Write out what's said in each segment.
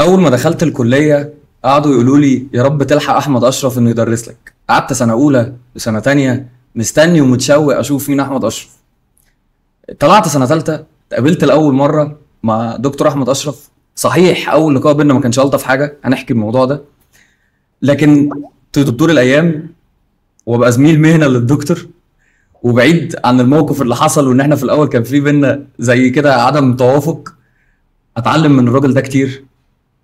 اول ما دخلت الكليه قعدوا يقولوا لي يا رب تلحق احمد اشرف انه يدرس لك قعدت سنه اولى وسنه تانية مستني ومتشوق اشوف مين احمد اشرف طلعت سنه ثالثه اتقابلت لاول مره مع دكتور احمد اشرف صحيح اول لقاء بينا ما كانش الطف حاجه هنحكي الموضوع ده لكن تدور الايام وابقى زميل مهنه للدكتور وبعيد عن الموقف اللي حصل وان احنا في الاول كان في بينا زي كده عدم توافق اتعلم من الراجل ده كتير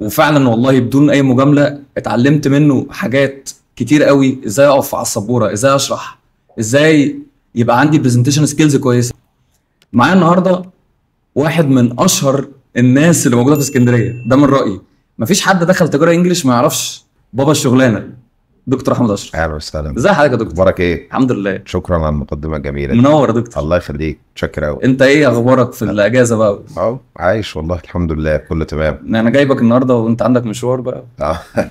وفعلا والله بدون اي مجامله اتعلمت منه حاجات كتير قوي ازاي اقف على السبوره ازاي اشرح ازاي يبقى عندي برزنتيشن سكيلز كويسه معايا النهارده واحد من اشهر الناس اللي موجوده في اسكندريه ده من رايي مفيش حد دخل تجاره انجلش ما يعرفش بابا الشغلانه دكتور احمد اشرف اهلا وسهلا ازي حضرتك يا دكتور اخبارك ايه الحمد لله شكرا على المقدمه الجميله منور يا دكتور الله يخليك شكرا قوي انت ايه اخبارك في الاجازه بقى اه عايش والله الحمد لله كله تمام انا جايبك النهارده وانت عندك مشوار بقى آه.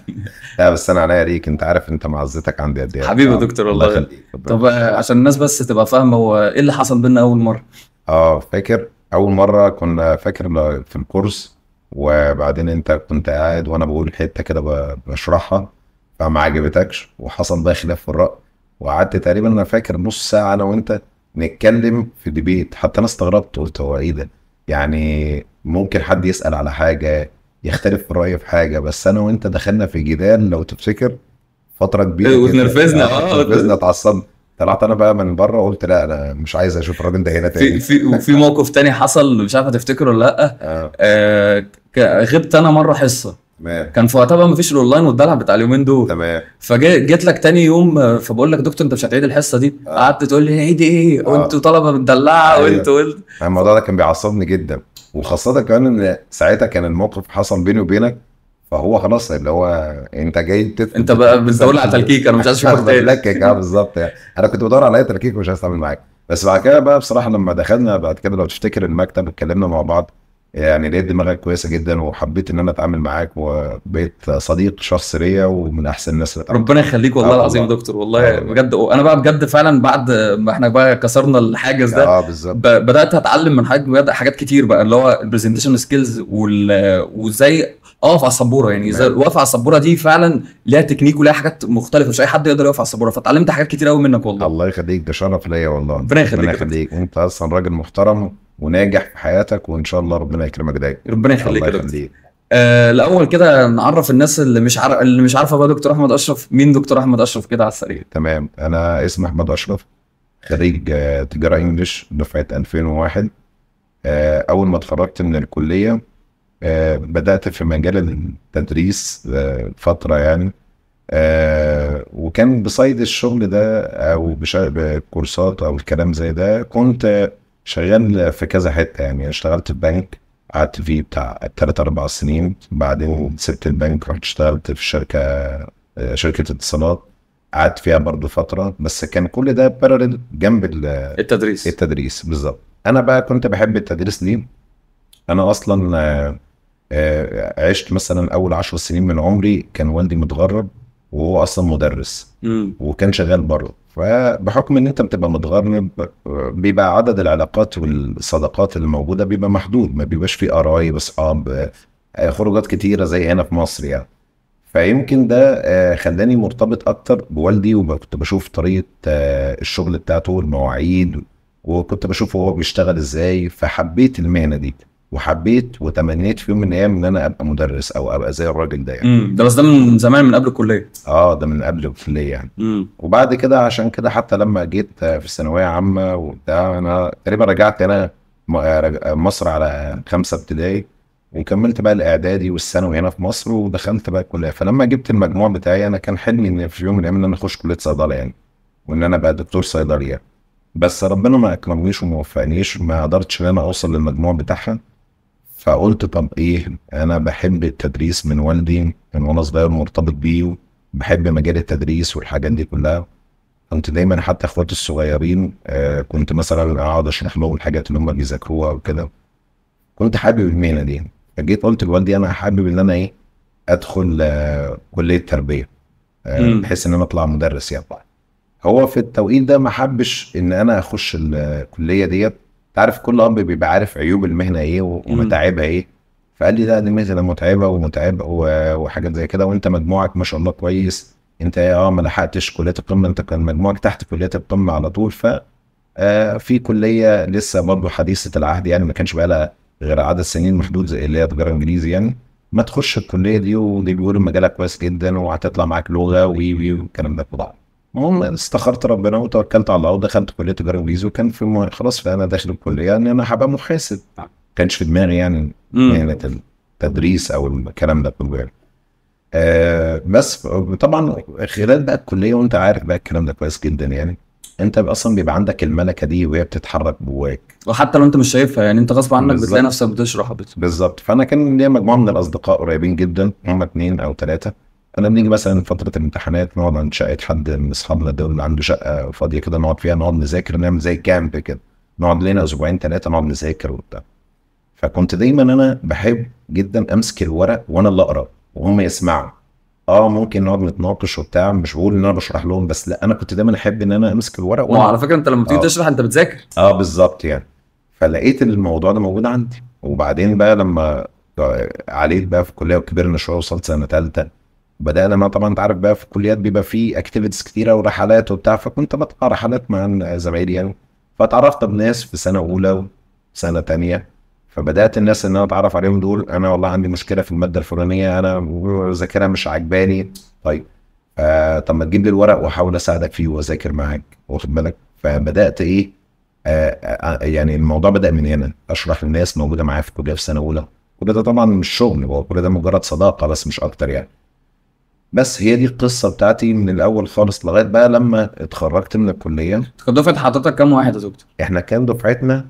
لا بس انا عليا ليك انت عارف انت معزتك عندي قد ايه حبيبي يا آه. دكتور والله الله يخليك طب عشان الناس بس تبقى فاهمه هو ايه اللي حصل بينا اول مره اه فاكر اول مره كنا فاكر في الكورس وبعدين انت كنت قاعد وانا بقول حته كده بشرحها فما عجبتكش وحصل بقى خلاف في الراي وقعدت تقريبا انا فاكر نص ساعه انا وانت نتكلم في ديبيت حتى انا استغربت قلت هو ايه ده يعني ممكن حد يسال على حاجه يختلف في رايه في حاجه بس انا وانت دخلنا في جدال لو تفتكر فتره كبيره ونرفزنا اه اتنرفزنا آه، اتعصبنا طلعت انا بقى من بره وقلت لا انا مش عايز اشوف الراجل ده هنا تاني في في وفي موقف تاني حصل مش عارف هتفتكره ولا لا آه. آه غبت انا مره حصه تمام كان في وقتها بقى مفيش الاونلاين والدلع بتاع اليومين دول تمام فجيت لك تاني يوم فبقول لك دكتور انت مش هتعيد الحصه دي آه. قعدت تقول لي عيد ايه وانتوا طلبه مدلعه وانتوا أيوة. الموضوع ده كان بيعصبني جدا وخاصه كمان ان ساعتها كان الموقف حصل بيني وبينك فهو خلاص اللي هو انت جاي تت... انت بقى بتدور على تلكيك انا مش عايز اشوفك تاني تلكيك اه بالظبط يعني انا كنت بدور على اي تلكيك ومش عايز اتعامل معاك بس بعد كده بقى بصراحه لما دخلنا بعد كده لو تفتكر المكتب اتكلمنا مع بعض يعني لقيت دماغك كويسه جدا وحبيت ان انا اتعامل معاك وبقيت صديق شخص ليا ومن احسن الناس اللي ربنا يخليك والله آه، العظيم يا دكتور والله آه بجد انا بقى بجد فعلا بعد ما احنا بقى كسرنا الحاجز ده اه بالظبط بدات اتعلم من حضرتك بجد حاجات كتير بقى اللي هو البرزنتيشن سكيلز وازاي اقف على السبوره يعني اذا الوقفه على السبوره دي فعلا ليها تكنيك وليها حاجات مختلفه مش اي حد يقدر يقف على السبوره فاتعلمت حاجات كتير قوي منك والله الله يخليك ده شرف ليا والله ربنا يخليك ربنا يخليك انت اصلا راجل محترم وناجح في حياتك وان شاء الله ربنا يكرمك دايما ربنا يخليك الله يخليك آه الاول كده نعرف الناس اللي مش عارف اللي مش عارفه بقى دكتور احمد اشرف مين دكتور احمد اشرف كده على السريع تمام انا اسمي احمد اشرف خريج آه، تجاره انجلش دفعه 2001 آه اول ما اتخرجت من الكليه آه بدات في مجال التدريس آه فتره يعني آه وكان بصيد الشغل ده او بكورسات او الكلام زي ده كنت شغال في كذا حته يعني اشتغلت في بنك قعدت فيه بتاع ثلاث أربع سنين بعدين سبت البنك رحت اشتغلت في شركة آه، شركة اتصالات قعدت فيها برضه فترة بس كان كل ده بارلل جنب التدريس التدريس بالظبط أنا بقى كنت بحب التدريس دي أنا أصلا آه، آه، عشت مثلا أول عشر سنين من عمري كان والدي متغرب وهو اصلا مدرس وكان شغال بره فبحكم ان انت بتبقى متغرب بيبقى عدد العلاقات والصداقات اللي موجوده بيبقى محدود ما بيبقاش في قرايب اصحاب آه، خروجات كتيره زي هنا في مصر يعني فيمكن ده آه، خلاني مرتبط اكتر بوالدي وكنت بشوف طريقه آه، الشغل بتاعته والمواعيد وكنت بشوف هو بيشتغل ازاي فحبيت المهنه دي وحبيت وتمنيت في يوم من الايام ان انا ابقى مدرس او ابقى زي الراجل ده يعني ده بس ده من زمان من قبل الكليه اه ده من قبل الكليه يعني مم. وبعد كده عشان كده حتى لما جيت في الثانويه عامه وبتاع انا تقريبا رجعت انا مصر على خمسه ابتدائي وكملت بقى الاعدادي والثانوي هنا في مصر ودخلت بقى الكليه فلما جبت المجموع بتاعي انا كان حلمي ان في يوم من الايام ان انا اخش كليه صيدله يعني وان انا ابقى دكتور صيدلي يعني بس ربنا ما اكرمنيش وما وفقنيش ما قدرتش ان انا اوصل للمجموع بتاعها فقلت طب ايه انا بحب التدريس من والدي من وانا صغير مرتبط بيه بحب مجال التدريس والحاجات دي كلها كنت دايما حتى اخواتي الصغيرين آه كنت مثلا اقعد اشرح لهم الحاجات اللي هم بيذاكروها وكده كنت حابب المهنه دي فجيت قلت لوالدي انا حابب ان انا ايه ادخل آه كليه تربيه آه بحيث ان انا اطلع مدرس يعني هو في التوقيت ده ما حبش ان انا اخش الكليه ديت تعرف كل اب بيبقى عارف عيوب المهنه ايه ومتاعبها ايه فقال لي لا دي مهنه متعبه ومتعبه وحاجات زي كده وانت مجموعك ما شاء الله كويس انت اه ما لحقتش كليه القمه انت كان مجموعك تحت كليه القمه على طول ف آه، في كليه لسه برضه حديثه العهد يعني ما كانش بقى لها غير عدد سنين محدود زي اللي هي تجاره انجليزي يعني ما تخش الكليه دي ودي بيقولوا مجالك كويس جدا وهتطلع معاك لغه وي وي والكلام ده كله المهم استخرت ربنا وتوكلت على الله ودخلت كليه تجاره انجليزي وكان في خلاص انا داخل الكليه ان يعني انا هبقى محاسب ما آه. كانش في دماغي يعني مهنه التدريس او الكلام ده كله يعني آه بس طبعا خلال بقى الكليه وانت عارف بقى الكلام ده كويس جدا يعني انت اصلا بيبقى عندك الملكه دي وهي بتتحرك جواك وحتى لو انت مش شايفها يعني انت غصب عنك بتلاقي نفسك بتشرح بالظبط فانا كان ليا مجموعه من الاصدقاء قريبين جدا هم اثنين او ثلاثه انا بنيجي مثلا فتره الامتحانات نقعد عند شقه حد من اصحابنا الدول اللي عنده شقه فاضيه كده نقعد فيها نقعد نذاكر نعمل زي كامب كده نقعد لنا اسبوعين ثلاثه نقعد نذاكر وبتاع فكنت دايما انا بحب جدا امسك الورق وانا اللي اقرا وهم يسمعوا اه ممكن نقعد نتناقش وبتاع مش بقول ان انا بشرح لهم بس لا انا كنت دايما احب ان انا امسك الورق وانا على فكره انت لما بتيجي آه. تشرح انت بتذاكر اه بالظبط يعني فلقيت الموضوع ده موجود عندي وبعدين بقى لما آه، عليت بقى في الكليه وكبرنا شويه وصلت سنه ثالثه بدانا ما طبعا انت عارف بقى في الكليات بيبقى فيه اكتيفيتيز كتيره ورحلات وبتاع فكنت بطلع رحلات مع زمايلي يعني فتعرفت بناس في سنه اولى وسنه ثانيه فبدات الناس ان انا اتعرف عليهم دول انا والله عندي مشكله في الماده الفلانيه انا ذاكرها مش عجباني طيب آه طب ما تجيب لي الورق واحاول اساعدك فيه واذاكر معاك واخد بالك فبدات ايه آه،, آه،, آه يعني الموضوع بدا من هنا اشرح للناس موجوده معايا في الكليه في سنه اولى كل ده طبعا مش شغل هو كل ده مجرد صداقه بس مش اكتر يعني بس هي دي القصه بتاعتي من الاول خالص لغايه بقى لما اتخرجت من الكليه كان دفعه حضرتك كام واحد يا دكتور؟ احنا كان دفعتنا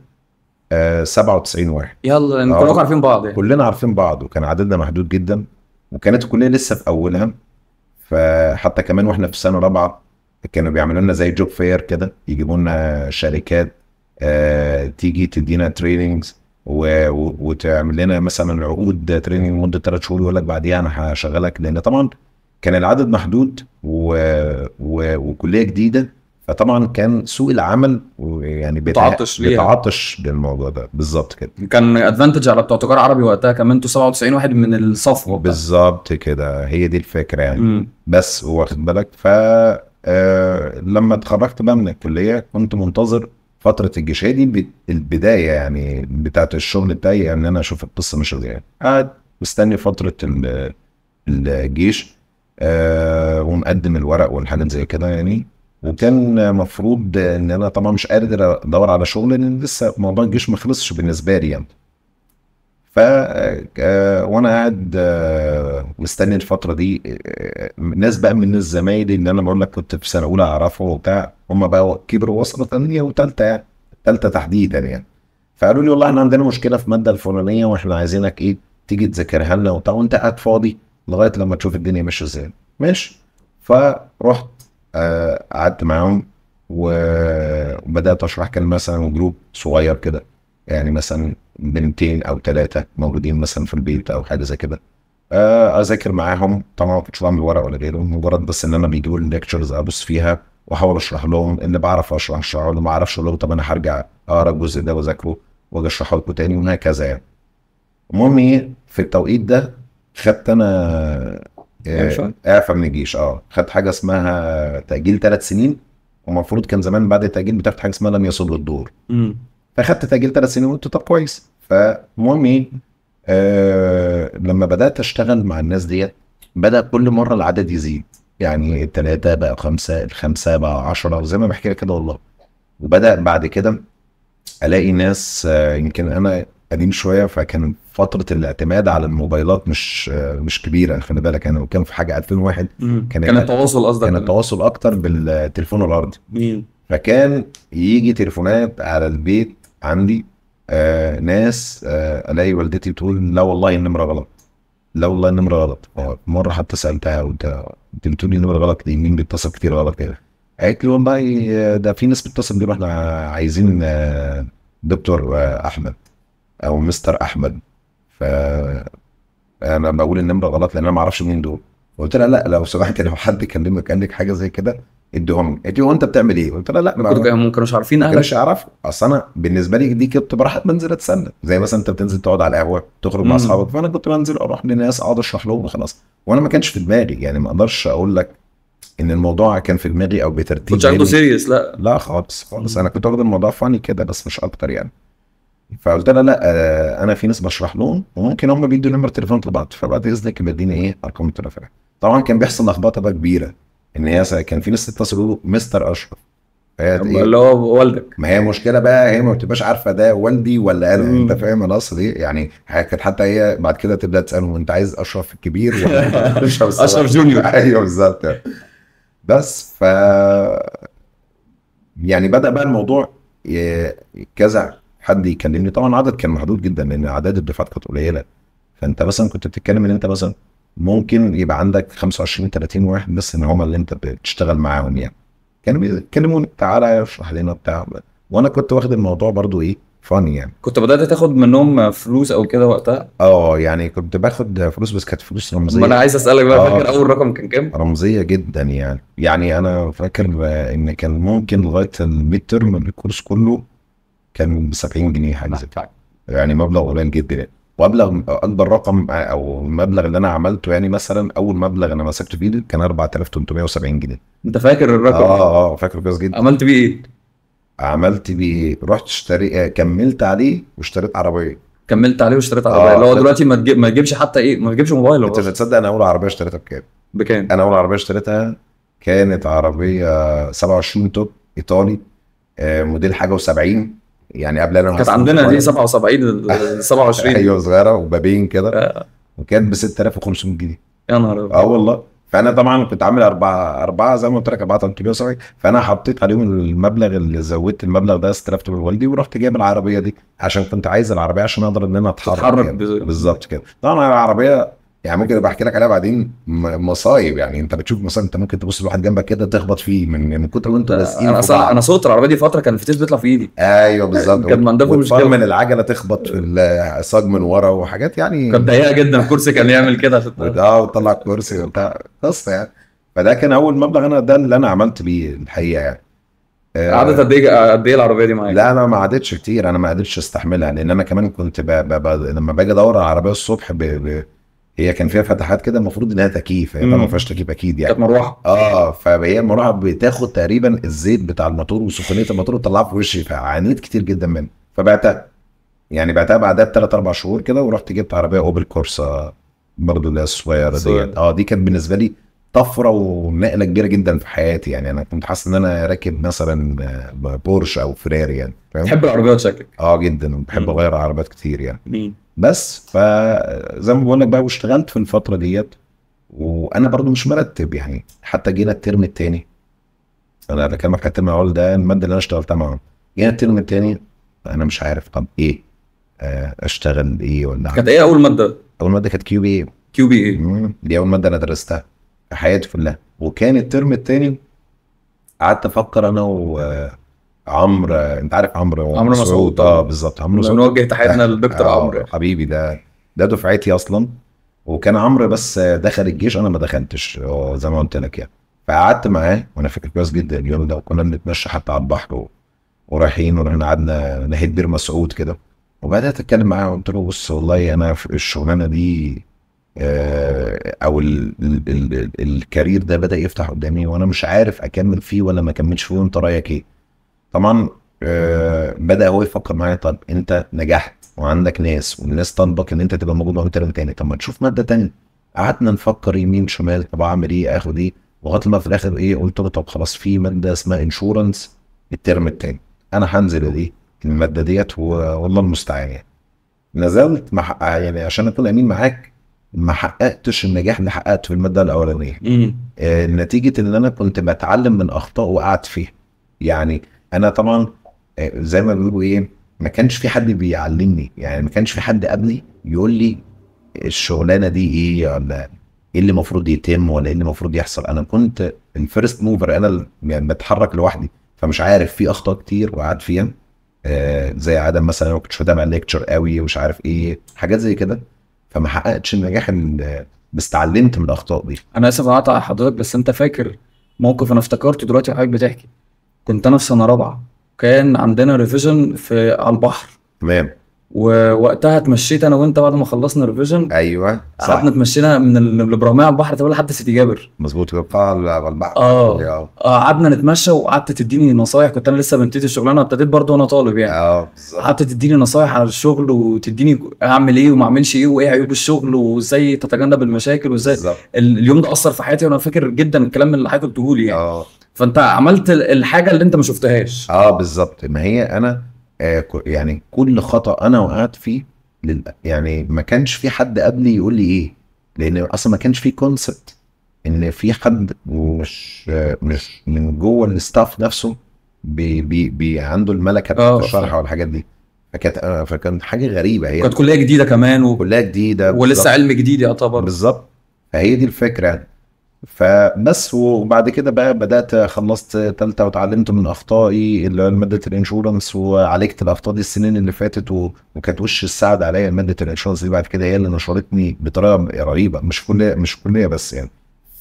آه 97 واحد يلا لان آه، كلكم عارفين بعض يعني. كلنا عارفين بعض وكان عددنا محدود جدا وكانت الكليه لسه في اولها فحتى كمان واحنا في سنه رابعه كانوا بيعملوا لنا زي جوب فير كده يجيبوا لنا شركات آه تيجي تدينا تريننجز وتعمل لنا مثلا عقود تريننج مده ثلاث شهور يقول لك بعديها انا هشغلك لان طبعا كان العدد محدود و... و... وكليه جديده فطبعا كان سوق العمل يعني بيتعطش بتعطش بيتعطش بتعطش للموضوع ده بالظبط كده كان ادفانتج على بتوع تجار عربي وقتها كمان انتوا 97 واحد من الصفوه بالظبط كده هي دي الفكره يعني م. بس واخد بالك ف آه، لما اتخرجت بقى من الكليه كنت منتظر فتره الجيشيه دي البدايه يعني بتاعه الشغل بتاعي ان يعني انا اشوف القصه مش يعني قاعد مستني فتره الجيش ومقدم آه، ونقدم الورق والحاجات زي كده يعني وكان مفروض ان انا طبعا مش قادر ادور على شغل لان لسه موضوع الجيش ما خلصش بالنسبه لي يعني ف آه، وانا قاعد آه، مستني الفتره دي ناس بقى من زمايلي اللي انا بقول لك كنت في سنه اولى اعرفه وبتاع هم بقى كبروا وصلوا ثانيه وثالثه يعني ثالثه تحديدا يعني فقالوا لي والله احنا عندنا مشكله في الماده الفلانيه واحنا عايزينك ايه تيجي تذاكرها لنا وبتاع وانت قاعد فاضي لغايه لما تشوف الدنيا ماشيه ازاي ماشي فرحت آه، قعدت آه معاهم وبدات اشرح كان مثلا جروب صغير كده يعني مثلا بنتين او ثلاثه موجودين مثلا في البيت او حاجه زي كده آه اذاكر معاهم طبعا ما كنتش بعمل ورق ولا غيره مجرد بس ان انا بيجيبوا لي ليكتشرز ابص فيها واحاول اشرح لهم اللي بعرف اشرح اشرحه اللي ما اعرفش اقول لهم طب انا هرجع اقرا الجزء ده واذاكره واجي اشرحه لكم تاني وهكذا يعني المهم ايه في التوقيت ده خدت انا آه، أيوة، اعفى من الجيش اه خدت حاجه اسمها تاجيل ثلاث سنين ومفروض كان زمان بعد التاجيل بتاخد حاجه اسمها لم يصب الدور فاخدت تاجيل ثلاث سنين وقلت طب كويس فالمهم ايه آه، لما بدات اشتغل مع الناس ديت بدا كل مره العدد يزيد يعني الثلاثه بقى خمسه الخمسه بقى 10 زي ما بحكي لك كده والله وبدا بعد كده الاقي ناس آه، يمكن انا قديم شويه فكان فتره الاعتماد على الموبايلات مش مش كبيره خلي بالك انا يعني كان في حاجه 2001 كان كان التواصل قصدك كان التواصل اكتر بالتليفون الارضي فكان يجي تليفونات على البيت عندي آه ناس آه الاقي والدتي بتقول لا والله النمره غلط لا والله النمره غلط مره حتى سالتها وانت انت لي النمره غلط دي مين بيتصل كتير غلط كده قالت لي والله آه، ده في ناس بتتصل بيه احنا عايزين آه، دكتور آه، احمد او مستر احمد ف انا بقول النمره غلط لان انا ما اعرفش مين دول قلت لها لا لو سمحت يعني لو حد كلمك قال لك حاجه زي كده اديهم قالت لي هو انت بتعمل ايه؟ قلت لها لا ما مش عارفين اهلك مش كانوش يعرفوا اصل انا بالنسبه لي دي كنت بروح بنزل اتسنى زي مثلا انت بتنزل تقعد على القهوه تخرج مع اصحابك فانا كنت بنزل اروح لناس اقعد اشرح لهم وخلاص وانا ما كانش في دماغي يعني ما اقدرش اقول لك ان الموضوع كان في دماغي او بترتيب كنت عنده سيريس لا لا خالص خالص انا كنت واخد الموضوع فاني كده بس مش اكتر يعني فقلت لها لا آه، انا في ناس بشرح لهم وممكن هم بيدوا نمر تليفون لبعض فبعد اذنك بديني ايه ارقام التليفون طبعا كان بيحصل لخبطه بقى كبيره ان هي كان في ناس تتصل مستر اشرف إيه؟ اللي هو والدك ما هي مشكله بقى هي ما بتبقاش عارفه ده والدي ولا انا مم. انت فاهم الاصل ايه يعني كانت حتى هي بعد كده تبدا تسالهم انت عايز اشرف الكبير ولا اشرف اشرف جونيور ايوه بالظبط بس ف يعني بدا بقى الموضوع كذا حد يكلمني طبعا العدد كان محدود جدا لان اعداد الدفعات كانت قليله فانت مثلا كنت بتتكلم ان انت مثلا ممكن يبقى عندك 25 30 واحد بس ان هم اللي انت بتشتغل معاهم يعني كانوا بيكلموني تعالى اشرح لنا بتاع وانا كنت واخد الموضوع برضو ايه فاني يعني كنت بدات تاخد منهم فلوس او كده وقتها اه يعني كنت باخد فلوس بس كانت فلوس رمزيه ما انا عايز اسالك بقى آه. فاكر اول رقم كان كام رمزيه جدا يعني يعني انا فاكر ان كان ممكن لغايه الميد ترم الكورس كله كان ب 70 جنيه حاجه نعم. زي كده يعني مبلغ قليل جدا يعني وابلغ اكبر رقم او المبلغ اللي انا عملته يعني مثلا اول مبلغ انا مسكته في ايدي كان 4370 جنيه انت فاكر الرقم اه اه فاكره كويس جدا عملت بيه ايه؟ عملت بيه ايه؟ رحت اشتري آه، كملت عليه واشتريت عربيه كملت عليه واشتريت عربيه آه اللي هو دلوقتي ما ما تجيبش حتى ايه ما تجيبش موبايل انت مش هتصدق انا اول عربيه اشتريتها بكام؟ بكام؟ انا اول عربيه اشتريتها كانت عربيه 27 توب ايطالي آه، موديل حاجه و70 يعني قبل انا كانت عندنا دي 77 27 ايوه صغيره وبابين كده آه. وكانت ب 6500 جنيه يا نهار ابيض اه والله فانا طبعا كنت عامل اربعه اربعه زي ما قلت لك اربعه 370 فانا حطيت عليهم المبلغ اللي زودت المبلغ ده استلفته من والدي ورحت جايب العربيه دي عشان كنت عايز العربيه عشان اقدر ان انا اتحرك يعني. بالظبط كده طبعا العربيه يعني ممكن ابقى احكي لك عليها بعدين مصايب يعني انت بتشوف مصايب انت ممكن تبص لواحد جنبك كده تخبط فيه من من كتر ما انتوا لازقين انا اصلا انا صوت العربيه دي فتره كان الفتيس بيطلع في ايدي ايوه بالظبط كان مندفه مش من العجله تخبط في الصاج من ورا وحاجات يعني كانت ضيقه جدا الكرسي كان يعمل كده اه وطلع الكرسي وبتاع قصه يعني فده كان اول مبلغ انا ده اللي انا عملت بيه الحقيقه يعني آه، قعدت قد ايه قد ايه العربيه دي معاك؟ لا انا ما قعدتش كتير انا ما قدرتش استحملها لان انا كمان كنت بقى بقى لما باجي ادور على العربيه الصبح بقى بقى هي كان فيها فتحات كده المفروض انها تكييف هي ما فيهاش تكييف اكيد يعني كانت مروحه اه فهي المروحه بتاخد تقريبا الزيت بتاع الموتور وسخونيه الموتور وتطلعه في وشي فعانيت كتير جدا منه فبعتها يعني بعتها بعدها بثلاث اربع شهور كده ورحت جبت عربيه اوبل كورسا برضه اللي هي الصغيره ديت اه دي كانت بالنسبه لي طفره ونقله كبيره جدا في حياتي يعني انا كنت حاسس ان انا راكب مثلا آه، بورش او فيراري يعني تحب العربيات شكلك اه جدا بحب اغير عربيات كتير يعني مين بس فزي ما بقول لك بقى واشتغلت في الفتره ديت وانا برضو مش مرتب يعني حتى جينا الترم الثاني انا بكلمك على الترم الاول ده الماده اللي انا اشتغلتها معاهم جينا الترم الثاني انا مش عارف طب ايه آه، اشتغل ايه ولا كانت ايه اول ماده؟ اول ماده كانت كيو بي اي كيو بي اي دي اول ماده انا درستها في حياتي كلها وكان الترم الثاني قعدت افكر انا و عمرو انت عارف عمرو عمرو مسعود اه بالظبط عمرو مسعود نوجه تحياتنا للدكتور آه، آه، عمرو حبيبي ده ده دفعتي اصلا وكان عمرو بس دخل الجيش انا ما دخلتش آه، زي ما قلت لك يعني فقعدت معاه وانا فاكر كويس جدا اليوم ده وكنا بنتمشى حتى على البحر و... ورايحين ورحنا قعدنا ناحيه بير مسعود كده وبدات اتكلم معاه قلت له بص والله انا في الشغلانه دي او الكارير ده بدا يفتح قدامي وانا مش عارف اكمل فيه ولا ما اكملش فيه وانت رايك ايه؟ طبعا آه، بدا هو يفكر معايا طب انت نجحت وعندك ناس والناس طالبك ان انت تبقى موجود معاهم ترم تاني طب ما تشوف ماده تانيه قعدنا نفكر يمين شمال طب اعمل ايه اخد ايه لغايه ما في الاخر ايه قلت له طب خلاص في ماده اسمها انشورنس الترم التاني انا هنزل ايه الماده ديت والله المستعان يعني نزلت مح... يعني عشان اكون امين معاك ما حققتش النجاح اللي حققته في الماده الاولانيه آه نتيجه ان انا كنت بتعلم من اخطاء وقعت فيها يعني انا طبعا آه، زي ما بيقولوا ايه ما كانش في حد بيعلمني يعني ما كانش في حد قبلي يقول لي الشغلانه دي ايه ولا ايه اللي المفروض يتم ولا ايه اللي المفروض يحصل انا كنت الفيرست موفر انا يعني بتحرك لوحدي فمش عارف في اخطاء كتير وقعد فيها آه زي عدم مثلا ما كنتش متابع ليكتشر قوي ومش عارف ايه حاجات زي كده فما حققتش النجاح بس اتعلمت من الاخطاء دي انا اسف قطع حضرتك بس انت فاكر موقف انا افتكرته دلوقتي وحضرتك بتحكي كنت انا في سنه رابعه كان عندنا ريفيجن في على البحر تمام ووقتها اتمشيت انا وانت بعد ما خلصنا ريفيجن ايوه صح قعدنا اتمشينا من الابراهيميه على البحر تقول لحد سيدي جابر مظبوط على البحر آه. اه قعدنا نتمشى وقعدت تديني نصايح كنت انا لسه ببتدي الشغلانه ابتديت برضه وانا طالب يعني اه قعدت تديني نصايح على الشغل وتديني اعمل ايه وما اعملش ايه وايه عيوب الشغل وازاي تتجنب المشاكل وازاي اليوم ده اثر في حياتي وانا فاكر جدا الكلام اللي حضرتك قلته لي يعني اه فانت عملت الحاجه اللي انت ما شفتهاش اه بالظبط ما هي انا آه، يعني كل خطا انا وقعت فيه يعني ما كانش في حد قبلي يقول لي ايه لان اصلا ما كانش في كونسبت ان في حد مش مش من جوه الستاف نفسه بي بي بي عنده الملكه بتاعت آه، الشرح والحاجات دي فكانت آه، فكانت حاجه غريبه هي كانت كليه جديده كمان و... كليه جديده ولسه علم جديد يعتبر بالظبط فهي دي الفكره فبس وبعد كده بقى بدات خلصت تالتة وتعلمت من اخطائي اللي هو ماده الانشورنس وعالجت الاخطاء دي السنين اللي فاتت وكانت وش السعد عليا ماده الانشورنس دي بعد كده هي اللي نشرتني بطريقه رهيبه مش كليه مش كليه بس يعني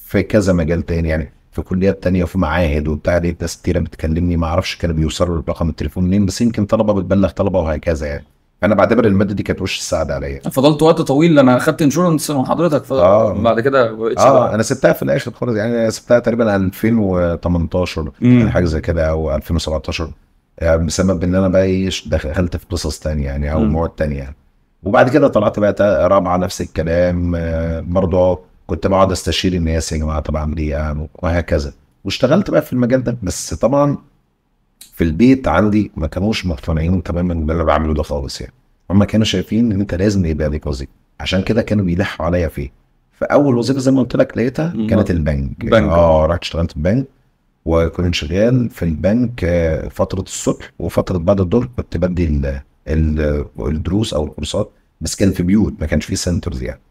في كذا مجال تاني يعني في كليات تانية وفي معاهد وبتاع دي ناس كتيرة بتكلمني ما اعرفش كانوا بيوصلوا لرقم التليفون منين بس يمكن طلبه بتبلغ طلبه وهكذا يعني انا بعتبر الماده دي كانت وش السعد عليا فضلت وقت طويل انا اخدت انشورنس من حضرتك ف... آه. بعد كده بقيت اه انا سبتها في الاخر خالص يعني سبتها تقريبا 2018 يعني حاجه زي كده او 2017 يعني آه، بسبب ان انا بقى ايه دخلت في قصص ثانيه يعني او مواد ثانيه يعني. وبعد كده طلعت بقى رابعه نفس الكلام آه، برضه كنت بقعد استشير الناس يا جماعه طب ليه ايه وهكذا واشتغلت بقى في المجال ده بس طبعا في البيت عندي ما كانوش مقتنعين تماما باللي انا بعمله ده خالص يعني هم كانوا شايفين ان انت لازم يبقى ليك وظيفه عشان كده كانوا بيلحوا عليا فيه فاول وظيفه زي ما قلت لك لقيتها كانت البنك بنك اه رحت اشتغلت في البنك وكنت شغال في البنك آه، فتره الصبح وفتره بعد الظهر كنت بدي الدروس او الكورسات بس كان في بيوت ما كانش في سنترز يعني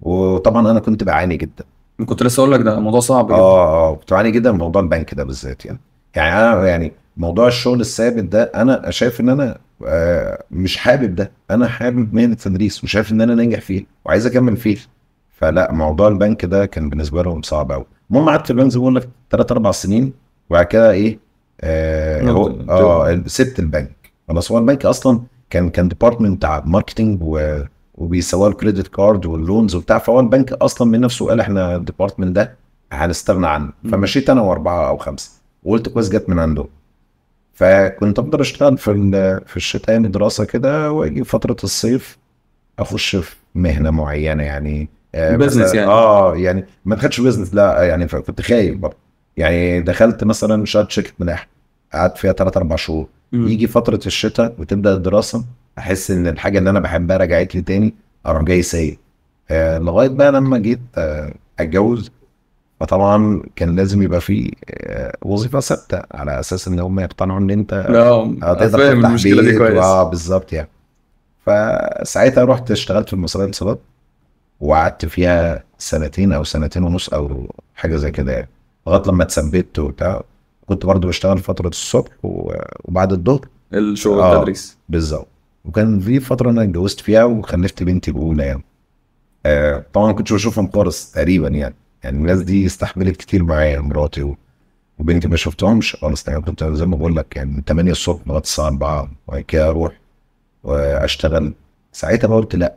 وطبعا انا كنت بعاني جدا كنت لسه اقول لك ده موضوع صعب جدا اه اه كنت بعاني جدا من موضوع البنك ده بالذات يعني يعني انا يعني موضوع الشغل الثابت ده انا شايف ان انا آه، مش حابب ده انا حابب مهنه التدريس وشايف ان انا ناجح فيه وعايز اكمل فيه فلا موضوع البنك ده كان بالنسبه لهم صعب قوي المهم قعدت في البنك زي ما لك ثلاث اربع سنين وبعد كده ايه اه, آه سبت البنك خلاص هو البنك اصلا كان كان ديبارتمنت بتاع ماركتنج و الكريدت كارد واللونز وبتاع فهو البنك اصلا من نفسه قال احنا الديبارتمنت ده هنستغنى عنه فمشيت انا واربعه او خمسه وقلت كويس جت من عندهم فكنت افضل اشتغل في في الشتاء يعني دراسه كده واجي فتره الصيف اخش في مهنه معينه يعني آه، بزنس يعني اه يعني ما دخلتش بزنس لا يعني كنت خايف برضه يعني دخلت مثلا شغلت شركه ملاحه قعدت فيها ثلاث اربع شهور م. يجي فتره الشتاء وتبدا الدراسه احس ان الحاجه اللي انا بحبها رجعت لي تاني اروح جاي سايق آه لغايه بقى لما جيت آه اتجوز فطبعا كان لازم يبقى في آه، وظيفه ثابته على اساس ان هم يقتنعوا ان انت هتقدر تفتح المشكله دي كويس اه بالظبط يعني فساعتها رحت اشتغلت في المصريه للاتصالات وقعدت فيها سنتين او سنتين ونص او حاجه زي كده يعني لغايه لما اتثبت وبتاع كنت برضو بشتغل فتره الصبح وبعد الظهر الشغل آه التدريس بالظبط وكان في فتره انا اتجوزت فيها وخلفت بنتي الاولى يعني آه طبعا ما كنتش بشوفهم خالص تقريبا يعني يعني الناس دي استحملت كتير معايا مراتي وبنتي ما شفتهمش خالص يعني كنت زي ما بقول لك يعني من 8 الصبح لغايه الساعه 4 وبعد كده اروح واشتغل ساعتها بقى قلت لا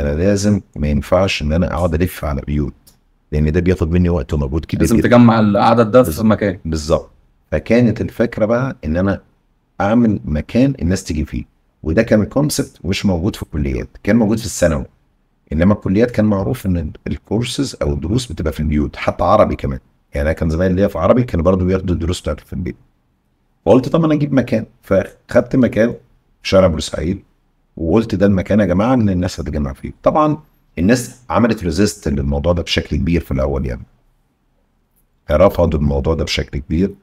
انا لازم ما ينفعش ان انا اقعد الف على بيوت لان ده بياخد مني وقت ومجهود كبير لازم تجمع العدد ده في مكان بالظبط فكانت الفكره بقى ان انا اعمل مكان الناس تيجي فيه وده كان الكونسبت مش موجود في الكليات كان موجود في الثانوي انما الكليات كان معروف ان الكورسز او الدروس بتبقى في البيوت حتى عربي كمان يعني انا كان زمان ليا في عربي كانوا برضه بياخدوا الدروس بتاعته في البيت فقلت طب انا اجيب مكان فخدت مكان شارع بورسعيد وقلت ده المكان يا جماعه ان الناس هتتجمع فيه طبعا الناس عملت ريزيست للموضوع ده بشكل كبير في الاول يعني رفضوا الموضوع ده بشكل كبير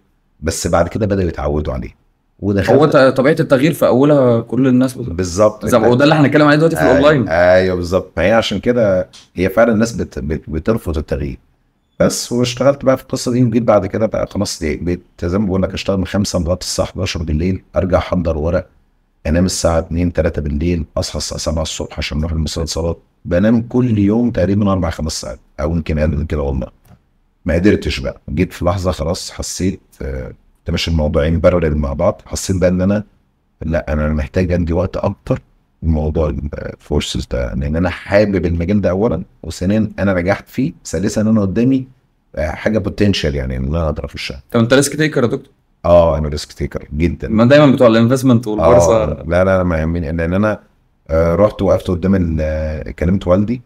بس بعد كده بداوا يتعودوا عليه ودخلت هو طبيعه التغيير في اولها كل الناس بالظبط وده اللي احنا هنتكلم عليه دلوقتي في الاونلاين أيوة،, ايوه بالظبط فهي عشان كده هي فعلا الناس بت... بت... بترفض التغيير بس واشتغلت بقى في القصه دي وجيت بعد كده بقى خلاص بقيت زي ما بقول لك اشتغل من 5 لغايه الساعه 11 بالليل ارجع احضر ورق انام الساعه 2 3 بالليل اصحى الساعه 7 الصبح عشان اروح المسلسلات بنام كل يوم تقريبا اربع خمس ساعات او يمكن اقل من كده والله ما قدرتش بقى جيت في لحظه خلاص حسيت آه، مش الموضوعين بارلل مع بعض حسيت بقى ان انا لا انا محتاج عندي وقت اكتر الموضوع الفورسز ده لان انا حابب المجال ده اولا وثانيا انا نجحت فيه ثالثا انا قدامي آه، حاجه بوتنشال يعني ان انا اقدر افشها طب انت ريسك تيكر يا دكتور اه انا ريسك تيكر جدا ما دايما بتوع الانفستمنت والبورصه آه لا لا ما يهمني لان انا آه، رحت وقفت قدام آه، كلمت والدي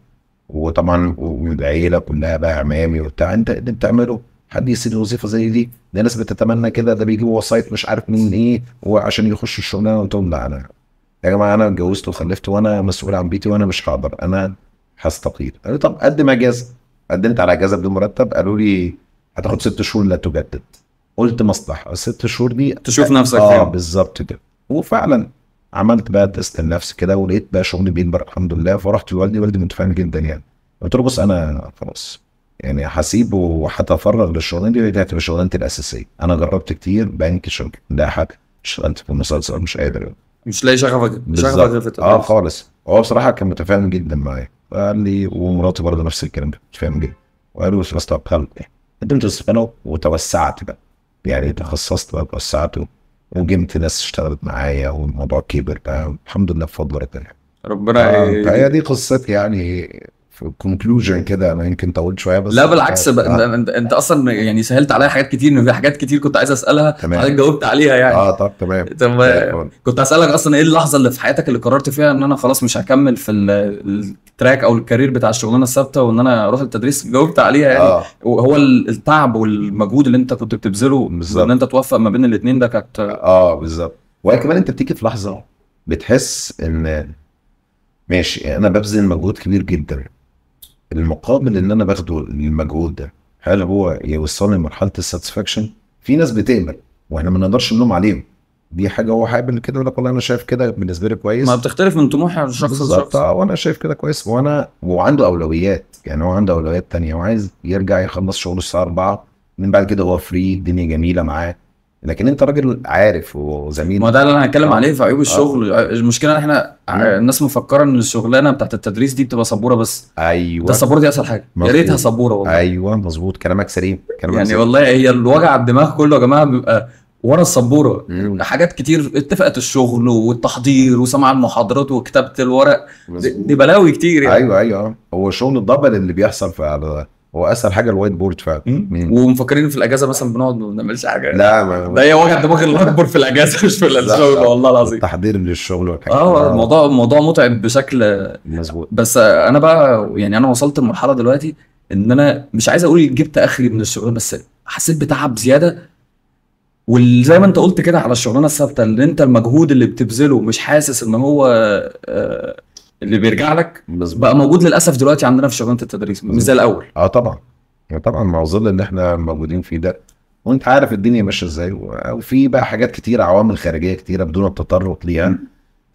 وطبعا والعيله كلها بقى عمامي وبتاع انت اللي بتعمله حد يسيب وظيفه زي دي ده ناس بتتمنى كده ده بيجيبوا وسايط مش عارف مين ايه وعشان يخشوا الشغلانه قلت لهم لا انا يا جماعه انا اتجوزت وخلفت وانا مسؤول عن بيتي وانا مش هقدر انا هستقيل قالوا طب قدم اجازه قدمت على اجازه بدون مرتب قالوا لي هتاخد ست شهور لا تجدد قلت مصلحه الست شهور دي تشوف نفسك اه بالظبط كده وفعلا عملت بقى تست لنفسي كده ولقيت بقى شغلي بيكبر الحمد لله فرحت لوالدي والدي متفائل جدا يعني قلت له بص انا خلاص يعني هسيبه وهتفرغ للشغلانه دي بقت هتبقى شغلانتي الاساسيه انا جربت كتير بنك شغل ده حاجه اشتغلت في المسلسل مش قادر مش لاقي شغفك شغفك اه خالص هو بصراحه كان متفاهم جدا معايا قال لي ومراتي برضه نفس الكلام ده متفاهم جدا وقالوا بس طب خلاص قدمت استقالة وتوسعت بقى يعني تخصصت بقى توسعت وجبت ناس اشتغلت معايا والموضوع كبر بقى الحمد لله بفضل ربنا ربنا آه هي دي قصتي يعني في كونكلوجن كده انا يمكن طولت شويه بس لا بالعكس ب... آه. انت اصلا يعني سهلت عليا حاجات كتير ان في حاجات كتير كنت عايز اسالها تمام حضرتك جاوبت عليها يعني اه طب تمام طب تمام. كنت اسالك اصلا ايه اللحظه اللي في حياتك اللي قررت فيها ان انا خلاص مش هكمل في التراك او الكارير بتاع الشغلانه الثابته وان انا اروح التدريس جاوبت عليها يعني آه. هو التعب والمجهود اللي انت كنت بتبذله ان انت توفق ما بين الاثنين ده كانت اه بالظبط وكمان انت بتيجي في لحظه بتحس ان ماشي يعني انا ببذل مجهود كبير جدا المقابل اللي انا باخده للمجهود ده هل هو يوصلني لمرحله الساتسفاكشن؟ في ناس بتقبل واحنا ما نقدرش نلوم عليهم دي حاجه هو حابب كده يقول لك والله انا شايف كده بالنسبه لي كويس ما بتختلف من طموح الشخص لشخص آه، وانا شايف كده كويس وانا وعنده اولويات يعني هو عنده اولويات تانية وعايز يرجع يخلص شغله الساعه 4 من بعد كده هو فري الدنيا جميله معاه لكن انت راجل عارف وزميل ما ده اللي انا هتكلم آه. عليه في عيوب آه. الشغل آه. المشكله ان احنا الناس مفكره ان الشغلانه بتاعت التدريس دي بتبقى سبوره بس ايوه ده السبوره دي اسهل حاجه يا ريتها سبوره والله ايوه مظبوط كلامك سليم كلامك يعني سليم. والله هي الوجع الدماغ كله يا جماعه بيبقى ورا السبوره مم. حاجات كتير اتفقت الشغل والتحضير وسمع المحاضرات وكتابه الورق دي بلاوي كتير يعني ايوه ايوه هو شغل الدبل اللي بيحصل في هو اسهل حاجه الوايت بورد فعلا ومفكرين في الاجازه مثلا بنقعد ما بنعملش حاجه لا ما ده هي وجع الدماغ الاكبر في الاجازه مش في الشغل والله العظيم تحضير للشغل والحاجات اه الموضوع الموضوع متعب بشكل مظبوط بس انا بقى يعني انا وصلت لمرحله دلوقتي ان انا مش عايز اقول جبت اخري من الشغل بس حسيت بتعب زياده وزي ما انت قلت كده على الشغلانه الثابته ان انت المجهود اللي بتبذله مش حاسس ان هو آه اللي بيرجع لك بقى موجود للاسف دلوقتي عندنا في شغلانه التدريس مش زي الاول اه طبعا آه، طبعا مع ظل اللي احنا موجودين فيه ده وانت عارف الدنيا ماشيه ازاي وفي بقى حاجات كتيره عوامل خارجيه كتيره بدون التطرق ليها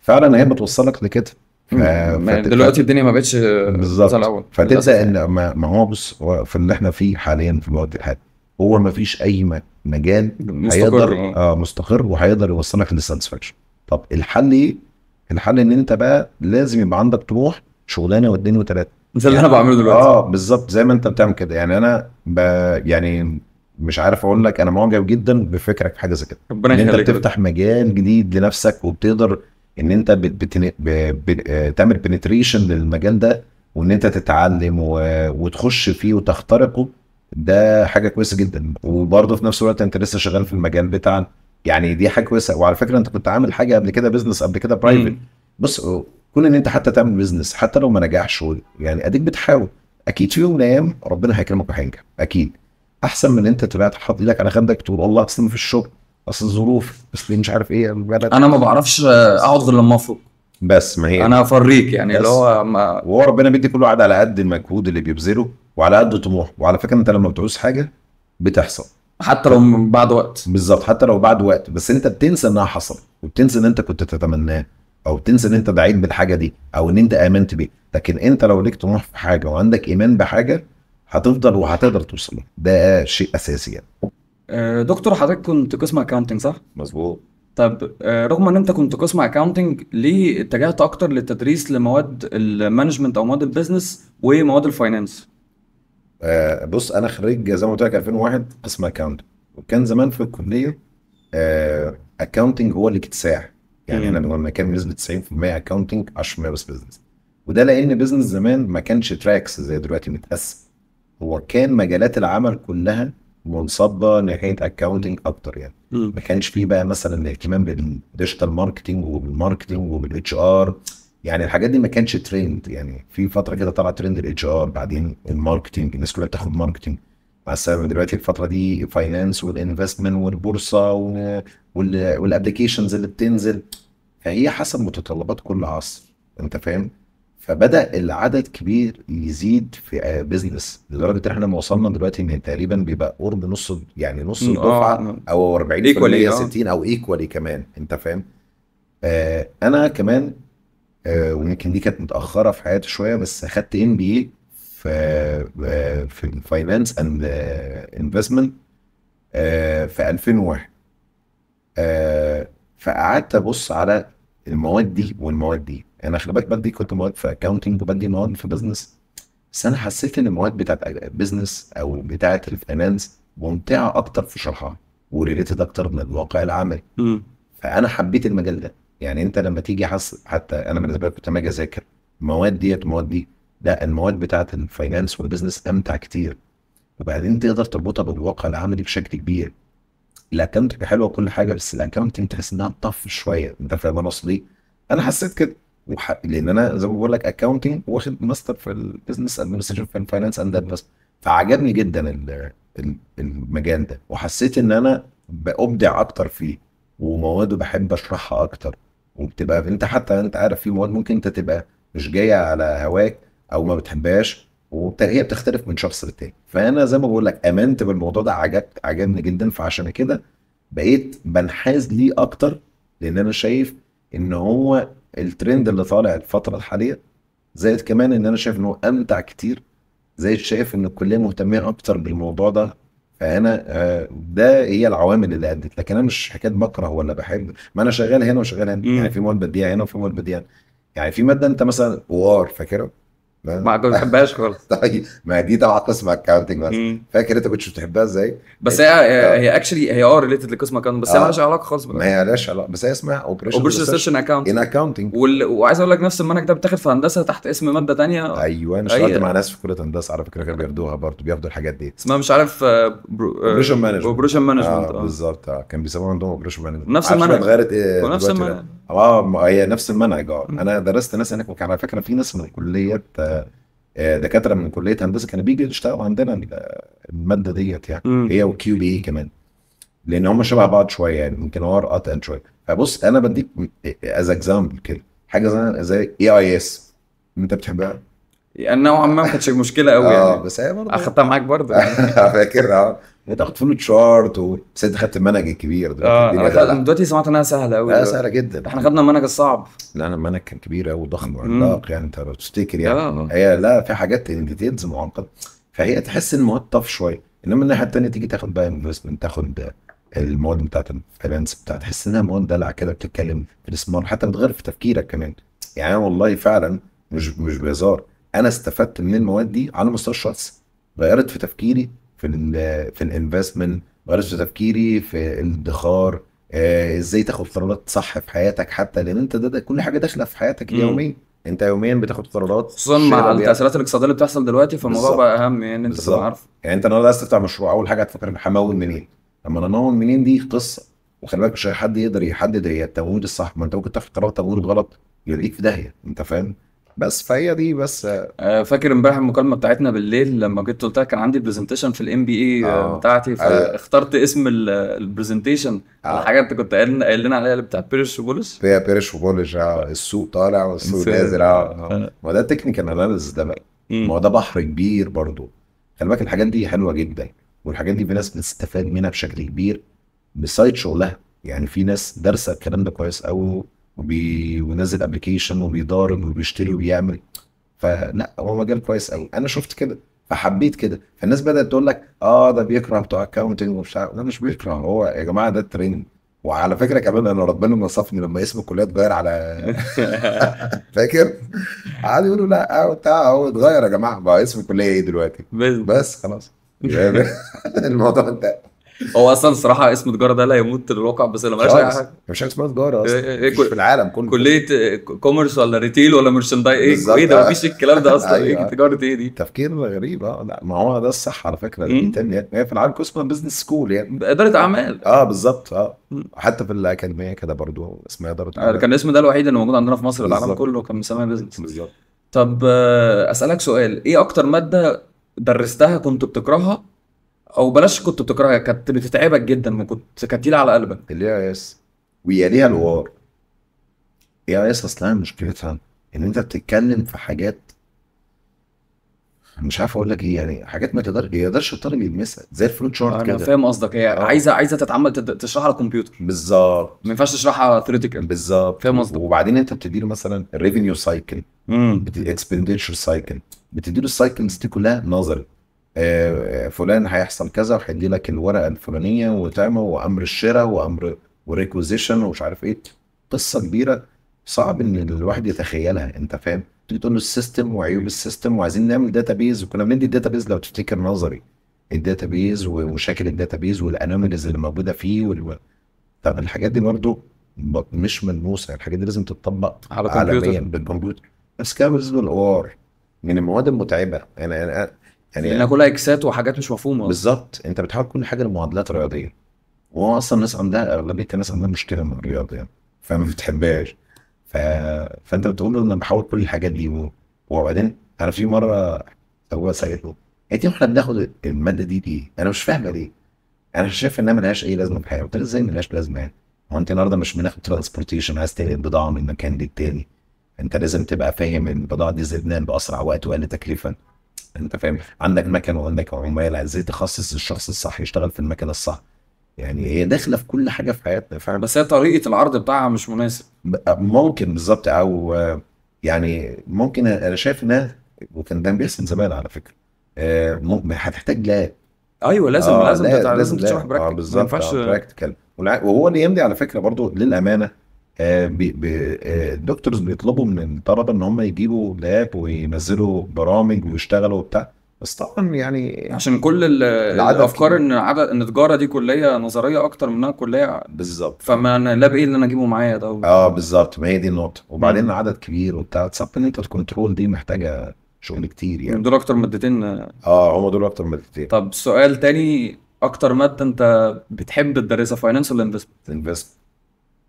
فعلا هي بتوصلك لكده فت... دلوقتي الدنيا ما بقتش بالظبط الاول فتبدا ان ما هو بص في اللي احنا فيه حاليا في الوقت الحالي هو ما فيش اي مجال مستقر هيقدر اه مستقر وهيقدر يوصلك للساتسفاكشن طب الحل ايه؟ الحل ان انت بقى لازم يبقى عندك طموح شغلانه واثنين وثلاثه زي اللي يعني انا بعمله دلوقتي اه بالظبط زي ما انت بتعمل كده يعني انا يعني مش عارف اقول لك انا معجب جدا بفكرك في حاجه زي كده ربنا ان انت بتفتح مجال جديد لنفسك وبتقدر ان انت تعمل بنتريشن للمجال ده وان انت تتعلم و... وتخش فيه وتخترقه ده حاجه كويسه جدا وبرضه في نفس الوقت انت لسه شغال في المجال بتاع يعني دي حاجه كويسه وعلى فكره انت كنت عامل حاجه قبل كده بزنس قبل كده برايفت بص كون ان انت حتى تعمل بزنس حتى لو ما نجحش يعني اديك بتحاول اكيد في يوم من الايام ربنا هيكرمك وهينجح اكيد احسن من ان انت تبقى حاطط ايدك على خدك تقول والله اصل ما فيش شغل اصل الظروف اصل مش عارف ايه انا ما بعرفش اقعد غير لما افرق بس ما هي انا هفريك يعني اللي هو ما وهو ربنا بيدي كل واحد على قد المجهود اللي بيبذله وعلى قد طموحه وعلى فكره انت لما بتعوز حاجه بتحصل حتى لو من بعد وقت بالظبط حتى لو بعد وقت بس انت بتنسى انها حصلت وبتنسى ان انت كنت تتمناه او بتنسى ان انت دعيت بالحاجه دي او ان انت امنت بيه لكن انت لو ليك طموح في حاجه وعندك ايمان بحاجه هتفضل وهتقدر توصل ده شيء اساسي يعني آه، دكتور حضرتك كنت قسم اكاونتنج صح؟ مظبوط طب آه، رغم ان انت كنت قسم اكاونتنج ليه اتجهت اكتر للتدريس لمواد المانجمنت او مواد البيزنس ومواد الفاينانس؟ آه، بص انا خريج زي ما قلت لك 2001 قسم اكاونت وكان زمان في الكليه اكونتنج آه، اكاونتنج هو الاكتساح يعني انا لما كان بنسبه 90% اكاونتنج 10% بس بزنس وده لان بزنس زمان ما كانش تراكس زي دلوقتي متقسم هو كان مجالات العمل كلها منصبه ناحيه اكاونتنج اكتر يعني ما كانش فيه بقى مثلا الاهتمام بالديجيتال ماركتنج وبالماركتنج وبالاتش ار يعني الحاجات دي ما كانتش ترند يعني في فتره كده طلع ترند الاتش ار بعدين الماركتنج الناس كلها بتاخد ماركتنج مع السبب دلوقتي الفتره دي فاينانس والانفستمنت والبورصه والابلكيشنز اللي بتنزل فهي حسب متطلبات كل عصر انت فاهم فبدا العدد كبير يزيد في بزنس لدرجه ان احنا لما وصلنا دلوقتي ان تقريبا بيبقى قرب نص يعني نص الدفعه آه، او 40% 60 آه. او ايكوالي كمان انت فاهم آه انا كمان آه، ويمكن دي كانت متاخره في حياتي شويه بس اخدت ام بي اي في آه، آه، في فاينانس اند انفستمنت في 2001 فقعدت ابص على المواد دي والمواد دي انا خلي بالك بدي كنت مواد في اكونتنج وبدي مواد في بزنس بس انا حسيت ان المواد بتاعت بزنس او بتاعت الفاينانس ممتعه اكتر في شرحها وريليتد اكتر من الواقع العملي فانا حبيت المجال ده يعني انت لما تيجي حص حتى انا بالنسبه لي كنت لما اجي اذاكر المواد ديت المواد دي لا المواد بتاعه الفاينانس والبزنس امتع كتير وبعدين تقدر تربطها بالواقع العملي بشكل كبير الاكونتنج حلوه وكل حاجه بس الاكونتنج تحس انها طف شويه انت فاهم انا قصدي انا حسيت كده وح... لان انا زي ما بقول لك اكونتنج واخد ماستر في البيزنس ادمنستريشن في الفاينانس اند بس فعجبني جدا ال... المجال ده وحسيت ان انا بابدع اكتر فيه ومواده بحب اشرحها اكتر وبتبقى انت حتى انت عارف في مواد ممكن انت تبقى مش جايه على هواك او ما بتحبهاش وهي بتختلف من شخص للتاني فانا زي ما بقول لك امنت بالموضوع ده عجب عجبني جدا فعشان كده بقيت بنحاز ليه اكتر لان انا شايف ان هو الترند اللي طالع الفتره الحاليه زائد كمان ان انا شايف انه امتع كتير زائد شايف ان الكليه مهتميه اكتر بالموضوع ده فانا آه، ده هي العوامل اللي ادت لكن انا مش حكايه بكره ولا بحب ما انا شغال هنا وشغال هنا يعني في مواد بديهه هنا وفي مواد بديهه هنا. يعني في ماده انت مثلا وار فاكرها ما كنت بحبهاش خالص طيب ما دي تبع قسم اكاونتنج بس فاكر انت كنتش بتحبها ازاي؟ بس إيه؟ هي هي اكشلي آه. هي اه ريليتد لقسم اكاونتنج بس هي آه. مالهاش علاقه خالص ما هي لهاش علاقه بس هي اسمها اوبريشن اوبريشن ان اكاونتنج ان اكاونتنج وعايز اقول لك نفس المنهج ده بيتاخد في هندسه تحت اسم ماده ثانيه ايوه انا اشتغلت مع ناس في كليه هندسه على فكره كانوا بياخدوها برضه بياخدوا الحاجات دي اسمها مش عارف اوبريشن مانجمنت اوبريشن مانجمنت اه بالظبط آه. كان بيسموها عندهم اوبريشن مانجمنت نفس المنهج اتغيرت إيه نفس المنهج اه هي نفس المنهج اه انا درست ناس هناك على فكره في ناس من كليه آه، آه، دكاتره من كليه هندسه كانوا بيجوا يشتغلوا عندنا آه، الماده ديت يعني مم. هي وكيو بي e كمان لان هم شبه بعض شويه يعني يمكن هو اتقل شويه فبص انا بديك از اكزامبل كده حاجه زي اي اي اس انت بتحبها يعني نوعا ما ما كانتش مشكله قوي يعني اه بس هي برضه اخدتها معاك برضه يعني. فاكر اه تاخد فلو تشارت بس انت خدت المنهج الكبير آه، دلوقتي اه دلوقتي سمعت انها سهله قوي لا سهله جدا احنا خدنا المنهج الصعب لا انا المنهج كان كبير قوي وضخم وعملاق يعني انت بتفتكر يعني آه. هي لا في حاجات ديتيلز معقده فهي تحس ان المواد طف شويه انما الناحيه الثانيه تيجي تاخد بقى انفستمنت تاخد المواد بتاعت الفرنس بتاعت تحس انها مواد دلع كده بتتكلم في الاستثمار حتى بتغير في تفكيرك كمان يعني انا والله فعلا مش مش بهزار انا استفدت من المواد دي على مستوى الشخص غيرت في تفكيري في الـ في الانفستمنت ما تفكيري في الادخار آه، ازاي تاخد قرارات صح في حياتك حتى لان انت ده, ده كل حاجه داخله في حياتك اليوميه انت يوميا بتاخد قرارات خصوصا مع التاثيرات الاقتصاديه اللي بتحصل دلوقتي فالموضوع بقى اهم يعني انت تبقى عارف يعني انت النهارده عايز تفتح مشروع اول حاجه هتفكر همول منين؟ لما انا همول منين دي قصه وخلي بالك مش اي حد يقدر يحدد هي التمويل الصح ما انت ممكن تاخد قرار تمويل غلط يوديك في داهيه انت فاهم؟ بس فهي دي بس آه، فاكر امبارح المكالمه بتاعتنا بالليل لما جيت قلت كان عندي برزنتيشن في الام بي اي بتاعتي آه. فاخترت اسم البرزنتيشن آه. الحاجه انت كنت قايل قايل لنا عليها اللي بتاع بيرش وبولش هي بيرش وبولش اه السوق طالع والسوق نازل اه ما ده تكنيكال اناليسيس ده بقى ما هو ده بحر كبير برضه خلي بالك الحاجات دي حلوه جدا والحاجات دي في ناس بتستفاد منها بشكل كبير بسايد شغلها يعني في ناس دارسه الكلام ده كويس قوي وبينزل ونزل ابلكيشن وبيضارب وبيشتري وبيعمل فلا هو مجال كويس قوي انا شفت كده فحبيت كده فالناس بدات تقول لك اه ده بيكره بتوع اكونتنج ومش عارف لا مش بيكره هو يا جماعه ده التريننج وعلى فكره كمان انا ربنا نصفني لما اسم الكليه اتغير على فاكر؟ قعدوا يقولوا لا آه، وبتاع آه، هو اتغير يا جماعه بقى اسم الكليه ايه دلوقتي؟ بس خلاص الموضوع انتهى هو اصلا صراحه اسم تجاره ده لا يموت للواقع بس انا مالهاش اي حاجه مش اسمها تجاره اصلا إيه إيه, إيه، مش في العالم كله كليه كوميرس إيه، ولا ريتيل ولا مرشنداي ايه ايه ده آه. مفيش الكلام ده اصلا أيوة. ايه تجاره ايه دي تفكير غريب اه لا ما هو ده الصح على فكره الايطاليا هي يعني في العالم كله اسمها بزنس سكول يعني اداره اعمال اه بالظبط اه حتى في الاكاديميه كده برضو اسمها اداره آه، اعمال كان الاسم ده الوحيد اللي موجود عندنا في مصر العالم كله كان مسميها بزنس بالظبط طب آه، اسالك سؤال ايه اكتر ماده درستها كنت بتكرهها او بلاش كنت بتكرهها كانت بتتعبك جدا ما كنت كانت على قلبك اللي اي اس ويليها الوار يا اي اس اصلا مشكلتها ان انت بتتكلم في حاجات مش عارف اقول لك ايه يعني حاجات ما تقدر يقدرش الطالب يلمسها زي الفلوت شارت كده انا فاهم قصدك هي يعني عايزه عايزه تتعمل تشرحها على الكمبيوتر بالظبط ما ينفعش تشرحها ثريتيكال بالظبط فاهم قصدك وبعدين انت بتدي له مثلا الريفينيو سايكل اكسبندشر سايكل بتدي له السايكلز دي كلها نظري آه، فلان هيحصل كذا وهيدي لك الورقه الفلانيه وتعمل وامر الشراء وامر وريكوزيشن ومش عارف ايه قصه كبيره صعب ان الواحد يتخيلها انت فاهم تيجي تقول له السيستم وعيوب السيستم وعايزين نعمل داتا بيز وكنا بندي الداتا بيز لو تفتكر نظري الداتا بيز ومشاكل الداتا بيز والانوميليز اللي موجوده فيه وال... طب الحاجات دي برضه مش ملموسه الحاجات دي لازم تتطبق على عالميا بالكمبيوتر بس كده بالنسبه ار من المواد المتعبه انا انا يعني لانها كلها اكسات وحاجات مش مفهومه بالظبط انت بتحاول كل حاجه لمعادلات رياضيه وهو اصلا الناس عندها اغلبيه الناس عندها مشكله من الرياضه يعني فما بتحبهاش ف... فانت بتقول له انا بحاول كل الحاجات دي وبعدين انا في مره هو سالته له انت احنا بناخد الماده دي دي انا مش فاهمه ليه انا شايف انها ملهاش اي لازمه في الحياه قلت له ازاي ملهاش لازمه يعني هو انت النهارده مش بناخد ترانسبورتيشن عايز تنقل بضاعه من مكان للتاني انت لازم تبقى فاهم ان البضاعه دي زدناها باسرع وقت واقل تكلفه انت فاهم عندك مكنه وعندك عماله ازاي تخصص الشخص الصح يشتغل في المكنه الصح يعني هي داخله في كل حاجه في حياتنا فاهم بس هي طريقه العرض بتاعها مش مناسب آه، ممكن بالظبط او يعني ممكن انا شايف انها وكان ده بيحصل زمان على فكره آه، هتحتاج لاب ايوه لازم آه لازم لازم, لازم تشرح آه، براكتيكال آه بالظبط ما ينفعش براكتيكال وهو اللي يمضي على فكره برضو للامانه الدكتورز آه، آه، بيطلبوا من الطلبه ان هم يجيبوا لاب وينزلوا برامج ويشتغلوا وبتاع بس طبعا يعني عشان كل الافكار ان عدد ان التجاره دي كليه نظريه اكتر منها كليه بالظبط فما انا لاب ايه اللي انا اجيبه معايا ده اه بالظبط ما هي دي النقطه وبعدين مم. عدد كبير وبتاع تصب ان انت الكنترول دي محتاجه شغل كتير يعني دول اكتر مادتين اه هم دول اكتر مادتين طب سؤال تاني اكتر ماده انت بتحب تدرسها فاينانس ولا انفستمنت؟ انفستمنت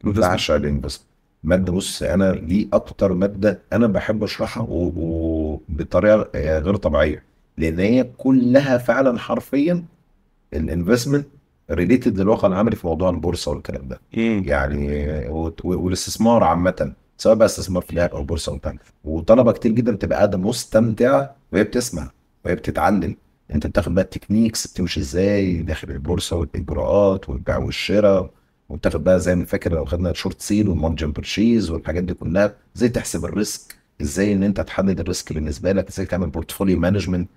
بعشق الانفستمنت ماده بص انا دي اكتر ماده انا بحب اشرحها وبطريقه آه، غير طبيعيه لان هي كلها فعلا حرفيا الانفستمنت ريليتد للواقع العملي في موضوع البورصه والكلام ده يعني والاستثمار عامه سواء بقى استثمار في ذهب او بورصه او وطلبه كتير جدا بتبقى قاعده مستمتعه وهي بتسمع وهي بتتعلم انت بتاخد بقى التكنيكس بتمشي ازاي داخل البورصه والاجراءات والبيع والشراء منتخب بقى زي ما فاكر لو خدنا شورت سيل والمارجن برشيز والحاجات دي كلها ازاي تحسب الريسك ازاي ان انت تحدد الريسك بالنسبه لك ازاي تعمل بورتفوليو مانجمنت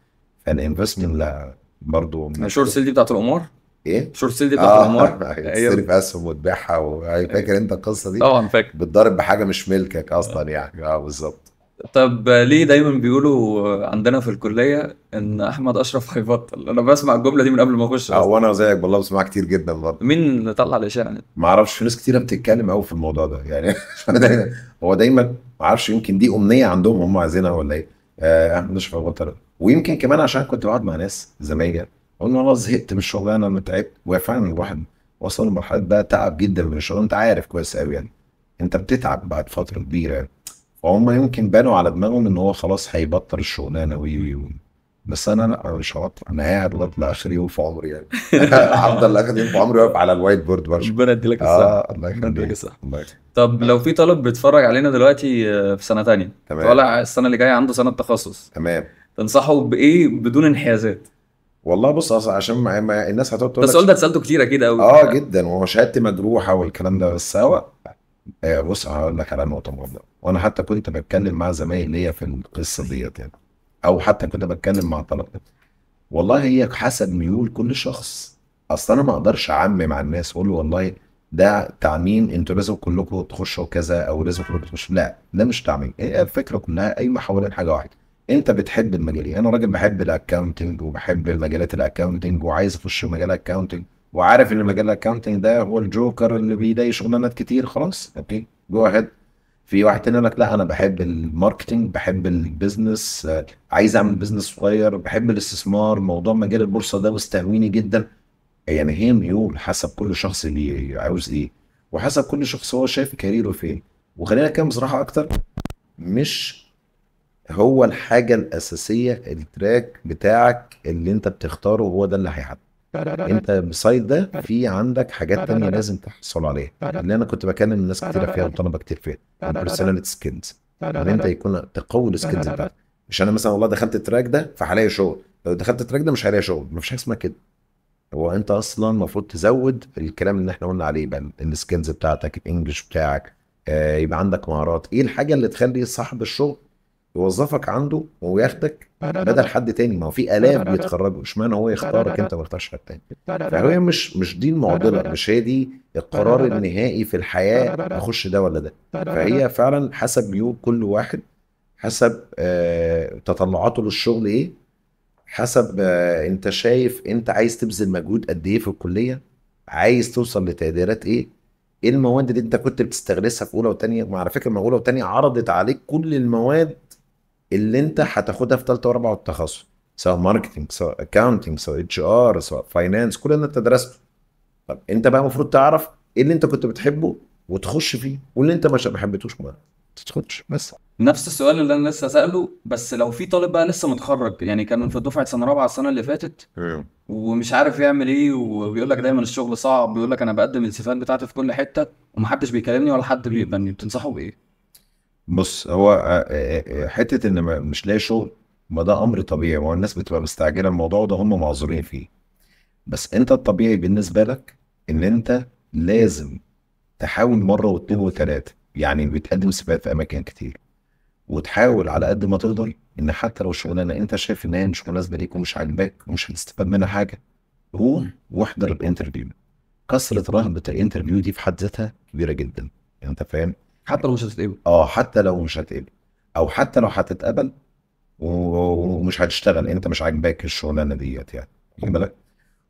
انفستمنت لا برضه الشورت سيل دي بتاعت الامور ايه؟ شورت سيل دي بتاعت آه القمار تشتري في اسهم وتبيعها فاكر انت القصه دي؟ طبعا أه، فاكر بتضارب بحاجه مش ملكك اصلا يعني اه بالظبط طب ليه دايما بيقولوا عندنا في الكليه ان احمد اشرف هيبطل انا بسمع الجمله دي من قبل ما اخش اه وانا زيك والله بسمعها كتير جدا برضه مين اللي طلع الاشاعه دي؟ يعني؟ ما اعرفش ناس كتيره بتتكلم قوي في الموضوع ده يعني دايما هو دايما ما اعرفش يمكن دي امنيه عندهم هم عايزينها ولا ايه آه، احمد اشرف هيبطل ويمكن كمان عشان كنت بقعد مع ناس زمايلي قلنا والله زهقت من الشغلانه انا تعبت وفعلا الواحد وصل لمرحله بقى تعب جدا من الشغل انت عارف كويس قوي يعني انت بتتعب بعد فتره كبيره يعني فهم يمكن بانوا على دماغهم ان هو خلاص هيبطل الشغلانه وي وي وي بس انا لا مش هبطل انا قاعد لغايه لاخر يوم في عمري يعني هفضل لاخر يوم في عمري واقف على الوايت بورد برشا ربنا يديلك الصحه الله يخليك الصحه طب لو في طالب بيتفرج علينا دلوقتي آه، في سنه ثانيه تمام طالع السنه اللي جايه عنده سنه تخصص تمام تنصحه بايه بدون انحيازات والله بص اصل عشان ما الناس هتقعد تقول بس السؤال ده اتسالته كتير اكيد قوي اه جدا ومشاهدتي مجروحه والكلام ده بس هو آه بص هقول لك على نقطه مهمه وانا حتى كنت بتكلم مع زمايل ليا في القصه ديت يعني او حتى كنت بتكلم مع طلبه والله هي حسب ميول كل شخص اصل انا ما اقدرش اعمم على الناس اقول له والله ده تعميم انتوا لازم كلكم تخشوا كذا او لازم كلكم تخشوا لا ده مش تعميم هي الفكره كلها اي حوالين حاجه واحده انت بتحب المجال إيه؟ انا راجل بحب الاكونتنج وبحب المجالات الاكونتنج وعايز اخش مجال الاكونتنج وعارف ان مجال الاكونتنج ده هو الجوكر اللي بيضايق شغلانات كتير خلاص اوكي جو اهيد في واحد تاني يقول لك لا انا بحب الماركتنج بحب البيزنس آه، عايز اعمل بيزنس صغير بحب الاستثمار موضوع مجال البورصه ده مستهويني جدا يعني هي ميول حسب كل شخص اللي عاوز ايه وحسب كل شخص هو شايف كاريره فين وخلينا نتكلم بصراحه اكتر مش هو الحاجه الاساسيه التراك بتاعك اللي انت بتختاره هو ده اللي هيحدد انت بسايد ده في عندك حاجات تانية لازم تحصل عليها اللي انا كنت بكلم الناس كتير فيها وطلبه كتير فيها البرسوناليتي سكيلز ان انت يكون تقوي السكيلز بتاعتك مش انا مثلا والله دخلت التراك ده فهلاقي شغل لو دخلت التراك ده مش هلاقي شغل مفيش حاجه اسمها كده هو انت اصلا المفروض تزود الكلام اللي احنا قلنا عليه بقى السكيلز بتاعتك الانجليش بتاعك آه يبقى عندك مهارات ايه الحاجه اللي تخلي صاحب الشغل يوظفك عنده وياخدك بدل حد تاني ما هو في الاف بيتخرجوا اشمعنى هو يختارك انت ما يختارش حد تاني فهي مش مش دي المعضله مش هي دي القرار النهائي في الحياه اخش ده ولا ده فهي فعلا حسب ميول كل واحد حسب آه تطلعاته للشغل ايه حسب آه انت شايف انت عايز تبذل مجهود قد ايه في الكليه عايز توصل لتقديرات ايه ايه المواد اللي انت كنت بتستغلسها في اولى وثانيه على فكره ما اولى وثانيه عرضت عليك كل المواد اللي انت هتاخدها في ثالثه ورابعه التخصص سواء ماركتنج سواء اكاونتنج سواء اتش ار سواء فاينانس كل اللي انت درسته طب انت بقى المفروض تعرف ايه اللي انت كنت بتحبه وتخش فيه واللي انت ما حبيتهوش ما تدخلش بس نفس السؤال اللي انا لسه ساله بس لو في طالب بقى لسه متخرج يعني كان في دفعه سنه رابعه السنه اللي فاتت ومش عارف يعمل ايه وبيقول لك دايما الشغل صعب بيقول لك انا بقدم السيفات بتاعتي في كل حته ومحدش بيكلمني ولا حد بيقبلني بتنصحه بايه؟ بص هو آه، آه، آه، حته ان مش لاقي شغل ما ده امر طبيعي ما هو الناس بتبقى مستعجله الموضوع ده هم معذورين فيه بس انت الطبيعي بالنسبه لك ان انت لازم تحاول مره واتنين وتلاته يعني بتقدم سباق في اماكن كتير وتحاول على قد ما تقدر ان حتى لو شغلانه انت شايف ان هي مش مناسبه ليك ومش عاجباك ومش هتستفاد منها حاجه روح واحضر الانترفيو كثره رهبه الانترفيو دي في حد ذاتها كبيره جدا انت فاهم حتى لو مش هتتقبل اه حتى لو مش هتقبل او حتى لو هتتقبل ومش هتشتغل يعني انت مش عاجباك الشغلانه ديت يعني واخد بالك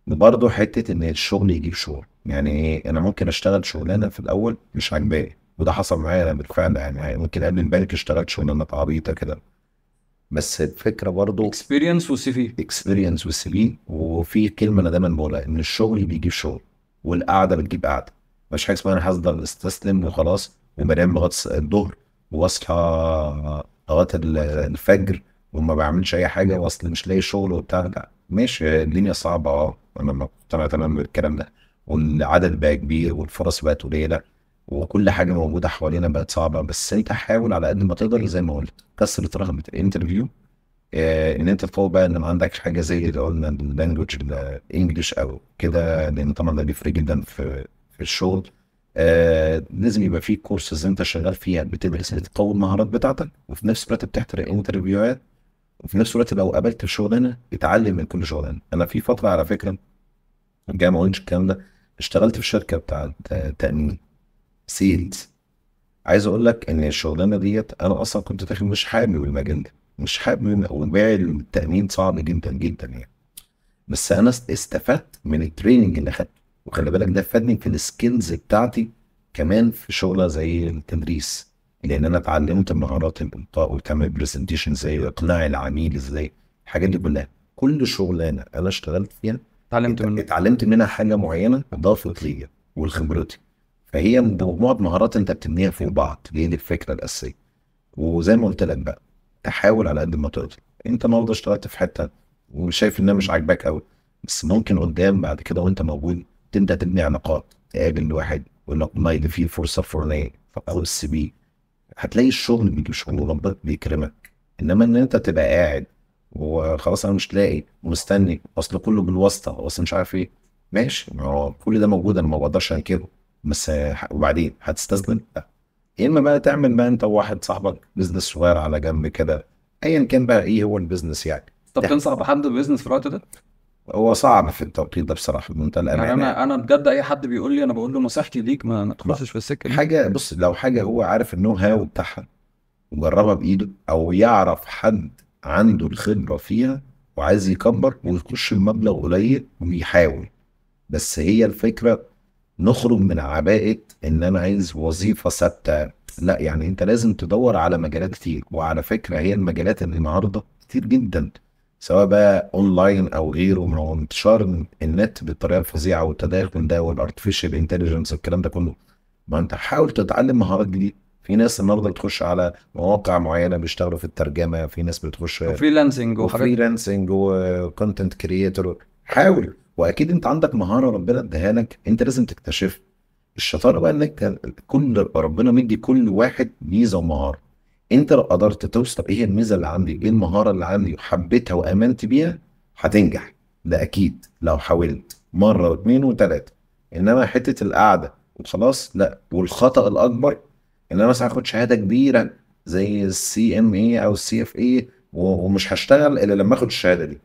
برضه حته ان الشغل يجيب شغل يعني ايه انا ممكن اشتغل شغلانه في الاول مش عاجباني وده حصل معايا انا بالفعل يعني, يعني ممكن قبل البنك اشتغلت شغلانه عبيطه كده بس الفكره برضه اكسبيرينس والسي في اكسبيرينس والسي في وفي كلمه انا دايما بقولها ان الشغل بيجيب شغل والقعده بتجيب قعده مش حاجه اسمها انا هفضل استسلم وخلاص وبنام لغايه الظهر واصحى لغايه الفجر وما بعملش اي حاجه واصل مش لاقي شغل وبتاع لا ماشي الدنيا صعبه اه انا مقتنع تماما بالكلام ده والعدد بقى كبير والفرص بقت قليله وكل حاجه موجوده حوالينا بقت صعبه بس انت حاول على قد ما تقدر زي ما قلت كسرت رغبه الانترفيو آه، ان انت تفوق بقى ان ما عندكش حاجه زي اللي قلنا اللانجوج الانجلش او كده لان طبعا ده بيفرق جدا في في الشغل آه لازم يبقى في كورسز انت شغال فيها بتدرس بتقوي المهارات بتاعتك وفي نفس الوقت بتحضر انترفيوهات وفي نفس الوقت لو قابلت شغلانه اتعلم من كل شغلانه انا في فتره على فكره الجامعه ما الكلام ده اشتغلت في شركه بتاعت تامين سيلز عايز اقول لك ان الشغلانه ديت انا اصلا كنت داخل مش حابب المجال ده مش حابب وبيع التامين صعب جدا جدا يعني بس انا استفدت من التريننج اللي اخدته وخلي بالك ده فادني في السكيلز بتاعتي كمان في شغله زي التدريس لان انا اتعلمت مهارات الالقاء وتعمل برزنتيشن زي اقناع العميل ازاي الحاجات دي كلها كل شغلانه انا اشتغلت فيها اتعلمت منها اتعلمت منها حاجه معينه اضافت ليا ولخبرتي فهي مجموعه مهارات انت بتبنيها فوق بعض هي دي الفكره الاساسيه وزي ما قلت لك بقى تحاول على قد ما تقدر انت النهارده اشتغلت في حته وشايف انها مش عاجباك قوي بس ممكن قدام بعد كده وانت موجود تبدا تبني علاقات تقابل واحد يقول لك والله ده فيه فرصه فلانيه السي بيه هتلاقي الشغل بيجيب شغل ربنا بيكرمك انما ان انت تبقى قاعد وخلاص انا مش لاقي ومستني اصل كله بالواسطه اصل مش عارف ايه ماشي ما هو كل ده موجود انا ما بقدرش انكره بس وبعدين هتستسلم لا يا اما بقى تعمل بقى انت وواحد صاحبك بزنس صغير على جنب كده ايا كان بقى ايه هو البيزنس يعني طب تنصح بحد بزنس في الوقت ده؟ هو صعب في التوقيت ده بصراحه منتهى يعني الامانه يعني انا انا بجد اي حد بيقول لي انا بقول له نصيحتي ليك ما, ما تخشش في السكه دي حاجه بص لو حاجه هو عارف النو هاو بتاعها وجربها بايده او يعرف حد عنده الخبره فيها وعايز يكبر ويخش بمبلغ قليل ويحاول بس هي الفكره نخرج من عباءه ان انا عايز وظيفه ثابته لا يعني انت لازم تدور على مجالات كتير وعلى فكره هي المجالات اللي النهارده كتير جدا سواء بقى اونلاين او غيره من انتشار النت بالطريقه الفظيعه والتداخل ده والارتفيشال انتليجنس والكلام ده كله ما انت حاول تتعلم مهارات جديده في ناس النهارده بتخش على مواقع معينه بيشتغلوا في الترجمه في ناس بتخش فريلانسنج وفريلانسنج وكونتنت كريتور حاول واكيد انت عندك مهاره ربنا اداها لك انت لازم تكتشفها الشطاره بقى انك كل ربنا مدي كل واحد ميزه ومهاره انت لو قدرت توصل ايه الميزه اللي عندي ايه المهاره اللي عندي وحبيتها وامنت بيها هتنجح ده اكيد لو حاولت مره واثنين وثلاثه انما حته القعده وخلاص لا والخطا الاكبر ان انا مثلا هاخد شهاده كبيره زي السي ام اي او السي اف اي ومش هشتغل الا لما اخد الشهاده دي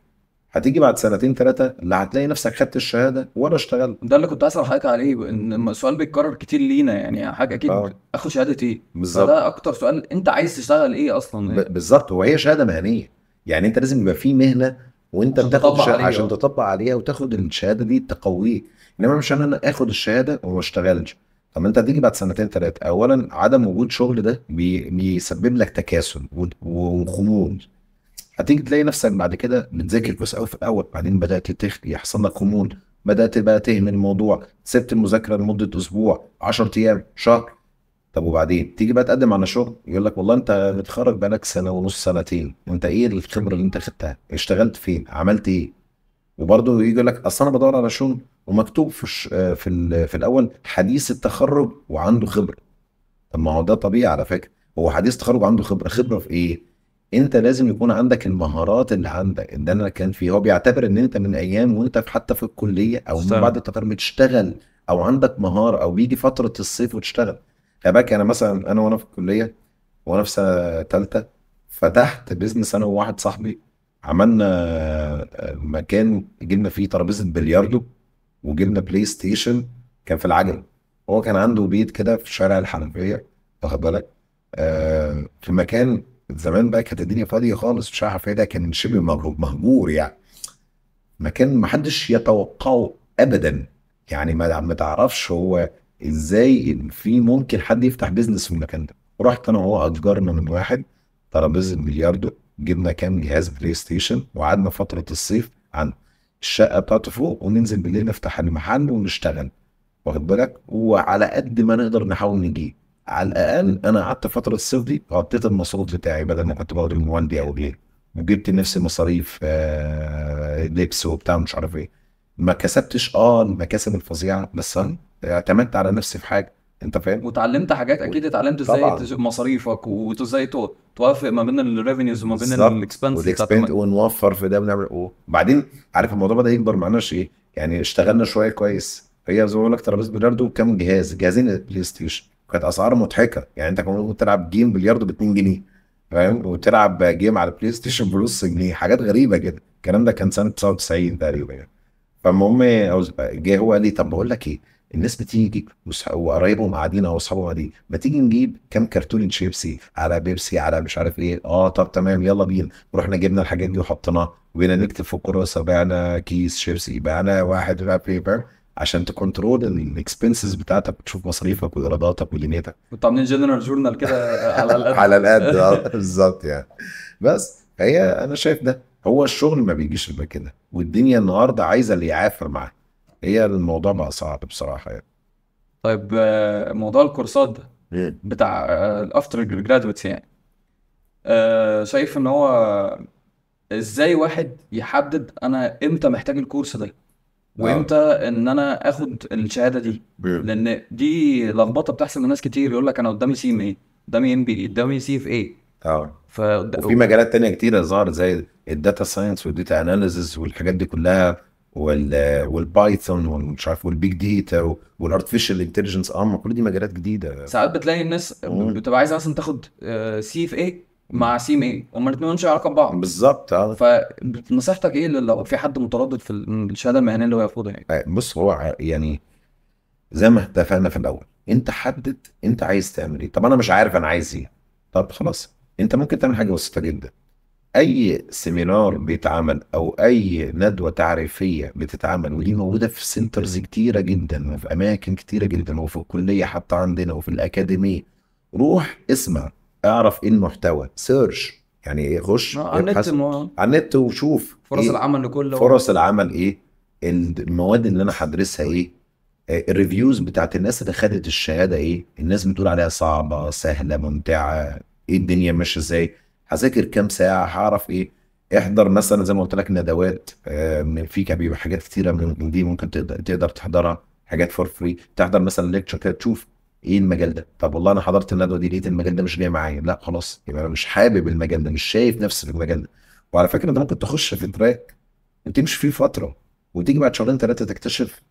هتيجي بعد سنتين ثلاثه لا هتلاقي نفسك خدت الشهاده ولا اشتغلت ده اللي كنت اسال حضرتك عليه ان السؤال بيتكرر كتير لينا يعني حاجه اكيد آه. اخد شهاده ايه بالظبط ده اكتر سؤال انت عايز تشتغل ايه اصلا يعني. بالظبط هو هي شهاده مهنيه يعني انت لازم يبقى في مهنه وانت بتاخد شه... عشان تطبق عليها وتاخد الشهاده دي تقويك انما مش انا اخد الشهاده وما اشتغلش طب انت هتيجي بعد سنتين ثلاثه اولا عدم وجود شغل ده بي... بيسبب لك تكاسل وخمول هتيجي تلاقي نفسك بعد كده بتذاكر كويس قوي في الاول بعدين بدات تخلي يحصل لك هموم بدات بقى تهمل الموضوع سبت المذاكره لمده اسبوع 10 ايام شهر طب وبعدين تيجي بقى تقدم على شغل يقول لك والله انت متخرج بقالك سنه ونص سنتين وانت ايه الخبره اللي انت خدتها اشتغلت فين عملت ايه وبرضه يجي يقول لك اصل انا بدور على شغل ومكتوب في الش... في, ال... في الاول حديث التخرج وعنده خبره طب ما هو ده طبيعي على فكره هو حديث تخرج عنده خبره خبره في ايه أنت لازم يكون عندك المهارات اللي عندك إن أنا كان في هو بيعتبر إن أنت من أيام وأنت حتى في الكلية أو من بعد التخرج بتشتغل أو عندك مهارة أو بيجي فترة الصيف وتشتغل فباك أنا مثلا أنا وأنا في الكلية وأنا في سنة ثالثه فتحت بيزنس أنا وواحد صاحبي عملنا آه، مكان جبنا فيه ترابيزة بلياردو وجبنا بلاي ستيشن كان في العجل هو كان عنده بيت كده في شارع الحنفيه واخد بالك آه في مكان زمان بقى كانت الدنيا فاضيه خالص مش عارف ايه ده كان شبه مهجور يعني مكان ما حدش يتوقعه ابدا يعني ما تعرفش هو ازاي ان في ممكن حد يفتح بيزنس في المكان ده رحت انا وهو اجرنا من واحد ترابيزه بلياردو جبنا كام جهاز بلاي ستيشن وقعدنا فتره الصيف عن الشقه بتاعته فوق وننزل بالليل نفتح المحل ونشتغل واخد بالك وعلى قد ما نقدر نحاول نجيب على الاقل انا قعدت فتره الصيف دي غطيت المصروف بتاعي بدل ما كنت بقعد من دي او ليه وجبت لنفسي مصاريف آه، لبس وبتاع مش عارف ايه ما كسبتش اه المكاسب الفظيعه بس انا اعتمدت على نفسي في حاجه انت فاهم وتعلمت حاجات اكيد اتعلمت ازاي مصاريفك وازاي توافق ما بين الريفينيوز وما بين الاكسبنس ونوفر في ده ونعمل وبعدين عارف الموضوع بدا يكبر معناش ايه يعني اشتغلنا شويه كويس هي زي ما بقول لك ترابيزه بلياردو وكام جهاز جهازين بلاي ستيشن كانت اسعار مضحكه يعني انت كمان ممكن تلعب جيم بلياردو ب 2 جنيه فاهم وتلعب جيم على بلاي ستيشن بنص جنيه حاجات غريبه كده الكلام ده كان سنه 99 تقريبا يعني فالمهم جه هو قال لي طب بقول لك ايه الناس بتيجي تجيب وقرايبهم قاعدين او اصحابهم قاعدين ما تيجي نجيب كام كرتون شيبسي على بيبسي على مش عارف ايه اه طب تمام يلا بينا رحنا جبنا الحاجات دي وحطيناها وبقينا نكتب في الكراسه بعنا كيس شيبسي بعنا واحد مش عارف ايه عشان تكنترول الاكسبنسز بتاعتك وتشوف مصاريفك وايراداتك ودنيتك كنتوا عاملين جنرال جورنال كده على القد على القد آه، بالظبط يعني بس هي انا شايف ده هو الشغل ما بيجيش الا كده والدنيا النهارده عايزه اللي يعافر معاه هي الموضوع بقى صعب بصراحه يعني طيب آه، موضوع الكورسات ده بتاع الافتر آه، جرادويتس يعني شايف ان هو ازاي واحد يحدد انا امتى محتاج الكورس ده آه. وامتى ان انا اخد الشهاده دي لان دي لخبطه بتحصل لناس كتير يقول لك انا قدامي سي ام اي قدامي ام بي قدامي سي اف اي اه ف... وفي مجالات تانية كتيرة ظهرت زي الداتا ساينس والديتا اناليسيس والحاجات دي كلها وال والبايثون ومش عارف والبيج داتا والارتفيشال انتليجنس ارم كل دي مجالات جديده ساعات بتلاقي الناس بتبقى عايزه اصلا تاخد آه، سي اف اي مع سيم ايه هما الاثنين مالهمش علاقه ببعض بالظبط اه فنصيحتك ايه لو في حد متردد في الشهاده المهنيه اللي هو ياخدها يعني آه، بص هو يعني زي ما اتفقنا في الاول انت حدد انت عايز تعمل ايه طب انا مش عارف انا عايز ايه طب خلاص انت ممكن تعمل حاجه بسيطه جدا اي سيمينار بيتعمل او اي ندوه تعريفيه بتتعمل ودي موجوده في سنترز كتيره جدا وفي اماكن كتيره جدا وفي الكليه حتى عندنا وفي الاكاديميه روح اسمع اعرف ايه المحتوى سيرش يعني إيه؟ خش آه، على النت على النت وشوف فرص إيه؟ العمل لكل فرص العمل ايه المواد اللي انا هدرسها ايه آه، الريفيوز بتاعت الناس اللي خدت الشهاده ايه الناس بتقول عليها صعبه سهله ممتعه ايه الدنيا ماشيه ازاي هذاكر كام ساعه هعرف ايه احضر مثلا زي ما قلت لك ندوات من في بيبقى حاجات كتيره من دي ممكن تقدر تقدر تحضرها حاجات فور فري تحضر مثلا ليكتشر كده تشوف ايه المجال ده؟ طب والله انا حضرت الندوه دي لقيت المجال ده مش جاي معايا، لا خلاص يبقى يعني انا مش حابب المجال ده، مش شايف نفسي في المجال ده. وعلى فكره انت ممكن تخش في تراك وتمشي فيه فتره وتيجي بعد شهرين ثلاثه تكتشف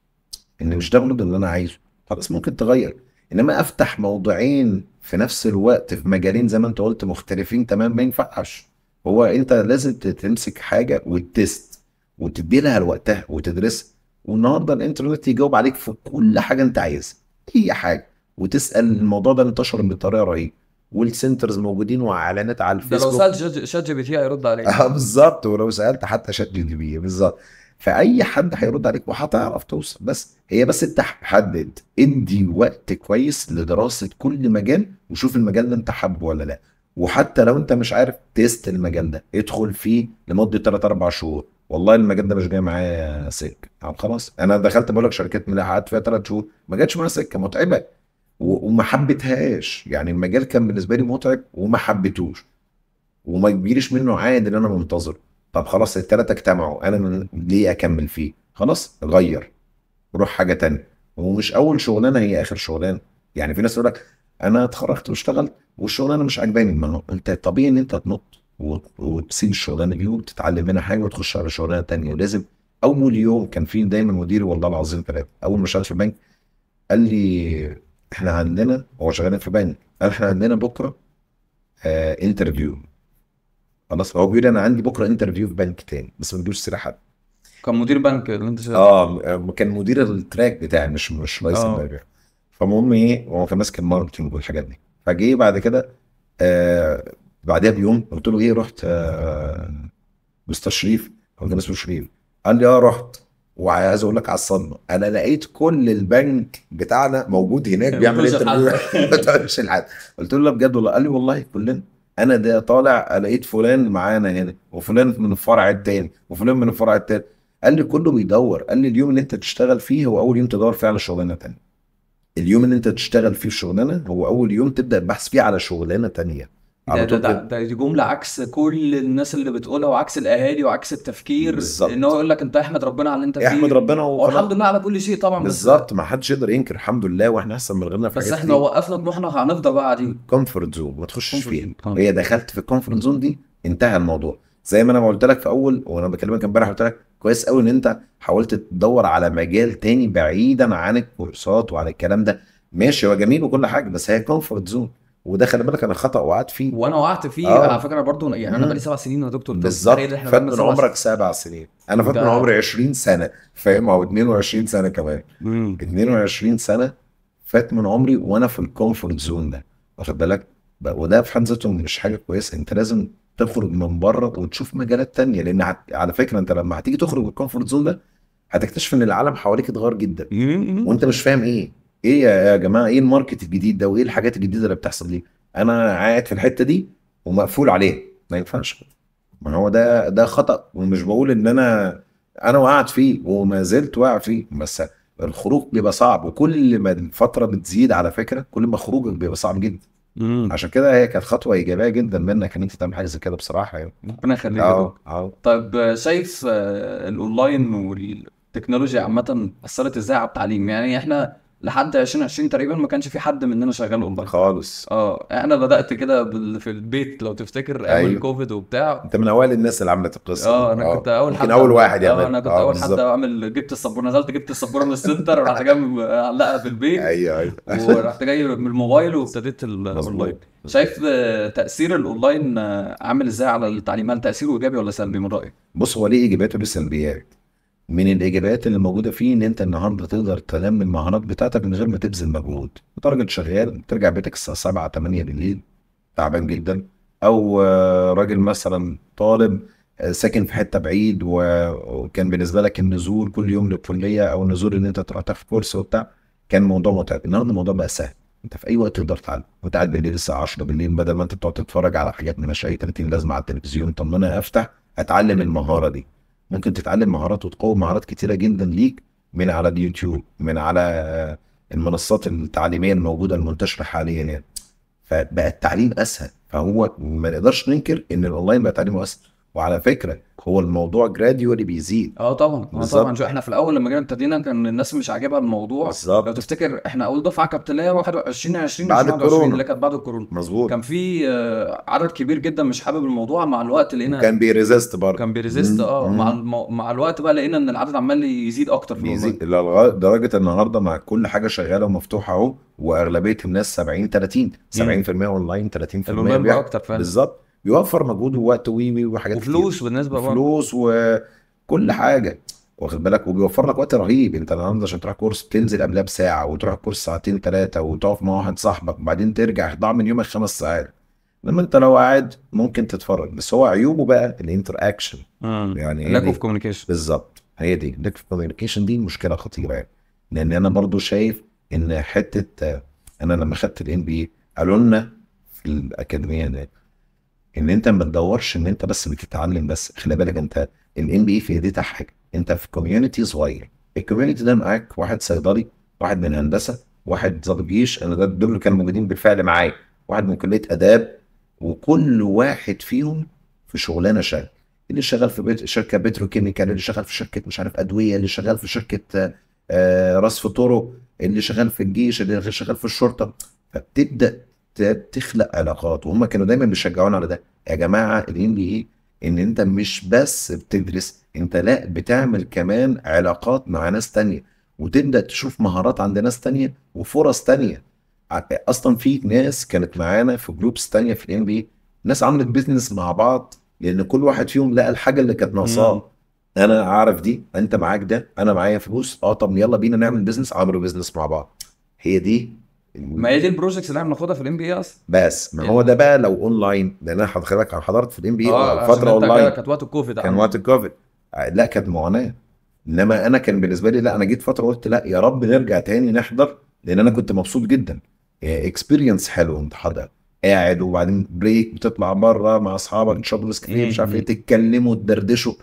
ان مش ده اللي انا عايزه، خلاص ممكن تغير. انما افتح موضوعين في نفس الوقت في مجالين زي ما انت قلت مختلفين تمام ما ينفعش. هو انت لازم تمسك حاجه وتست وتدي لها لوقتها وتدرسها والنهارده الانترنت يجاوب عليك في كل حاجه انت عايزها اي حاجه وتسال الموضوع ده انتشر بطريقه رهيبه والسنترز موجودين واعلانات على الفيسبوك لو سالت شات جي بي تي هيرد عليك اه بالظبط ولو سالت حتى شات جي بي بالظبط فاي حد هيرد عليك وهتعرف توصل بس هي بس انت حدد ادي وقت كويس لدراسه كل مجال وشوف المجال اللي انت حابه ولا لا وحتى لو انت مش عارف تيست المجال ده ادخل فيه لمده 3 4 شهور والله المجال ده مش جاي معايا سكه خلاص انا دخلت بقول لك شركات ملاحقات فيها 3 شهور ما جاتش معايا سكه متعبه وما حبتهاش يعني المجال كان بالنسبه لي متعب وما حبيتهوش وما يجيليش منه عائد اللي انا منتظره طب خلاص الثلاثه اجتمعوا انا ليه اكمل فيه خلاص غير روح حاجه تانية ومش اول شغلانه هي اخر شغلانه يعني في ناس يقول لك انا اتخرجت واشتغلت والشغلانه مش عجباني ما انت طبيعي ان انت تنط وتسيب الشغلانه دي وتتعلم منها حاجه وتخش على شغلانه تانية ولازم اول يوم كان في دايما مديري والله العظيم ثلاثه اول ما اشتغلت في البنك قال لي احنا عندنا هو شغال في بنك قال احنا عندنا بكره آه انترفيو خلاص هو بيقول انا عندي بكره انترفيو في بنك تاني بس ما ادوش سيره حد كان مدير بنك اللي انت شغال اه كان مدير التراك بتاعي مش مش رئيس آه. المبيع فالمهم ايه هو كان ماسك الماركتنج والحاجات دي فجه بعد كده آه بعدها بيوم قلت له ايه رحت آه مستر شريف هو كان اسمه شريف قال لي اه رحت وعايز اقول لك على الصدمه انا لقيت كل البنك بتاعنا موجود هناك يعني بيعمل ما تعملش الحد قلت له لا بجد والله قال لي والله كلنا انا ده طالع لقيت فلان معانا هنا وفلان من الفرع التاني وفلان من الفرع التالت قال لي كله بيدور قال لي اليوم اللي انت تشتغل فيه هو اول يوم تدور فيه على شغلانه تانية اليوم اللي انت تشتغل فيه شغلانه هو اول يوم تبدا البحث فيه على شغلانه تانية ده ده, ده, ده, ده دي جمله عكس كل الناس اللي بتقولها وعكس الاهالي وعكس التفكير بالظبط ان هو يقول لك انت احمد ربنا على اللي انت إيه فيه احمد ربنا والحمد لله على كل شيء طبعا بالظبط ما حدش يقدر ينكر الحمد لله واحنا احسن من غيرنا في بس احنا وقفنا طموحنا هنفضل بقى قاعدين كومفورت زون ما تخشش فيها هي دخلت في الكومفورت زون دي انتهى الموضوع زي ما انا ما قلت لك في اول وانا بكلمك امبارح قلت لك كويس قوي ان انت حاولت تدور على مجال تاني بعيدا عن الكورسات وعن الكلام ده ماشي هو جميل وكل حاجه بس هي كومفورت زون وده خلي بالك انا خطا وقعت فيه وانا وقعت فيه آه. على فكره برضو يعني انا بقالي سبع سنين يا دكتور بالظبط فات من عمرك سبع سنين انا فات من عمري 20 سنه فاهم او 22 سنه كمان مم. 22 سنه فات من عمري وانا في الكومفورت زون ده واخد بالك وده في حد ذاته مش حاجه كويسه انت لازم تخرج من بره وتشوف مجالات تانية لان على فكره انت لما هتيجي تخرج من الكومفورت زون ده هتكتشف ان العالم حواليك اتغير جدا وانت مش فاهم ايه ايه يا جماعه ايه الماركت الجديد ده وايه الحاجات الجديده اللي بتحصل دي انا قاعد في الحته دي ومقفول عليها ما ينفعش ما هو ده ده خطا ومش بقول ان انا انا وقعت فيه وما زلت واقع فيه بس الخروج بيبقى صعب وكل ما الفتره بتزيد على فكره كل ما خروجك بيبقى صعب جدا مم. عشان كده هي كانت خطوه ايجابيه جدا منك ان انت تعمل حاجه زي كده بصراحه يعني ربنا يخليك اه اه طيب شايف آه، الاونلاين والتكنولوجيا عامه اثرت ازاي على التعليم يعني احنا لحد 2020 تقريبا ما كانش في حد مننا شغال اونلاين خالص اه احنا بدات كده بال... في البيت لو تفتكر قبل أيوه. كوفيد وبتاع انت من اوائل الناس اللي عملت القصه اه انا آه. كنت اول حد اول واحد يعني انا كنت آه، اول حد اعمل جبت السبوره نزلت جبت السبوره من السنتر ورحت جاي معلقها في البيت ايوه ايوه ورحت جاي من الموبايل وابتديت الاونلاين شايف تاثير الاونلاين عامل ازاي على التعليم هل تاثيره ايجابي ولا سلبي من رايك؟ بص هو ليه ايجابياته وليه سلبيات من الاجابات اللي موجوده فيه ان انت النهارده تقدر تنمي المهارات بتاعتك من غير ما تبذل مجهود انت راجل شغال ترجع بيتك الساعه 7 8 بالليل تعبان جدا او آه، راجل مثلا طالب آه، ساكن في حته بعيد وكان بالنسبه لك النزول كل يوم للكليه او النزول ان انت تروح تاخد كورس وبتاع كان موضوع متعب النهارده الموضوع بقى سهل انت في اي وقت تقدر تعلم وانت بالليل الساعه 10 بالليل بدل ما انت بتقعد تتفرج على حاجات من اي 30 لازمه على التلفزيون طب انا افتح اتعلم المهاره دي ممكن تتعلم مهارات وتقوم مهارات كتيره جدا ليك من على اليوتيوب من على المنصات التعليميه الموجوده المنتشره حاليا يعني فبقى التعليم اسهل فهو ما نقدرش ننكر ان الاونلاين بقى تعليمه اسهل وعلى فكره هو الموضوع جراديولي بيزيد اه طبعا اه طبعا شو احنا في الاول لما جينا ابتدينا كان الناس مش عاجبها الموضوع بالظبط لو تفتكر احنا اول دفعه كابتنيه 21 20 بعد الكورونا اللي كانت بعد الكورونا مظبوط كان في آه، عدد كبير جدا مش حابب الموضوع مع الوقت لقينا كان بيريزيست برضه كان بيريزيست اه مع مع الوقت بقى لقينا ان العدد عمال يزيد اكتر في بيزيد لدرجه النهارده مع كل حاجه شغاله ومفتوحه اهو واغلبيه الناس 70 30 70% اونلاين 30% اكتر فعلا بالظبط بيوفر مجهود ووقت وي وحاجات وفلوس كتير. بالنسبه برضه فلوس وكل حاجه واخد بالك وبيوفر لك وقت رهيب انت النهارده عشان تروح كورس تنزل قبلها بساعه وتروح الكورس ساعتين ثلاثه وتقف مع واحد صاحبك وبعدين ترجع ضاع من يومك خمس ساعات لما انت لو قاعد ممكن تتفرج بس هو عيوبه بقى الانتر اكشن آه. يعني لاك اوف كوميونيكيشن بالظبط هي دي لاك اوف كوميونيكيشن دي مشكله خطيره يعني لان انا برضو شايف ان حته انا لما خدت الان بي قالوا لنا في الاكاديميه هناك ان انت ما تدورش ان انت بس بتتعلم بس خلي بالك انت الام بي في ايديتك حاجه انت في كوميونتي صغير الكوميونتي ده معاك واحد صيدلي واحد من هندسه واحد ضابط جيش انا ده دول كانوا موجودين بالفعل معايا واحد من كليه اداب وكل واحد فيهم في شغلانه شغل اللي شغال في بيت شركه بتروكيميكال اللي شغال في شركه مش عارف ادويه اللي شغال في شركه آه، رصف طرق اللي شغال في الجيش اللي شغال في الشرطه فبتبدا تخلق علاقات وهم كانوا دايما بيشجعونا على ده يا جماعه الان بي إيه؟ ان انت مش بس بتدرس انت لا بتعمل كمان علاقات مع ناس تانية وتبدا تشوف مهارات عند ناس تانية وفرص تانية اصلا في ناس كانت معانا في جروبس تانية في الام بي ناس عملت بيزنس مع بعض لان كل واحد فيهم لقى الحاجه اللي كانت ناقصاه انا اعرف دي انت معاك ده انا معايا فلوس اه طب يلا بينا نعمل بيزنس عملوا بيزنس مع بعض هي دي ما هي دي البروجكتس اللي احنا بناخدها في الام بي اي اصلا بس ما هو ده يعني بقى لو اون لاين لان انا حضرتك حضرت في الام بي اي آه، فتره اون لاين كانت وقت الكوفيد كان وقت الكوفيد آه، لا كانت معاناه انما انا كان بالنسبه لي لا انا جيت فتره قلت لا يا رب نرجع تاني نحضر لان انا كنت مبسوط جدا اكسبيرينس آه، حلو انت حضرتك قاعد وبعدين بريك بتطلع بره مع اصحابك تشربوا نسكافيه مش عارف ايه تتكلموا تدردشوا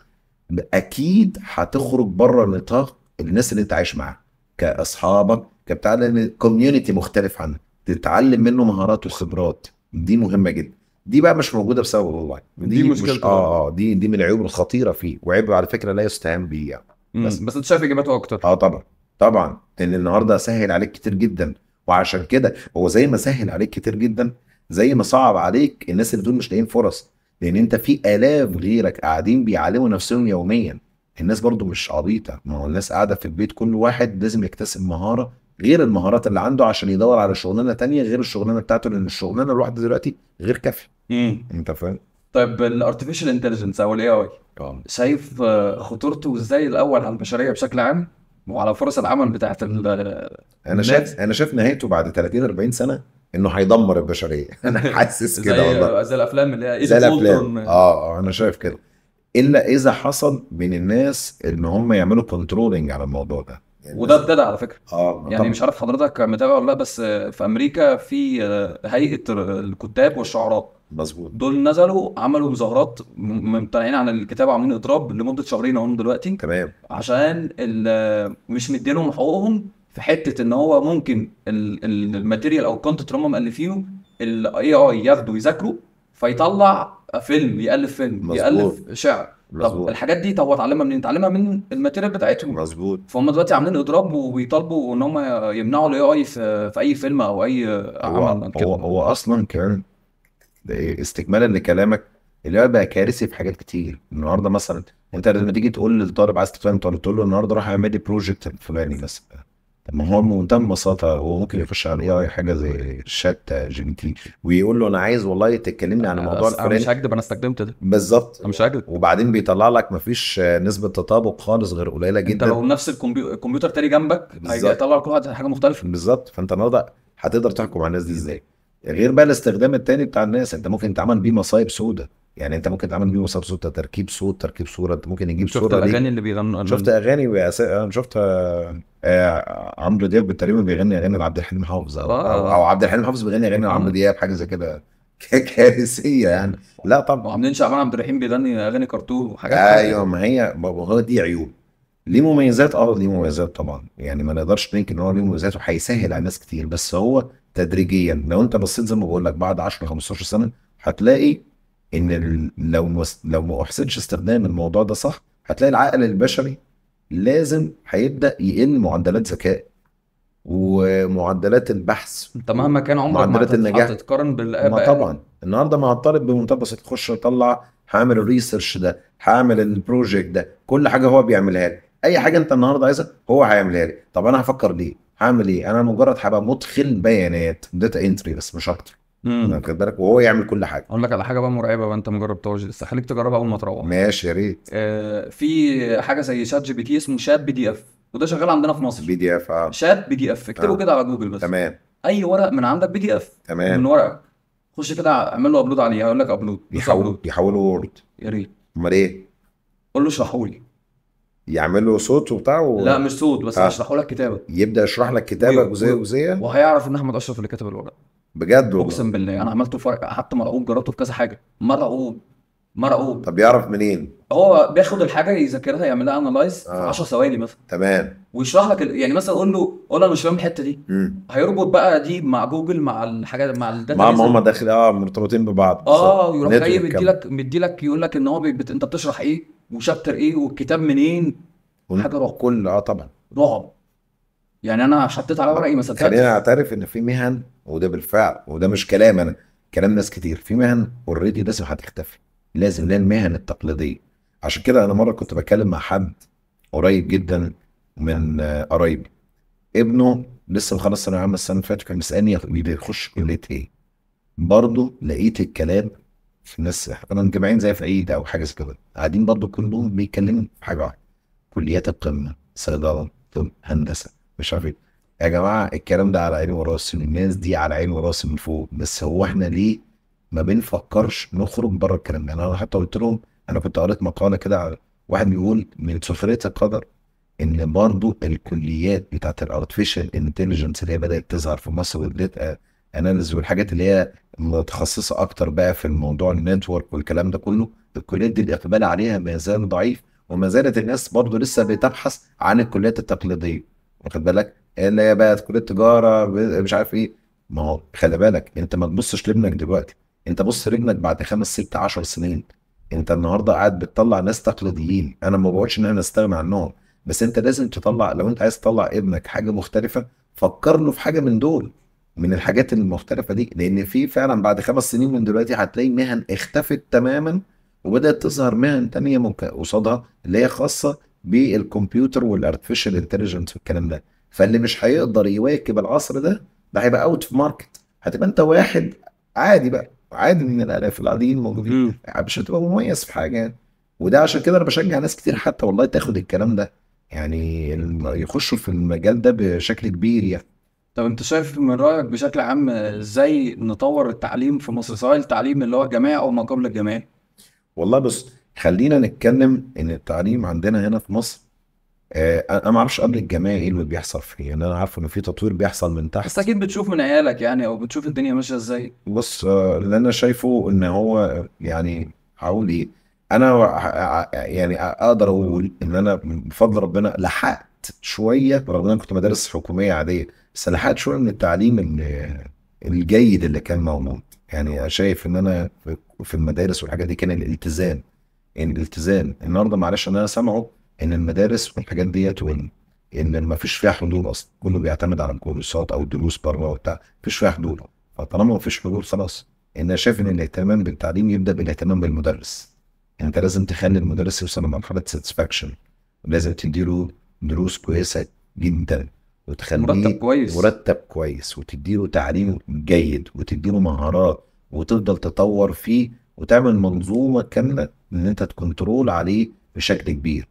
اكيد هتخرج بره نطاق الناس اللي انت عايش معاها كاصحابك كبتعلم كوميونتي مختلف عنك تتعلم منه مهارات وخبرات دي مهمه جدا دي بقى مش موجوده بسبب الاونلاين دي, دي مشكله مش اه اه دي دي من العيوب الخطيره فيه وعيب على فكره لا يستهان به يعني بس بس انت شايف اجاباته اكتر اه طبعا طبعا لان النهارده سهل عليك كتير جدا وعشان كده هو زي ما سهل عليك كتير جدا زي ما صعب عليك الناس اللي دول مش لاقيين فرص لان انت في الاف غيرك قاعدين بيعلموا نفسهم يوميا الناس برضو مش عبيطه ما هو الناس قاعده في البيت كل واحد لازم يكتسب مهاره غير المهارات اللي عنده عشان يدور على شغلانه تانية غير الشغلانه بتاعته لان الشغلانه الواحده دلوقتي غير كافيه انت فاهم طيب الارتفيشال انتليجنس او الاي اي آه. شايف آه، خطورته ازاي الاول على البشريه بشكل عام وعلى فرص العمل بتاعت انا شايف انا شايف نهايته بعد 30 40 سنه انه هيدمر البشريه انا حاسس كده والله آه، زي الافلام اللي هي زي الافلام اه انا شايف كده الا اذا حصل من الناس ان هم يعملوا كنترولنج على الموضوع ده يعني وده ابتدى على فكره اه يعني طبعا. مش عارف حضرتك متابع ولا لا بس في امريكا في هيئه الكتاب والشعراء مظبوط دول نزلوا عملوا مظاهرات ممتنعين عن الكتاب عاملين اضراب لمده شهرين اهو دلوقتي تمام عشان مش مدينهم حقوقهم في حته ان هو ممكن الماتيريال او الكونتنت اللي هم مالفينه الاي اي ياخده يذاكره فيطلع فيلم يالف فيلم مزبوط. يالف شعر مظبوط الحاجات دي طب اتعلمها منين؟ اتعلمها من الماتيريال بتاعتهم مظبوط فهم دلوقتي عاملين اضراب وبيطالبوا ان هم يمنعوا الاي اي في, في اي فيلم او اي عمل كده هو هو اصلا كان استكمالا لكلامك الاي بقى كارثي في حاجات كتير النهارده مثلا انت لما تيجي تقول للطالب عايز تتفاهم تقول له النهارده راح اعمل لي بروجكت الفلاني مثلا ما هو بمنتهى البساطه هو ممكن يخش على الاي اي حاجه زي شات جي بي تي ويقول له انا عايز والله تتكلمني عن موضوع الفلاني انا مش هكدب انا استخدمت ده بالظبط انا مش هكدب وبعدين بيطلع لك مفيش نسبه تطابق خالص غير قليله جدا انت لو نفس الكمبيوتر تاني جنبك هيطلع كل واحد حاجه مختلفه بالظبط فانت النهارده هتقدر تحكم على الناس دي ازاي غير بقى الاستخدام التاني بتاع الناس انت ممكن تعمل بيه مصايب سوداء يعني انت ممكن تعمل بيه مصايب سوداء تركيب صوت تركيب صوره انت ممكن يجيب صوره شفت الاغاني اللي بيغنوا شفت اغاني انا شفتها آه عمرو دياب تقريبا بيغني اغاني لعبد الحليم حافظ او آه. او عبد الحليم حافظ بيغني اغاني لعمرو آه. دياب حاجه زي كده كارثيه يعني لا طبعا وعاملين شعبان عبد الرحيم بيغني اغاني كرتون وحاجات يعني. ايوه ما هي هو دي عيوب ليه مميزات اه ليه مميزات طبعا يعني ما نقدرش ننكر ان هو ليه مميزات وهيسهل على ناس كتير بس هو تدريجيا لو انت بصيت زي ما بقول لك بعد 10 15 سنه هتلاقي ان لو لو ما احسنش استخدام الموضوع ده صح هتلاقي العقل البشري لازم هيبدا يقل معدلات ذكاء ومعدلات البحث انت مهما كان عمرك معدلات ما النجاح هتتقارن بالاباء ما طبعا النهارده ما هضطرب بمنتهى بس تخش تطلع هعمل الريسيرش ده هعمل البروجكت ده كل حاجه هو بيعملها لي اي حاجه انت النهارده عايزها هو هيعملها لي طب انا هفكر ليه هعمل ايه انا مجرد هبقى مدخل بيانات داتا انتري بس مش اكتر واخد بالك وهو يعمل كل حاجه اقول لك على حاجه بقى مرعبه بقى انت ما جربتهاش لسه خليك تجربها اول ما تروح ماشي يا ريت آه في حاجه زي شات جي بي تي اسمه شات بي دي اف وده شغال عندنا في مصر بي دي اف اه شات بي دي اف اكتبه آه. كده على جوجل بس تمام اي ورق من عندك بي دي اف تمام من ورقك خش كده اعمل له ابلود عليه هيقول لك ابلود يحول يحوله وورد يا ريت امال ايه؟ قول له اشرحه لي يعمل له صوت وبتاع و... لا مش صوت بس هيشرحه آه. لك كتابه يبدا يشرح لك كتابه جزئيه جزئيه وهيعرف ان احمد اشرف اللي كتب الورق بجد والله اقسم بالله انا عملته في قعدت مرعوب جربته في كذا حاجه مرعوب مرعوب طب يعرف منين؟ هو بياخد الحاجه يذاكرها يعملها لها انلايز آه. في 10 ثواني مثلا تمام ويشرح لك يعني مثلا قول له قول له انا مش فاهم الحته دي مم. هيربط بقى دي مع جوجل مع الحاجات مع الداتا مع ما هم داخل اه مرتبطين ببعض اه ويروح جاي مديلك مديلك يقول لك ان هو بت... انت بتشرح ايه وشابتر ايه والكتاب منين حاجه رعب كل اه طبعا رعب يعني انا حطيت على ورقي ما صدقتش خلينا نعترف ان في مهن وده بالفعل وده مش كلام انا كلام ناس كتير في مهن اوريدي لازم هتختفي لازم لان المهن التقليديه عشان كده انا مره كنت بتكلم مع حد قريب جدا من قرايبي ابنه لسه مخلص ثانويه عامه السنه اللي فاتت كان مسالني بيخش كليه ايه برضه لقيت الكلام في الناس احنا متجمعين زي في عيد او حاجه زي كده قاعدين برضه كلهم بيتكلموا في حاجه واحده كليات القمه صيدله طب هندسه مش عارف ايه يا جماعه الكلام ده على عيني وراسي الناس دي على عيني وراسي من فوق بس هو احنا ليه ما بنفكرش نخرج بره الكلام ده يعني انا حتى قلت لهم انا كنت قريت مقاله كده على واحد بيقول من سفريه القدر ان برضو الكليات بتاعت الارتفيشال انتليجنس اللي هي بدات تظهر في مصر والديتا اناليز والحاجات اللي هي متخصصه اكتر بقى في الموضوع النتورك والكلام ده كله الكليات دي الاقبال عليها ما زال ضعيف وما زالت الناس برضو لسه بتبحث عن الكليات التقليديه واخد بالك اللي هي بقى كل تجاره مش عارف ايه ما هو خلي بالك انت ما تبصش لابنك دلوقتي انت بص رجلك بعد خمس ست عشر سنين انت النهارده قاعد بتطلع ناس تقليديين انا ما بقولش ان انا استغنى عنهم بس انت لازم تطلع لو انت عايز تطلع ابنك حاجه مختلفه فكر له في حاجه من دول من الحاجات المختلفه دي لان في فعلا بعد خمس سنين من دلوقتي هتلاقي مهن اختفت تماما وبدات تظهر مهن تانية ممكن قصادها اللي هي خاصه بالكمبيوتر والارتفيشال انتليجنس والكلام ده فاللي مش هيقدر يواكب العصر ده ده هيبقى اوت في ماركت هتبقى انت واحد عادي بقى عادي من الالاف العاديين موجودين مش هتبقى مميز في حاجه يعني وده عشان كده انا بشجع ناس كتير حتى والله تاخد الكلام ده يعني يخشوا في المجال ده بشكل كبير يعني طب انت شايف من رايك بشكل عام ازاي نطور التعليم في مصر سواء التعليم اللي هو جماعي او ما قبل الجماعي والله بص خلينا نتكلم ان التعليم عندنا هنا في مصر آه، انا ما اعرفش قبل الجامعه ايه اللي بيحصل فيه يعني انا عارف ان في تطوير بيحصل من تحت بس اكيد بتشوف من عيالك يعني او بتشوف الدنيا ماشيه ازاي بص آه، اللي انا شايفه ان هو يعني هقول ايه انا يعني اقدر اقول ان انا بفضل ربنا لحقت شويه رغم ان انا كنت مدارس حكوميه عاديه بس لحقت شويه من التعليم الجيد اللي كان موجود يعني شايف ان انا في المدارس والحاجات دي كان الالتزام يعني الالتزام النهارده معلش انا سامعه ان المدارس والحاجات ديت وان ان ما فيش فيها حضور اصلا كله بيعتمد على الكورسات او الدروس بره وبتاع ما فيش فيها حضور فطالما ما فيش حضور خلاص انا شايف ان الاهتمام بالتعليم يبدا بالاهتمام بالمدرس يعني انت لازم تخلي المدرس يوصل لمرحله ساتسفاكشن لازم تديله دروس كويسه جدا وتخليه مرتب كويس مرتب كويس وتديله تعليم جيد وتديله مهارات وتفضل تطور فيه وتعمل منظومه كامله ان انت تكنترول عليه بشكل كبير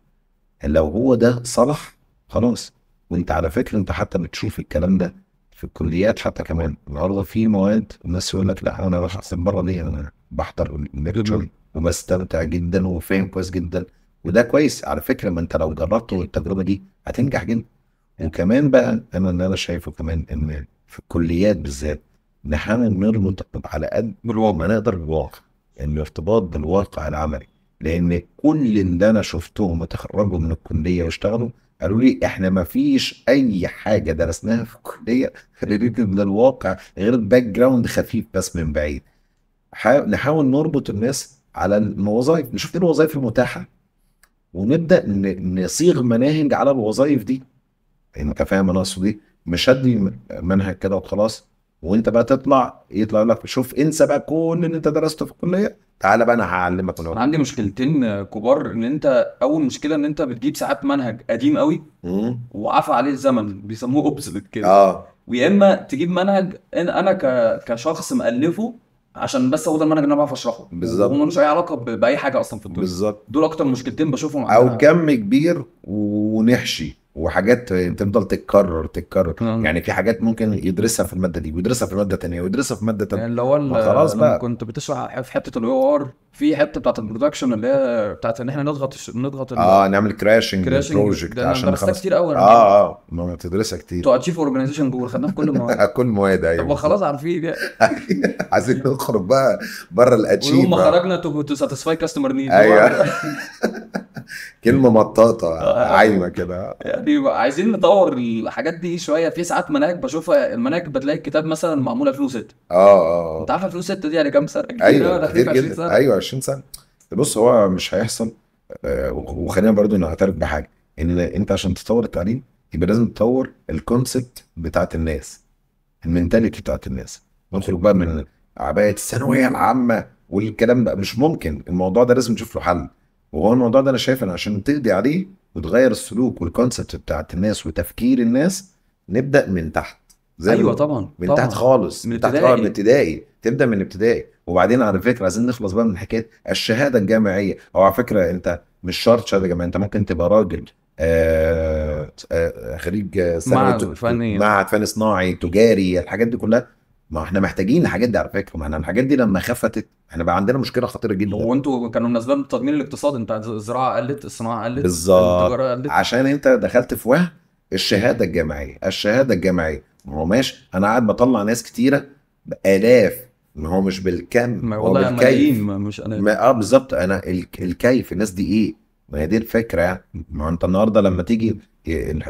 يعني لو هو ده صلح خلاص وانت على فكره انت حتى بتشوف الكلام ده في الكليات حتى كمان النهارده في مواد الناس يقول لك لا انا راح احسن بره ليه انا بحضر الليكتشر وبستمتع جدا وفاهم كويس جدا وده كويس على فكره ما انت لو جربته التجربه دي هتنجح جدا وكمان بقى انا اللي انا شايفه كمان ان في الكليات بالذات نحاول نربط على قد بالواقع ما نقدر بالواقع الارتباط بالواقع العملي لان كل اللي انا شفتهم وتخرجوا من الكليه واشتغلوا قالوا لي احنا ما فيش اي حاجه درسناها في الكليه خرجتنا من الواقع غير باك جراوند خفيف بس من بعيد نحاول نربط الناس على الوظائف نشوف ايه الوظائف المتاحه ونبدا نصيغ مناهج على الوظائف دي انت فاهم انا اقصد ايه مش هدي منهج كده وخلاص وانت بقى تطلع يطلع يقول لك شوف انسى بقى كل اللي انت درسته في الكليه تعالى بقى انا هعلمك من انا عندي مشكلتين كبار ان انت اول مشكله ان انت بتجيب ساعات منهج قديم قوي وعفى عليه الزمن بيسموه اوبسليت كده اه ويا اما تجيب منهج انا كشخص مالفه عشان بس هو ده المنهج اللي انا بعرف اشرحه بالظبط ومالوش اي علاقه باي حاجه اصلا في الدنيا بالظبط دول اكتر مشكلتين بشوفهم او كم كبير ونحشي وحاجات تفضل تتكرر تتكرر آه. يعني في حاجات ممكن يدرسها في الماده دي ويدرسها في الماده الثانيه ويدرسها في ماده يعني اللي هو خلاص بقى كنت بتشرح في حته الاي ار في حته بتاعت البرودكشن اللي هي بتاعت ان احنا نضغط نضغط اه نعمل كراشنج بروجكت عشان درستها كتير قوي اه اه ما بتدرسها كتير تو اتشيف اورجانيزيشن جوه خدناها في كل المواد كل مواد ايوه طب خلاص عارفين يعني. عايزين نخرج بقى بره الاتشيف ويوم ما خرجنا تو ساتيسفاي كاستمر نيد ايوه كلمه مطاطه آه، آه. عايمه كده يعني عايزين نطور الحاجات دي شويه في ساعات مناهج بشوفها المناهج بتلاقي الكتاب مثلا معمول 2006 آه،, اه اه انت عارف 2006 دي يعني كام سنه؟ ايوه كتير جدا سنة. ايوه 20 سنه بص هو مش هيحصل وخلينا برضو نعترف بحاجه ان انت عشان تطور التعليم يبقى لازم تطور الكونسبت بتاعت الناس المنتاليتي بتاعت الناس نخرج بقى من عبايه الثانويه العامه والكلام ده مش ممكن الموضوع ده لازم نشوف له حل وهو الموضوع ده انا شايف ان عشان تقضي عليه وتغير السلوك والكونسبت بتاعت الناس وتفكير الناس نبدا من تحت زي ايوه طبعا من طبعًا. تحت خالص من تحت خالص من ابتدائي تبدا من ابتدائي وبعدين على فكره عايزين نخلص بقى من حكايه الشهاده الجامعيه او على فكره انت مش شرط شهاده جامعيه انت ممكن تبقى راجل آه آه, آه، خريج آه، معهد فني معهد فني صناعي تجاري الحاجات دي كلها ما احنا محتاجين الحاجات دي على فكره ما احنا الحاجات دي لما خفتت احنا بقى عندنا مشكله خطيره جدا هو انتوا كانوا منزلين التضمين الاقتصادي انت الزراعه قلت الصناعه قلت بالظبط عشان انت دخلت في وهم الشهاده الجامعيه الشهاده الجامعيه ما هو ماشي انا قاعد بطلع ناس كتيره بالاف ما هو مش بالكم ما هو بالكيف ما مش انا ما اه بالظبط انا الكيف الناس دي ايه ما هي دي الفكره يعني ما انت النهارده لما تيجي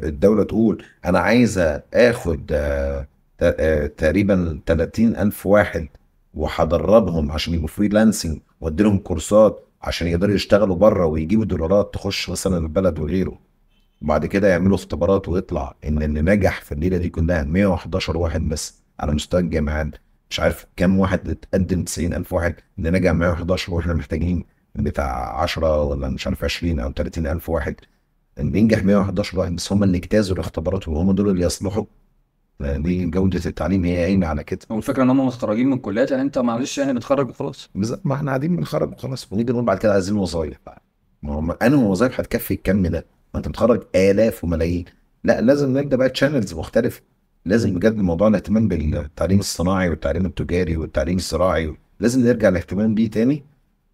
الدوله تقول انا عايزه اخد آه آه، تقريبا 30 ألف واحد وهدربهم عشان يبقوا فريلانسنج وادي لهم كورسات عشان يقدروا يشتغلوا بره ويجيبوا دولارات تخش مثلا البلد وغيره وبعد كده يعملوا اختبارات ويطلع ان اللي نجح في الليله دي كلها 111 واحد بس على مستوى الجامعات مش عارف كم واحد اتقدم 90000 واحد اللي نجح 111 واحنا محتاجين بتاع 10 ولا مش عارف 20 او 30000 واحد اللي ينجح 111 واحد بس هم اللي اجتازوا الاختبارات وهم دول اللي يصلحوا يعني دي جوده التعليم هي قايمه على كده والفكره ان هم متخرجين من الكليات يعني انت معلش يعني بتخرج وخلاص ما احنا قاعدين بنخرج وخلاص ونيجي نقول بعد كده عايزين وظايف ما هم انا وظايف هتكفي الكم ده ما انت متخرج الاف وملايين لا لازم نبدا بقى تشانلز مختلفه لازم بجد موضوع الاهتمام بالتعليم الصناعي والتعليم التجاري والتعليم الزراعي لازم نرجع الاهتمام بيه تاني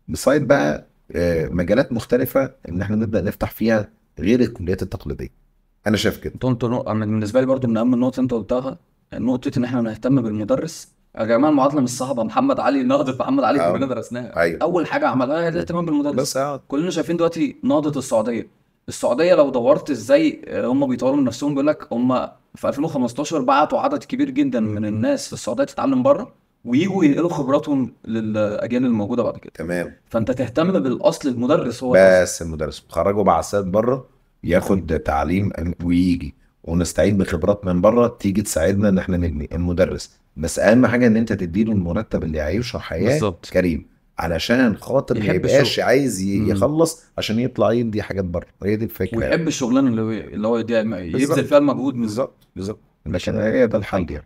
بصايد بقى آه، مجالات مختلفه ان احنا نبدا نفتح فيها غير الكليات التقليديه انا شايف كده انت انا بالنسبه لي برضو من اهم النقط اللي انت قلتها نقطه ان احنا نهتم بالمدرس يا جماعه المعادله مش صعبه محمد علي نهضه محمد علي آه. كلنا درسناها أيوة. اول حاجه عملها هي الاهتمام بالمدرس بس أعد. كلنا شايفين دلوقتي نهضه السعوديه السعوديه لو دورت ازاي آه، هم بيطوروا من نفسهم بيقول لك هم في 2015 بعتوا عدد كبير جدا من الناس في السعوديه تتعلم بره ويجوا ينقلوا خبراتهم للاجيال الموجوده بعد كده تمام فانت تهتم بالاصل المدرس هو بس المدرس خرجوا بعثات بره ياخد تعليم ويجي ونستعين بخبرات من بره تيجي تساعدنا ان احنا نبني المدرس بس اهم حاجه ان انت تديله المرتب اللي يعيشه حياه بالزبط. كريم علشان خاطر ما يبقاش عايز يخلص عشان يطلع يدي حاجات بره هي دي الفكره ويحب الشغلانه اللي اللي هو يبذل فيها المجهود بالظبط بالظبط لكن هي ده الحل يعني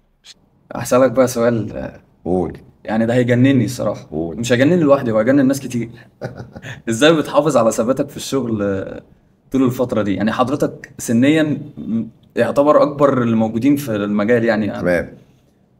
هسألك بقى سؤال قول يعني ده هيجنني الصراحه قول مش هيجنني لوحدي هو هيجنن ناس كتير ازاي بتحافظ على ثباتك في الشغل طول الفتره دي يعني حضرتك سنيا يعتبر اكبر الموجودين في المجال يعني تمام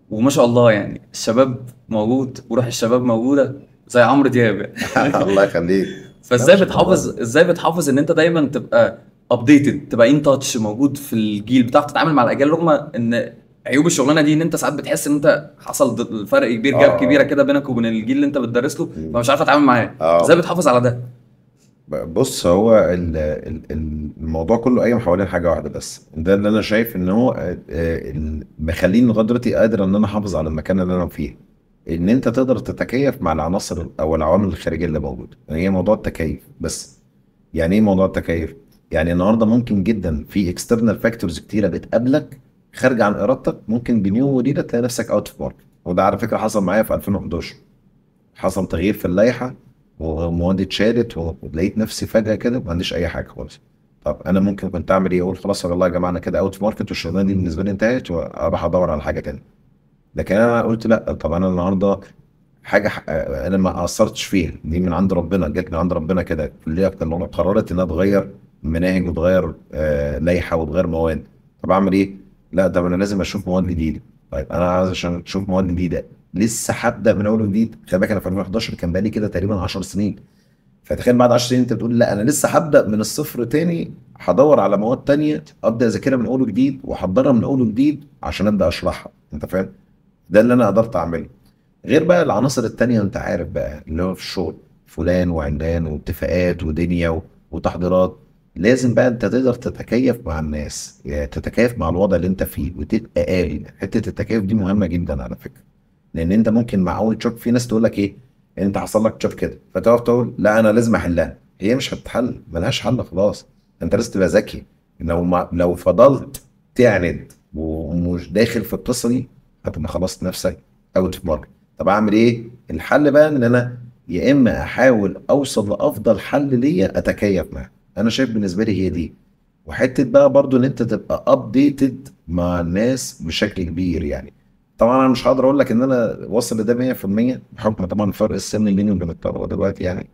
وما شاء الله يعني الشباب موجود وروح الشباب موجوده زي عمرو دياب الله يخليك فازاي بتحافظ ازاي بتحافظ ان انت دايما تبقى ابديتد تبقى ان تاتش موجود في الجيل بتعرف تتعامل مع الاجيال رغم ان عيوب الشغلانه دي ان انت ساعات بتحس ان انت حصل فرق كبير جاب آه. كبيره كده بينك وبين الجيل اللي انت بتدرس له فمش عارف اتعامل معاه آه. ازاي بتحافظ على ده بص هو الموضوع كله قايم حوالين حاجه واحده بس ده اللي انا شايف ان هو آه، آه، مخليني لغايه دلوقتي قادر ان انا احافظ على المكان اللي انا فيه ان انت تقدر تتكيف مع العناصر او العوامل الخارجيه اللي موجوده يعني هي موضوع التكيف بس يعني ايه موضوع التكيف يعني النهارده ممكن جدا في اكسترنال فاكتورز كتيره بتقابلك خارجه عن ارادتك ممكن بين يوم وليله تلاقي نفسك اوت اوف ماركت وده على فكره حصل معايا في 2011 حصل تغيير في اللائحه ومواد اتشالت ولقيت نفسي فجاه كده ما عنديش اي حاجه خالص طب انا ممكن كنت اعمل ايه اقول خلاص والله يا جماعه انا كده اوت ماركت والشغلانه دي بالنسبه لي انتهت واروح ادور على حاجه تانيه لكن انا قلت لا طب انا النهارده حاجه انا ما اثرتش فيها دي من عند ربنا جت من عند ربنا كده الكليه قررت انها تغير مناهج وتغير آه، لائحه وتغير مواد طب اعمل ايه؟ لا طب انا لازم اشوف مواد جديده طيب انا عايز عشان اشوف مواد جديده لسه هبدا من اول وجديد خلي بالك انا في 2011 كان بقالي كده تقريبا 10 سنين فتخيل بعد 10 سنين انت بتقول لا انا لسه هبدا من الصفر تاني هدور على مواد تانية ابدا اذاكرها من اول وجديد واحضرها من اول وجديد عشان ابدا اشرحها انت فاهم ده اللي انا قدرت اعمله غير بقى العناصر التانية انت عارف بقى اللي هو في الشغل فلان وعلان واتفاقات ودنيا وتحضيرات لازم بقى انت تقدر تتكيف مع الناس يعني تتكيف مع الوضع اللي انت فيه وتبقى قابل حته التكيف دي مهمه جدا على فكره لان انت ممكن مع اول تشوب في ناس تقول لك ايه يعني انت حصل لك تشوب كده فتقف تقول لا انا لازم احلها هي مش هتتحل ملهاش حل خلاص انت لازم تبقى ذكي لو ما لو فضلت تعند ومش داخل في القصه دي هتبقى خلصت نفسك اوت في طب اعمل ايه الحل بقى ان انا يا اما احاول اوصل لافضل حل ليا اتكيف معاه انا شايف بالنسبه لي هي دي وحته بقى برضو ان انت تبقى ابديتد مع الناس بشكل كبير يعني طبعا انا مش هقدر اقول لك ان انا واصل لده 100% بحكم طبعا فرق السن بيني وبين الطلبه دلوقتي يعني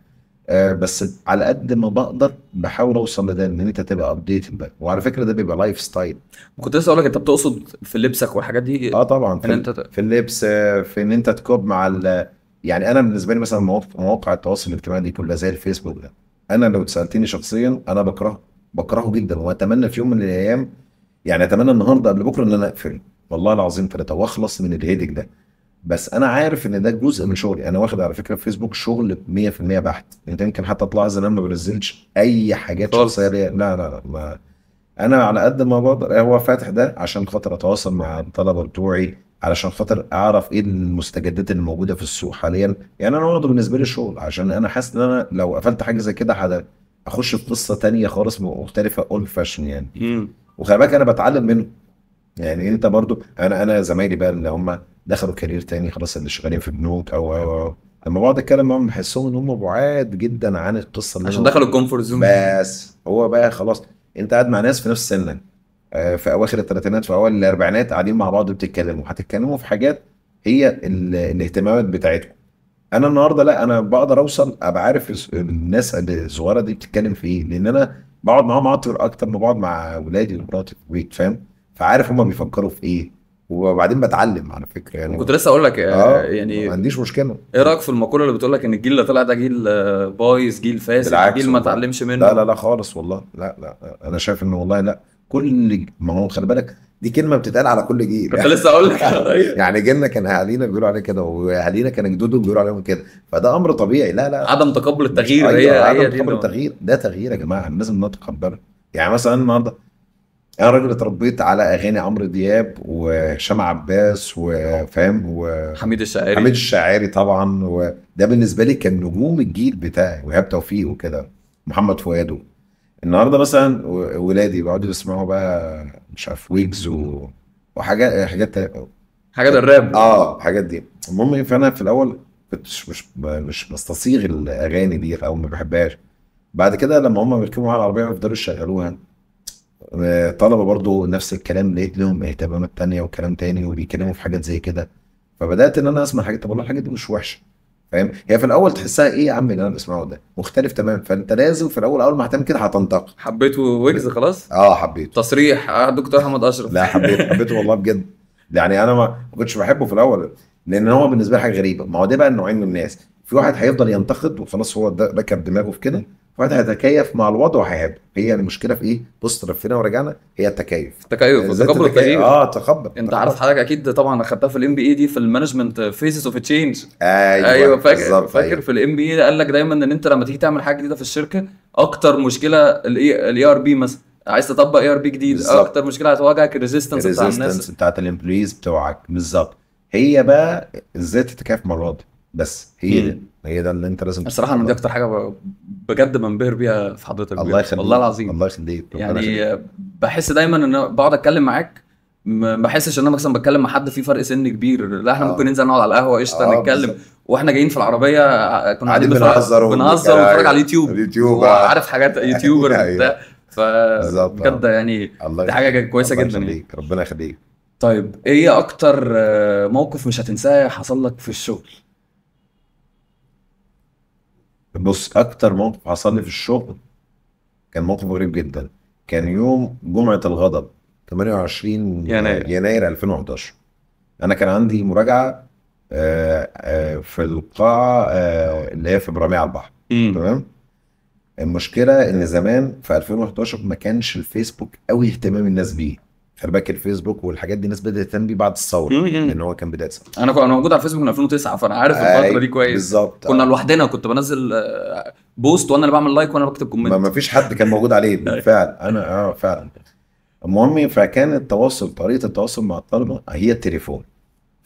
آه بس على قد ما بقدر بحاول اوصل لده ان انت تبقى ابديتد بقى وعلى فكره ده بيبقى لايف ستايل كنت لسه اقول لك انت بتقصد في لبسك والحاجات دي اه طبعا في, إن انت في اللبس في ان انت تكوب مع ال... يعني انا بالنسبه لي مثلا مواقع التواصل الاجتماعي دي كلها زي الفيسبوك ده انا لو سالتني شخصيا انا بكرهه بكرهه جدا واتمنى في يوم من الايام يعني اتمنى النهارده قبل بكره ان انا اقفله والله العظيم ثلاثه واخلص من الهيدك ده بس انا عارف ان ده جزء من شغلي انا واخد على فكره فيسبوك شغل 100% بحت انت يمكن حتى تلاحظ ان انا ما بنزلش اي حاجات شخصيه ليا لا لا لا ما انا على قد ما بقدر هو فاتح ده عشان خاطر اتواصل مع الطلبه بتوعي علشان خاطر اعرف ايه المستجدات اللي موجوده في السوق حاليا يعني انا برضه بالنسبه لي شغل عشان انا حاسس ان انا لو قفلت حاجه زي كده اخش في قصه تانية خالص مختلفه اولد فاشن يعني وخلي بالك انا بتعلم منه يعني انت برضو انا انا زمايلي بقى اللي هم دخلوا كارير تاني خلاص اللي شغالين في بنوك او او او لما بقعد اتكلم معاهم بحسهم ان هم بعاد جدا عن القصه اللي عشان دخلوا الكومفورت زون بس هو بقى خلاص انت قاعد مع ناس في نفس سنك آه، في اواخر الثلاثينات في اوائل الاربعينات قاعدين مع بعض بتتكلموا هتتكلموا في حاجات هي الاهتمامات بتاعتكم انا النهارده لا انا بقدر اوصل ابقى عارف الناس الصغيره دي بتتكلم في ايه لان انا بقعد معاهم اكتر اكتر ما بقعد مع ولادي ومراتي في البيت فاهم فعارف هما بيفكروا في ايه وبعدين بتعلم على فكره يعني كنت لسه اقول لك آه،, آه يعني ما عنديش مشكله ايه رايك في المقوله اللي بتقول لك ان الجيل اللي طلع ده جيل آه، بايظ جيل فاسد جيل ما اتعلمش منه لا لا لا خالص والله لا لا انا شايف ان والله لا كل ما هو خلي بالك دي كلمه بتتقال على كل جيل كنت لسه اقول لك يعني, أيوه. يعني جيلنا كان اهالينا بيقولوا عليه كده واهالينا كان جدودهم بيقولوا عليهم كده فده امر طبيعي لا لا عدم تقبل التغيير أيوه، هي عدم هي تقبل التغيير ده تغيير يا جماعه لازم نتقبله يعني مثلا النهارده انا راجل اتربيت على اغاني عمرو دياب وهشام عباس وفاهم وحميد الشاعري حميد الشاعري طبعا وده بالنسبه لي كان نجوم الجيل بتاعي وإيهاب توفيق وكده محمد فؤاد النهارده مثلا ولادي بيقعدوا يسمعوا بقى مش عارف ويجز و... وحاجات حاجات حاجات الراب اه حاجات دي المهم فانا في الاول كنت مش مش بستصيغ الاغاني دي او ما بحبهاش بعد كده لما هم بيركبوا على العربيه ويفضلوا يشغلوها طلبه برضو نفس الكلام لقيت لهم اهتمامات تانية وكلام تاني وبيتكلموا في حاجات زي كده فبدات ان انا اسمع حاجات طب والله الحاجات دي مش وحشه فاهم هي في الاول تحسها ايه يا عم اللي انا بسمعه ده مختلف تمام فانت لازم في الاول اول ما هتعمل كده هتنتقد حبيته ويجز خلاص اه حبيته تصريح آه دكتور احمد اشرف لا حبيته حبيته والله بجد يعني انا ما كنتش بحبه في الاول لان هو بالنسبه لي حاجه غريبه ما هو ده بقى النوعين من الناس في واحد هيفضل ينتقد وخلاص هو ده ركب دماغه في كده فهتتكيف مع الوضع وهيهاجم هي المشكله في ايه؟ بص لفينا ورجعنا هي التكيف التكيف تقبل التغيير اه تقبل انت عارف حضرتك اكيد طبعا اخدتها في الام بي اي دي في المانجمنت فيزز اوف تشينج ايوه ايوه فاكر فاكر أيوة. في الام بي اي قال لك دايما ان انت لما تيجي تعمل حاجه جديده في الشركه اكتر مشكله الاي ار بي e مثلا عايز تطبق اي ار بي جديد بالزبط. اكتر مشكله هتواجهك الريزيستنس بتاع الناس الريزيستنس بتاعت الامبلويز بتوعك بالظبط هي بقى ازاي تتكيف مع الوضع بس هي هي ده اللي انت لازم الصراحه دي اكتر حاجه بجد بنبهر بيها في حضرتك الله يخليك والله العظيم الله يخليك يعني بحس دايما ان بقعد اتكلم معاك ما بحسش ان انا مثلا بتكلم مع حد في فرق سن كبير لا احنا آه. ممكن ننزل نقعد على القهوه قشطه آه نتكلم بالزبط. واحنا جايين في العربيه كنا قاعدين بنهزر بنهزر ونتفرج على اليوتيوب اليوتيوب وعارف حاجات أيوه. يوتيوبر وبتاع ف بجد يعني دي حاجه كويسه جدا يعني. يخليك ربنا يخليك طيب ايه اكتر آه، موقف مش هتنساه حصل لك في الشغل بص اكتر موقف حصل لي في الشغل كان موقف غريب جدا كان يوم جمعة الغضب 28 يناير آه، يناير 2011 انا كان عندي مراجعة آه، آه، في القاعة اللي هي في برامية على البحر تمام المشكلة ان زمان في 2011 ما كانش الفيسبوك قوي اهتمام الناس بيه فاكر الفيسبوك والحاجات دي الناس بدات تهتم بيه بعد الثوره لان هو كان بدايه الثوره انا كنت موجود على الفيسبوك من 2009 فانا عارف الفتره دي أيوه، كويس بالظبط كنا آه. لوحدنا كنت بنزل آه، بوست وانا اللي بعمل لايك وانا بكتب كومنت ما فيش حد كان موجود عليه بالفعل أيوه. انا اه فعلا المهم فكان التواصل طريقه التواصل مع الطلبه هي التليفون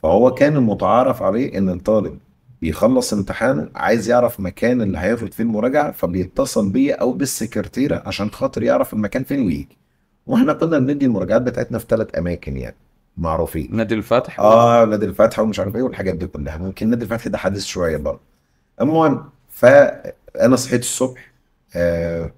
فهو كان المتعارف عليه ان الطالب بيخلص امتحان عايز يعرف مكان اللي هياخد فيه المراجعه فبيتصل بيا او بالسكرتيره عشان خاطر يعرف المكان فين ويجي واحنا كنا بندي المراجعات بتاعتنا في ثلاث اماكن يعني معروفين نادي الفتح اه نادي الفتح ومش عارف ايه والحاجات دي كلها ممكن نادي الفتح ده حديث شويه برضه المهم فانا صحيت الصبح آه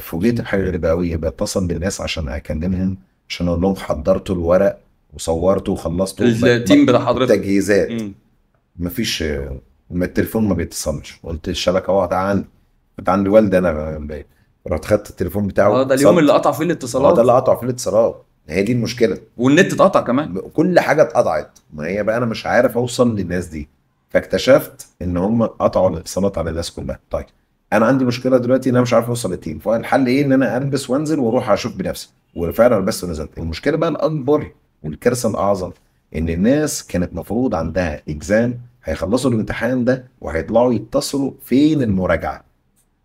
فوجئت بحاجه غريبه قوي بتصل بالناس عشان اكلمهم عشان اقول لهم حضرتوا الورق وصورته وخلصته التيم بتاع حضرتك التجهيزات مفيش ما التليفون ما بيتصلش قلت الشبكه واقعه عندي كنت عند والدي انا امبارح رحت خدت التليفون بتاعه اه ده اليوم اللي قطع فيه الاتصالات اه ده اللي قطع فيه الاتصالات هي دي المشكله والنت اتقطع كمان كل حاجه اتقطعت ما هي بقى انا مش عارف اوصل للناس دي فاكتشفت ان هم قطعوا الاتصالات على الناس كلها طيب انا عندي مشكله دلوقتي ان انا مش عارف اوصل للتيم فالحل ايه ان انا البس وانزل واروح اشوف بنفسي وفعلا لبست ونزلت المشكله بقى الاكبر والكارثه الاعظم ان الناس كانت مفروض عندها اكزام هيخلصوا الامتحان ده وهيطلعوا يتصلوا فين المراجعه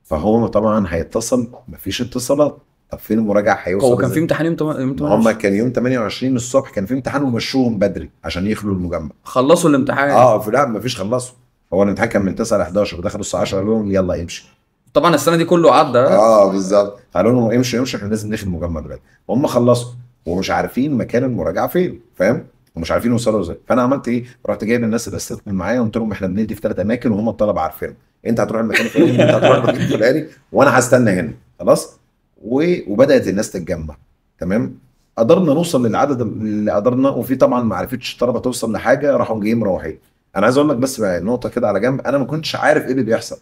فهو طبعا هيتصل مفيش اتصالات طب فين المراجعه هيوصل هو كان في امتحان يوم 28 هم كان يوم 28 الصبح كان في امتحان ومشوهم بدري عشان يخلوا المجمع خلصوا الامتحان اه لا مفيش خلصوا هو الامتحان كان من 9 ل 11 دخلوا الساعه 10 قالوا لهم يلا امشي طبعا السنه دي كله عدى اه بالظبط قالوا لهم امشوا امشوا احنا لازم نخلي المجمع دلوقتي هم خلصوا ومش عارفين مكان المراجعه فين فاهم ومش عارفين يوصلوا ازاي فانا عملت ايه رحت جايب الناس اللي استثمر معايا قلت لهم احنا بندي في ثلاث اماكن وهم الطلبه عارفينها انت هتروح المكان الفلاني انت هتروح المكان الفلاني وانا هستنى هنا خلاص وبدات الناس تتجمع تمام قدرنا نوصل للعدد اللي قدرنا وفي طبعا ما عرفتش الطلبه توصل لحاجه راحوا جايين مروحين انا عايز اقول لك بس بقى نقطه كده على جنب انا ما كنتش عارف ايه اللي بيحصل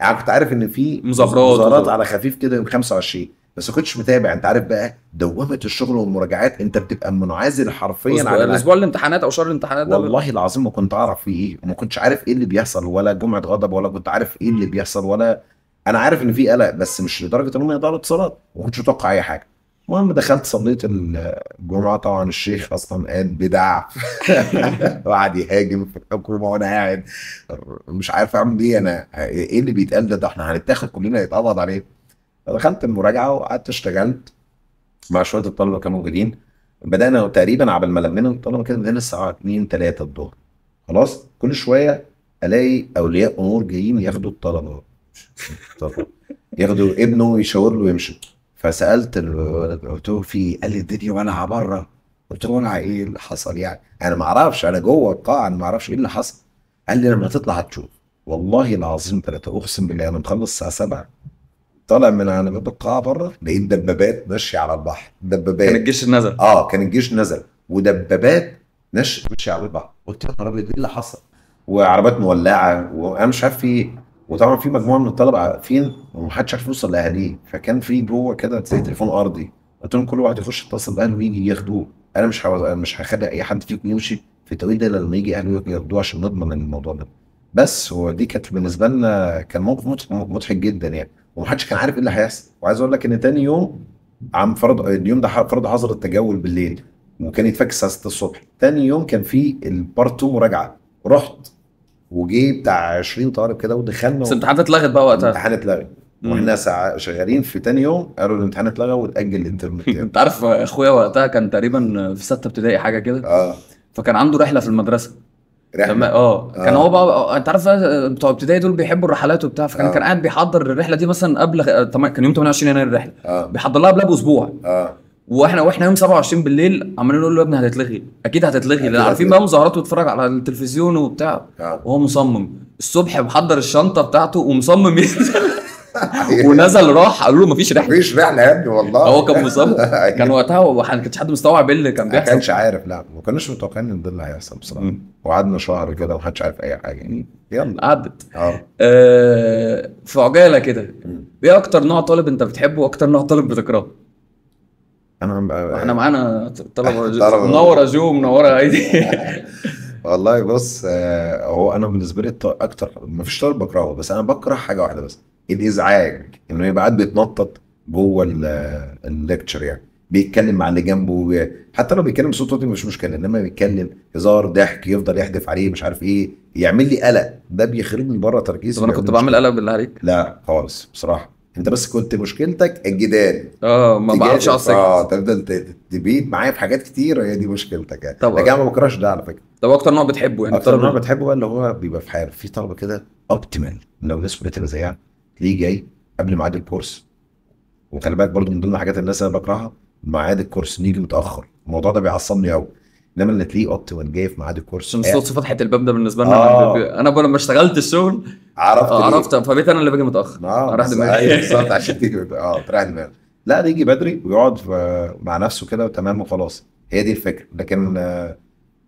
يعني كنت عارف ان في مظاهرات مظاهرات على خفيف كده يوم 25 بس ما كنتش متابع انت عارف بقى دوامه الشغل والمراجعات انت بتبقى منعزل حرفيا على الاسبوع الامتحانات او شهر الامتحانات ده والله العظيم ما كنت اعرف فيه ايه ما كنتش عارف ايه اللي بيحصل ولا جمعه غضب ولا كنت عارف ايه اللي بيحصل ولا انا عارف ان في قلق بس مش لدرجه ان هم يقطعوا الاتصالات ما كنتش متوقع اي حاجه المهم دخلت صليت الجمعه طبعا الشيخ اصلا قال بدع وقعد يهاجم في الحكومه وانا قاعد مش عارف اعمل ايه انا ايه اللي بيتقال ده ده احنا هنتاخد كلنا يتقبض عليه فدخلت المراجعه وقعدت اشتغلت مع شويه الطلبه كانوا موجودين بدانا تقريبا على ما لمينا الطلبه كده بدانا الساعه 2 3 الظهر خلاص كل شويه الاقي اولياء امور جايين ياخدوا الطلبه ياخدوا ابنه يشاور له ويمشي فسالت قلت له في قال لي الدنيا وانا بره قلت له انا ايه اللي حصل يعني انا ما اعرفش انا جوه القاعه انا ما اعرفش ايه اللي حصل قال لي لما تطلع هتشوف والله العظيم ثلاثه اقسم بالله انا مخلص الساعه 7 طالع من على باب القاعه بره لقيت دبابات ماشيه على البحر دبابات كان الجيش نزل اه كان الجيش نزل ودبابات نش ماشيه على البحر قلت يا نهار ابيض ايه اللي حصل؟ وعربات مولعه وانا مش عارف في ايه وطبعا في مجموعه من الطلبه فين ومحدش عارف يوصل لاهاليه فكان في جوه كده زي تليفون ارضي قلت لهم كل واحد يخش يتصل باهله ويجي ياخدوه انا مش حو... مش هخلي اي حد فيكم يمشي في التوقيت ده لما يجي اهله ياخدوه عشان نضمن الموضوع ده بس هو دي كانت بالنسبه لنا كان موقف مضحك جدا يعني ومحدش كان عارف ايه اللي هيحصل وعايز اقول لك ان تاني يوم عم فرض اليوم ده فرض حظر التجول بالليل وكان يتفك الساعه 6 الصبح تاني يوم كان في البارت 2 مراجعه رحت وجي بتاع 20 طالب كده ودخلنا بس الامتحان اتلغى بقى وقتها الامتحان اتلغى واحنا شغالين في تاني يوم قالوا الامتحان اتلغى واتاجل الانترنت يعني. انت عارف اخويا وقتها كان تقريبا في سته ابتدائي حاجه كده اه فكان عنده رحله في المدرسه رحله اه كان هو آه. بقى آه، انت عارف آه، بتوع ابتدائي دول بيحبوا الرحلات وبتاع فكان كان قاعد بيحضر الرحله دي مثلا قبل كان يوم 28 يناير الرحله أوه. بيحضر لها قبلها باسبوع اه واحنا واحنا يوم 27 بالليل عمالين نقول له يا ابني هتتلغي اكيد هتتلغي لان عارفين بقى مظاهرات واتفرج على التلفزيون وبتاع أوه. وهو مصمم الصبح محضر الشنطه بتاعته ومصمم ينزل ونزل راح قالوا له مفيش رحله مفيش رحله يا ابني والله هو كان مصمم كان وقتها ما كانش حد مستوعب إيه اللي كان بيحصل ما كانش عارف لا ما كناش متوقعين ان ده اللي هيحصل بصراحه وقعدنا شهر كده ومحدش عارف اي حاجه يعني يلا عدت آه. اه, في عجاله كده ايه اكتر نوع طالب انت بتحبه واكتر نوع طالب بتكرهه؟ انا احنا معانا طلبه منوره جو منوره ايدي والله بص آه، هو انا بالنسبه لي اكتر ما فيش طالب بكرهه بس انا بكره حاجه واحده بس الازعاج انه يبقى قاعد بيتنطط جوه الليكتشر يعني بيتكلم مع اللي جنبه حتى لو بيتكلم بصوت واطي مش مشكله انما بيتكلم هزار ضحك يفضل يحدف عليه مش عارف ايه يعمل لي قلق ده بيخرجني بره تركيز طب انا كنت بعمل قلق بالله عليك لا خالص بصراحه انت بس كنت مشكلتك الجدال اه ما بعرفش اعصب اه تفضل تبيت معايا في حاجات كتير هي دي مشكلتك يعني طب لكن انا ما بكرهش ده على فكره طب اكتر نوع بتحبه يعني اكتر نوع بتحبه بقى اللي هو بيبقى في حاله في طلبه كده اوبتيمال لو الناس بتبقى زيها تلاقيه جاي قبل ميعاد الكورس وخلي بالك برضه من ضمن الحاجات اللي الناس انا بكرهها ميعاد الكورس نيجي متاخر الموضوع ده بيعصبني قوي انما اللي تلاقيه قط وانا جاي في ميعاد الكورس صوت آه. صوت فتحه الباب ده بالنسبه لنا آه. انا لما اشتغلت الشغل عرفت آه عرفت فبقيت انا اللي باجي متاخر اه راح دماغي أيوة، بالظبط عشان تيجي اه تريح دماغك لا يجي بدري ويقعد مع نفسه كده وتمام وخلاص هي دي الفكره لكن آه،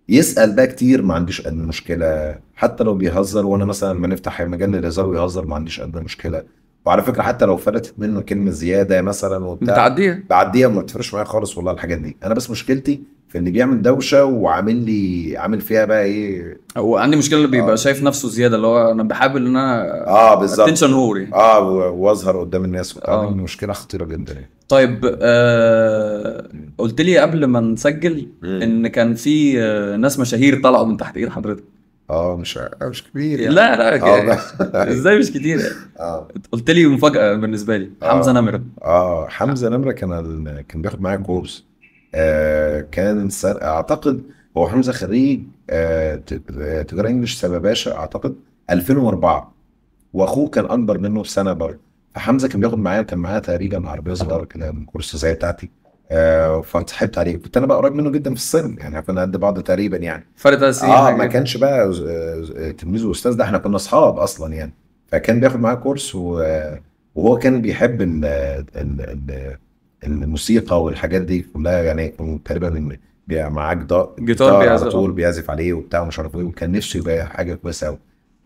يسال بقى كتير ما عنديش قد مشكله حتى لو بيهزر وانا مثلا لما نفتح مجال للهزار ويهزر ما عنديش قد مشكله وعلى فكره حتى لو فلتت منه كلمه زياده مثلا وبتاع بتعديها بعديها وما بتفرش معايا خالص والله الحاجات دي انا بس مشكلتي في اللي بيعمل دوشه وعامل لي عامل فيها بقى ايه هو عندي مشكله اللي بيبقى آه. شايف نفسه زياده اللي هو انا بحاول ان انا اه بالظبط اتنشن هوري يعني اه واظهر قدام الناس وبتاع آه. مشكله خطيره جدا يعني طيب آه قلت لي قبل ما نسجل ان كان في آه، ناس مشاهير طلعوا من تحت ايد حضرتك اه مش مش كبير يعني لا لا اه، ازاي مش كتير اه قلت لي مفاجأة بالنسبة لي اه. حمزة نمرة اه حمزه نمره كان كان بياخد معايا كورس آه، كان اعتقد هو حمزه خريج تجاره انجلش سبا باشا اعتقد 2004 واخوه كان اكبر منه بسنه برضه فحمزه كان بياخد معايا كان معايا تقريبا عربيه صغيره كده كورس زي بتاعتي آه، فانت فاتصاحبت عليه كنت انا بقى قريب منه جدا في السن يعني كنا قد بعض تقريبا يعني فرد سنين اه ما كانش بقى آه، تلميذ واستاذ ده احنا كنا اصحاب اصلا يعني فكان بياخد معايا كورس وهو كان بيحب ال ال الموسيقى والحاجات دي كلها يعني تقريبا معاه جيتار على طول بيعزف عليه وبتاع ومش عارف ايه وكان نفسه يبقى حاجه كويسه قوي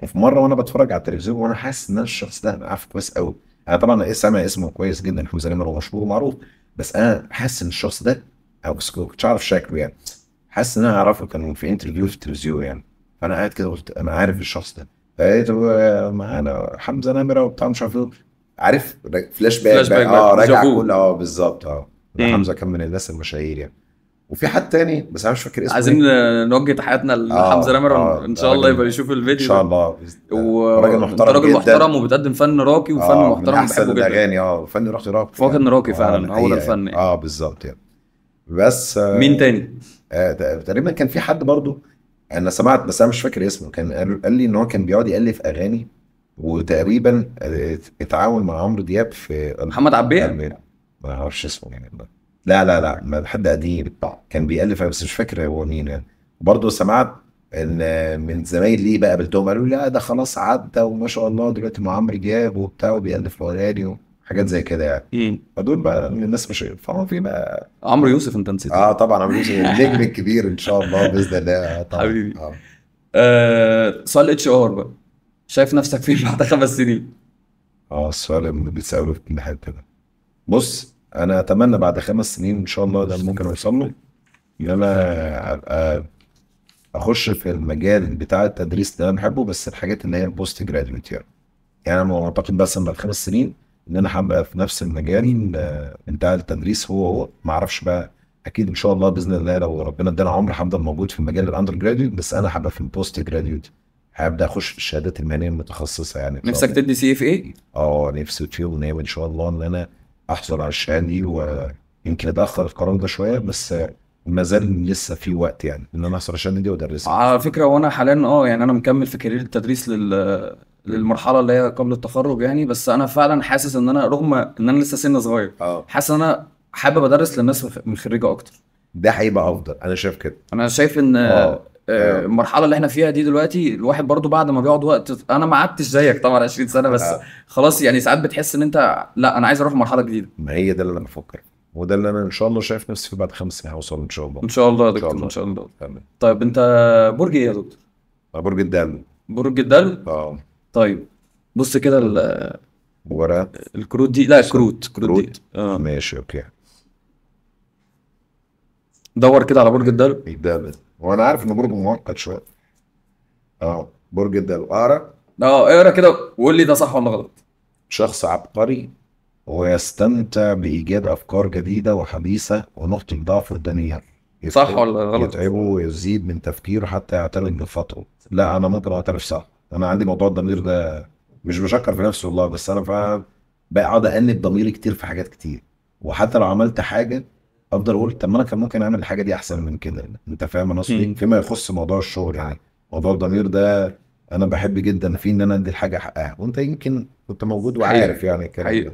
وفي مره وانا بتفرج على التلفزيون وانا حاسس ان الشخص ده عارف كويس قوي انا طبعا إيه، سامع اسمه كويس جدا حمزه نمر مشهور ومعروف بس انا حاسس ان الشخص ده او بس كنتش اعرف شكله يعني حاسس ان انا اعرفه كان في انترفيو في التلفزيون يعني فانا قاعد كده قلت انا عارف الشخص ده فلقيته معانا حمزه نمره وبتاع مش عارف ايه عارف فلاش باك, فلاش باك اه راجع كله اه بالظبط اه حمزه كان من الناس المشاهير يعني وفي حد تاني بس انا مش فاكر اسمه عايزين إيه. نوجه تحياتنا لحمزه آه رامر آه ان شاء آه، الله يبقى يشوف الفيديو ان شاء الله وراجل راجل محترم راجل محترم وبتقدم فن راقي وفن آه محترم بحبه احسن الاغاني اه فن راقي راقي فن راكي فعلا آه، هو ده الفن يعني. اه بالظبط يعني بس آه مين تاني؟ آه تقريبا كان في حد برضو انا سمعت بس انا مش فاكر اسمه كان قال لي ان هو كان بيقعد يالف اغاني وتقريبا آه، اتعاون مع عمرو دياب في محمد عبيه ما اعرفش اسمه يعني لا لا لا ما حد قديم كان بيألف بس مش فاكر هو مين يعني برضه سمعت ان من زمايل ليه بقى قابلتهم قالوا لي لا ده خلاص عدى وما شاء الله دلوقتي مع عمرو دياب وبتاع وبيألف اغاني حاجات زي كده يعني فدول بقى من الناس مش فهو في بقى عمرو يوسف انت نسيت اه طبعا عمرو يوسف النجم الكبير ان شاء الله باذن الله آه، طبعا حبيبي آه. آه سؤال اتش ار بقى شايف نفسك فين بعد خمس سنين؟ اه السؤال اللي بيتسالوا في كل حته ده بص انا اتمنى بعد خمس سنين ان شاء الله ده ممكن اوصل له ان انا ابقى اخش في المجال بتاع التدريس اللي انا بحبه بس الحاجات اللي هي البوست جرادويت يعني انا يعني انا اعتقد بس بعد خمس سنين ان انا هبقى في نفس المجال آه، بتاع التدريس هو هو ما اعرفش بقى اكيد ان شاء الله باذن الله لو ربنا ادانا عمر هفضل موجود في مجال الاندر جرادويت بس انا هبقى في البوست جرادويت هبدا اخش في الشهادات المهنيه المتخصصه يعني نفسك تدي سي اف اي؟ اه نفسي فيه ان شاء الله ان انا احصل على الشهاده دي ويمكن اتاخر القرار ده شويه بس ما زال لسه في وقت يعني ان انا احصل على الشهاده دي وادرسها على فكره وانا حاليا اه يعني انا مكمل في كارير التدريس لل للمرحله اللي هي قبل التخرج يعني بس انا فعلا حاسس ان انا رغم ان انا لسه سن صغير اه حاسس ان انا حابب ادرس للناس من خريجه اكتر ده هيبقى افضل انا شايف كده انا شايف ان أوه. آه، آه. المرحله اللي احنا فيها دي دلوقتي الواحد برضو بعد ما بيقعد وقت انا ما قعدتش زيك طبعا 20 سنه بس آه. خلاص يعني ساعات بتحس ان انت لا انا عايز اروح مرحله جديده ما هي ده اللي انا بفكر وده اللي انا ان شاء الله شايف نفسي فيه بعد خمس سنين هوصل ان شاء الله ان شاء الله يا دكتور ان شاء الله, طيب انت برج ايه يا دكتور؟ برج الدل برج الدل؟ اه طيب بص كده ال الكروت دي لا كروت كروت دي اه ماشي اوكي دور كده على برج الدلو الدلو وانا عارف انه برج معقد شويه اه برج الدلقارة اه اقرا إيه كده وقول لي ده صح ولا غلط شخص عبقري ويستمتع بإيجاد أفكار جديدة وحديثة ونقطة ضعف الدنيا صح ولا غلط؟ يتعبه ويزيد من تفكيره حتى يعتلج بفطره لا أنا ممكن أعترف صح أنا عندي موضوع الضمير ده مش بشكر في نفسي والله بس أنا بقعد اقلب ضميري كتير في حاجات كتير وحتى لو عملت حاجة افضل اقول طب ما انا كان ممكن اعمل الحاجه دي احسن من كده انت فاهم انا قصدي فيما يخص موضوع الشغل يعني موضوع الضمير ده انا بحب جدا فيه ان انا ادي الحاجه حقها وانت يمكن كنت موجود وعارف يعني الكلام ده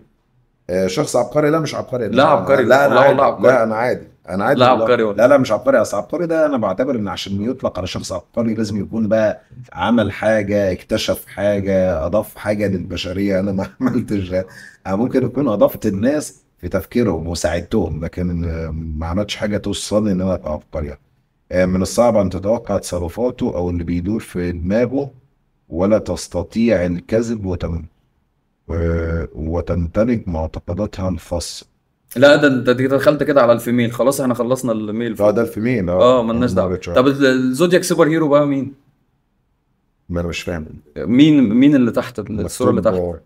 آه، شخص عبقري لا مش عبقري لا, عبقري لا انا لا عادي. عبقري لا انا عادي انا عادي لا عبقري لا لا مش عبقري اصل عبقري ده انا بعتبر ان عشان يطلق على شخص عبقري لازم يكون بقى عمل حاجه اكتشف حاجه اضاف حاجه للبشريه انا ما عملتش انا ممكن اكون اضفت الناس في تفكيرهم وساعدتهم لكن آه، ما عملتش حاجه توصلني ان انا ابقى عبقري آه، من الصعب ان تتوقع تصرفاته او اللي بيدور في دماغه ولا تستطيع الكذب وتم وتمتلك معتقداتها الخاصه لا ده انت دخلت كده على الفيميل خلاص احنا خلصنا الميل اه ده الفيميل اه اه مالناش دعوه طب الزودياك سوبر هيرو بقى مين؟ ما انا مش فاهم مين مين اللي تحت الصوره اللي تحت؟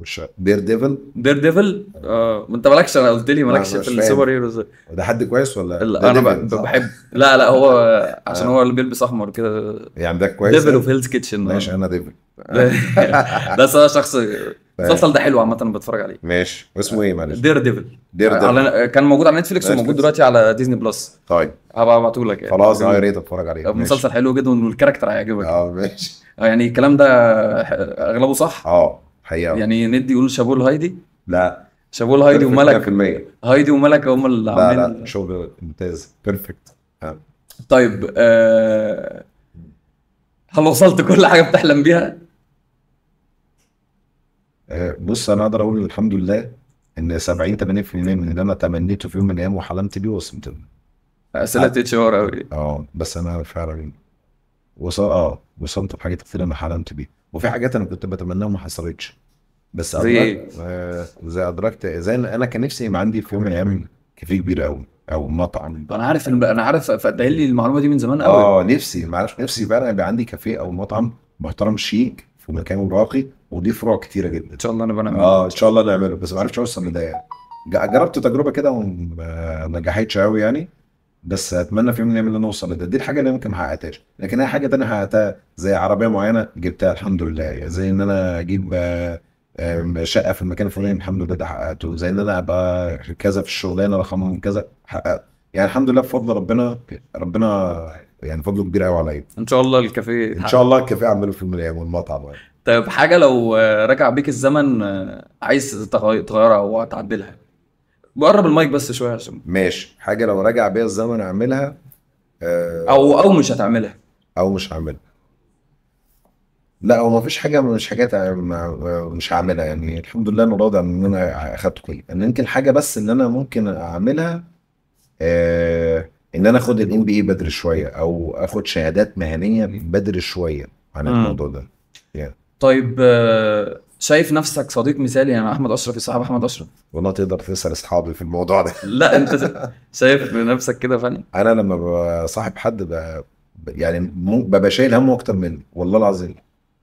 وش دير ديفل دير ديفل آه انت مالكش انا قلت لي مالكش في السوبر هيروز ده حد كويس ولا لا انا بحب لا لا هو عشان هو اللي بيلبس احمر كده يعني ده كويس ديفل اوف هيلز كيتشن ماشي انا ديفل ده شخص طيب. المسلسل ده حلو عامه بتفرج عليه ماشي واسمه ايه معلش دير ديفل دير ديفل على... كان موجود على نتفلكس وموجود دلوقتي على ديزني بلس طيب هبقى ابعته لك يعني خلاص اه يا ريت اتفرج عليه مسلسل حلو جدا والكاركتر هيعجبك اه ماشي يعني الكلام ده اغلبه صح اه حقيقه يعني ندي يقول شابول هايدي لا شابول هايدي وملك هايدي وملك هم اللي عاملين لا لا شغل ممتاز بيرفكت آه. طيب آه هل وصلت كل حاجه بتحلم بيها؟ آه بص انا اقدر اقول الحمد لله ان 70 80% من اللي انا تمنيته في يوم من الايام وحلمت بيه وصلت له اسئله اتش ار قوي اه بس انا فعلا وصل اه وصلت بحاجات كتير انا حلمت بيها وفي حاجات انا كنت بتمناها وما حصلتش بس ادركت ايه؟ آه، زي ادركت زي انا كان نفسي يبقى عندي في يوم من الايام كافيه كبير قوي او مطعم انا عارف انا عارف قايل لي المعلومه دي من زمان قوي اه نفسي ما اعرفش نفسي بقى يبقى عندي كافيه او مطعم محترم شيك في مكان راقي ودي فروع كتيره جدا ان شاء الله انا نعمله اه ان شاء الله نعمله بس ما عرفتش اوصل لده يعني جربت تجربه كده وما نجحتش قوي يعني بس اتمنى في يوم من الايام ان اوصل لده دي الحاجه اللي ممكن ما حققتهاش لكن اي حاجه ثانيه حققتها زي عربيه معينه جبتها الحمد لله يعني. زي ان انا اجيب آه شقه في المكان الفلاني الحمد لله ده حققته زي ان انا ابقى كذا في الشغلانه رقم كذا حققت يعني الحمد لله بفضل ربنا ربنا يعني فضله كبير قوي عليا ان شاء الله الكافيه ان شاء الله الكافيه اعمله في الملايين والمطعم يعني. طيب حاجه لو رجع بيك الزمن آه، عايز تغيرها او تعدلها قرب المايك بس شويه عشان ماشي حاجه لو رجع بيا الزمن اعملها آه، او او مش هتعملها او مش هعملها لأ، هو ما فيش حاجة مش حاجات مش هعملها يعني الحمد لله أنا راضي عن إن أنا أخدت كل ان يعني يمكن الحاجة بس اللي أنا ممكن أعملها آآ، آه، إن أنا آخد الام بي اي بدري شوية أو آخد شهادات مهنية بدري شوية عن الموضوع ده. يعني. طيب آه، شايف نفسك صديق مثالي يعني أحمد أشرف صاحب أحمد أشرف؟ والله تقدر تسأل أصحابي في الموضوع ده. لأ، أنت شايف نفسك كده فعلًا؟ أنا لما بصاحب حد بقى يعني ببقى شايل هَمّه أكتر منه، والله العظيم.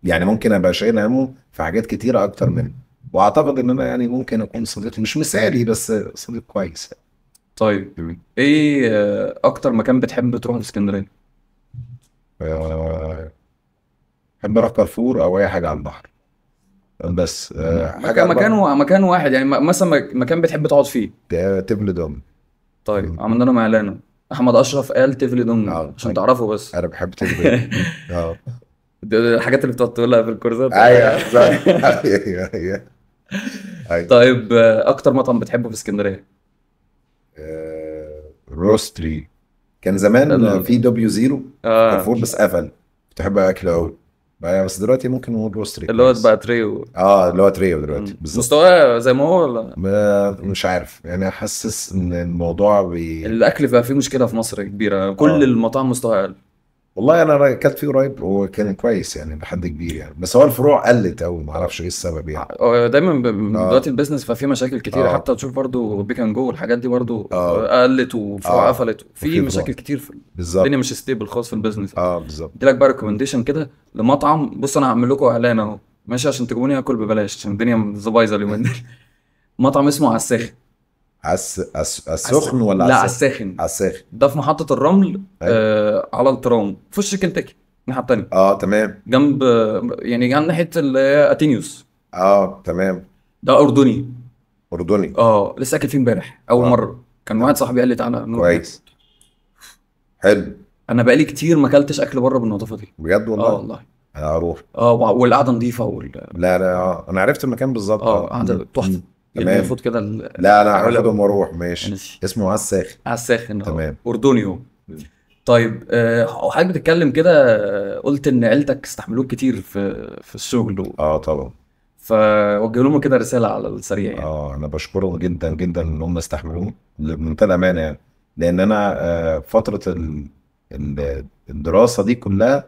يعني ممكن ابقى شايل همه في حاجات كتيره اكتر منه واعتقد ان انا يعني ممكن اكون صديق مش مثالي بس صديق كويس يعني. طيب ايه آه، اكتر مكان بتحب تروح في اسكندريه؟ بحب آه، اروح كارفور او اي حاجه على البحر بس آه، حاجه مكان و... مكان واحد يعني مثلا مكان بتحب تقعد فيه تبل دوم طيب عملنا لهم اعلان احمد اشرف قال تيفلي دوم عشان طيب. تعرفه بس انا بحب تيفلي اه الحاجات اللي بتقعد تقولها في الكورسات أيوة، أيوة. أيوة،, ايوه ايوه ايوه طيب اكتر مطعم بتحبه في اسكندريه؟ آه، روستري كان زمان في دبليو زيرو آه. بس قفل كنت بحب اكله قوي بس دلوقتي ممكن نقول روستري اللي هو بقى تريو اه اللي هو تريو دلوقتي بالظبط مستواه زي ما هو ولا مش عارف يعني حاسس ان الموضوع بي... الاكل بقى فيه مشكله في مصر كبيره كل آه. المطاعم مستواها اقل والله انا اكلت فيه قريب هو كان كويس يعني لحد كبير يعني بس هو الفروع قلت قوي ما اعرفش ايه السبب يعني آه، دايما آه. دلوقتي البيزنس ففي مشاكل كتير آه. حتى تشوف برضو بيك اند جو والحاجات دي برضو آه. قلت وفروع آه. قفلت في مشاكل كتير بالظبط الدنيا مش ستيبل خالص في البيزنس اه بالظبط ادي لك بقى ريكومنديشن كده لمطعم بص انا هعمل لكم اعلان اهو ماشي عشان تجيبوني اكل ببلاش عشان الدنيا بايظه اليومين دول مطعم اسمه عساخي عس... عس... السخن ولا لا على الساخن على الساخن ده في محطه الرمل أيوة. آه على الترام في وش كنتاكي الناحيه الثانيه اه تمام جنب يعني جنب ناحيه اتينيوس اه تمام ده اردني اردني اه لسه اكل فيه امبارح اول آه. مره كان واحد صاحبي قال لي تعالى كويس حلو انا بقالي كتير ما اكلتش اكل بره بالنظافه دي بجد والله اه والله انا هروح اه والقعده نظيفه وال... لا لا اه انا عرفت المكان بالظبط اه قعده آه. تحفه يعني تمام المفروض كده ال... لا لا ما اروح ماشي. ماشي اسمه عالساخن الساخن تمام اردنيو طيب أه حضرتك بتتكلم كده آه، قلت ان عيلتك استحملوك كتير في في الشغل و... اه طبعا فوجه لهم كده رساله على السريع يعني اه انا بشكرهم جدا جدا ان هم استحملوني بمنتهى الامانه يعني لان انا آه، فتره ال... الدراسه دي كلها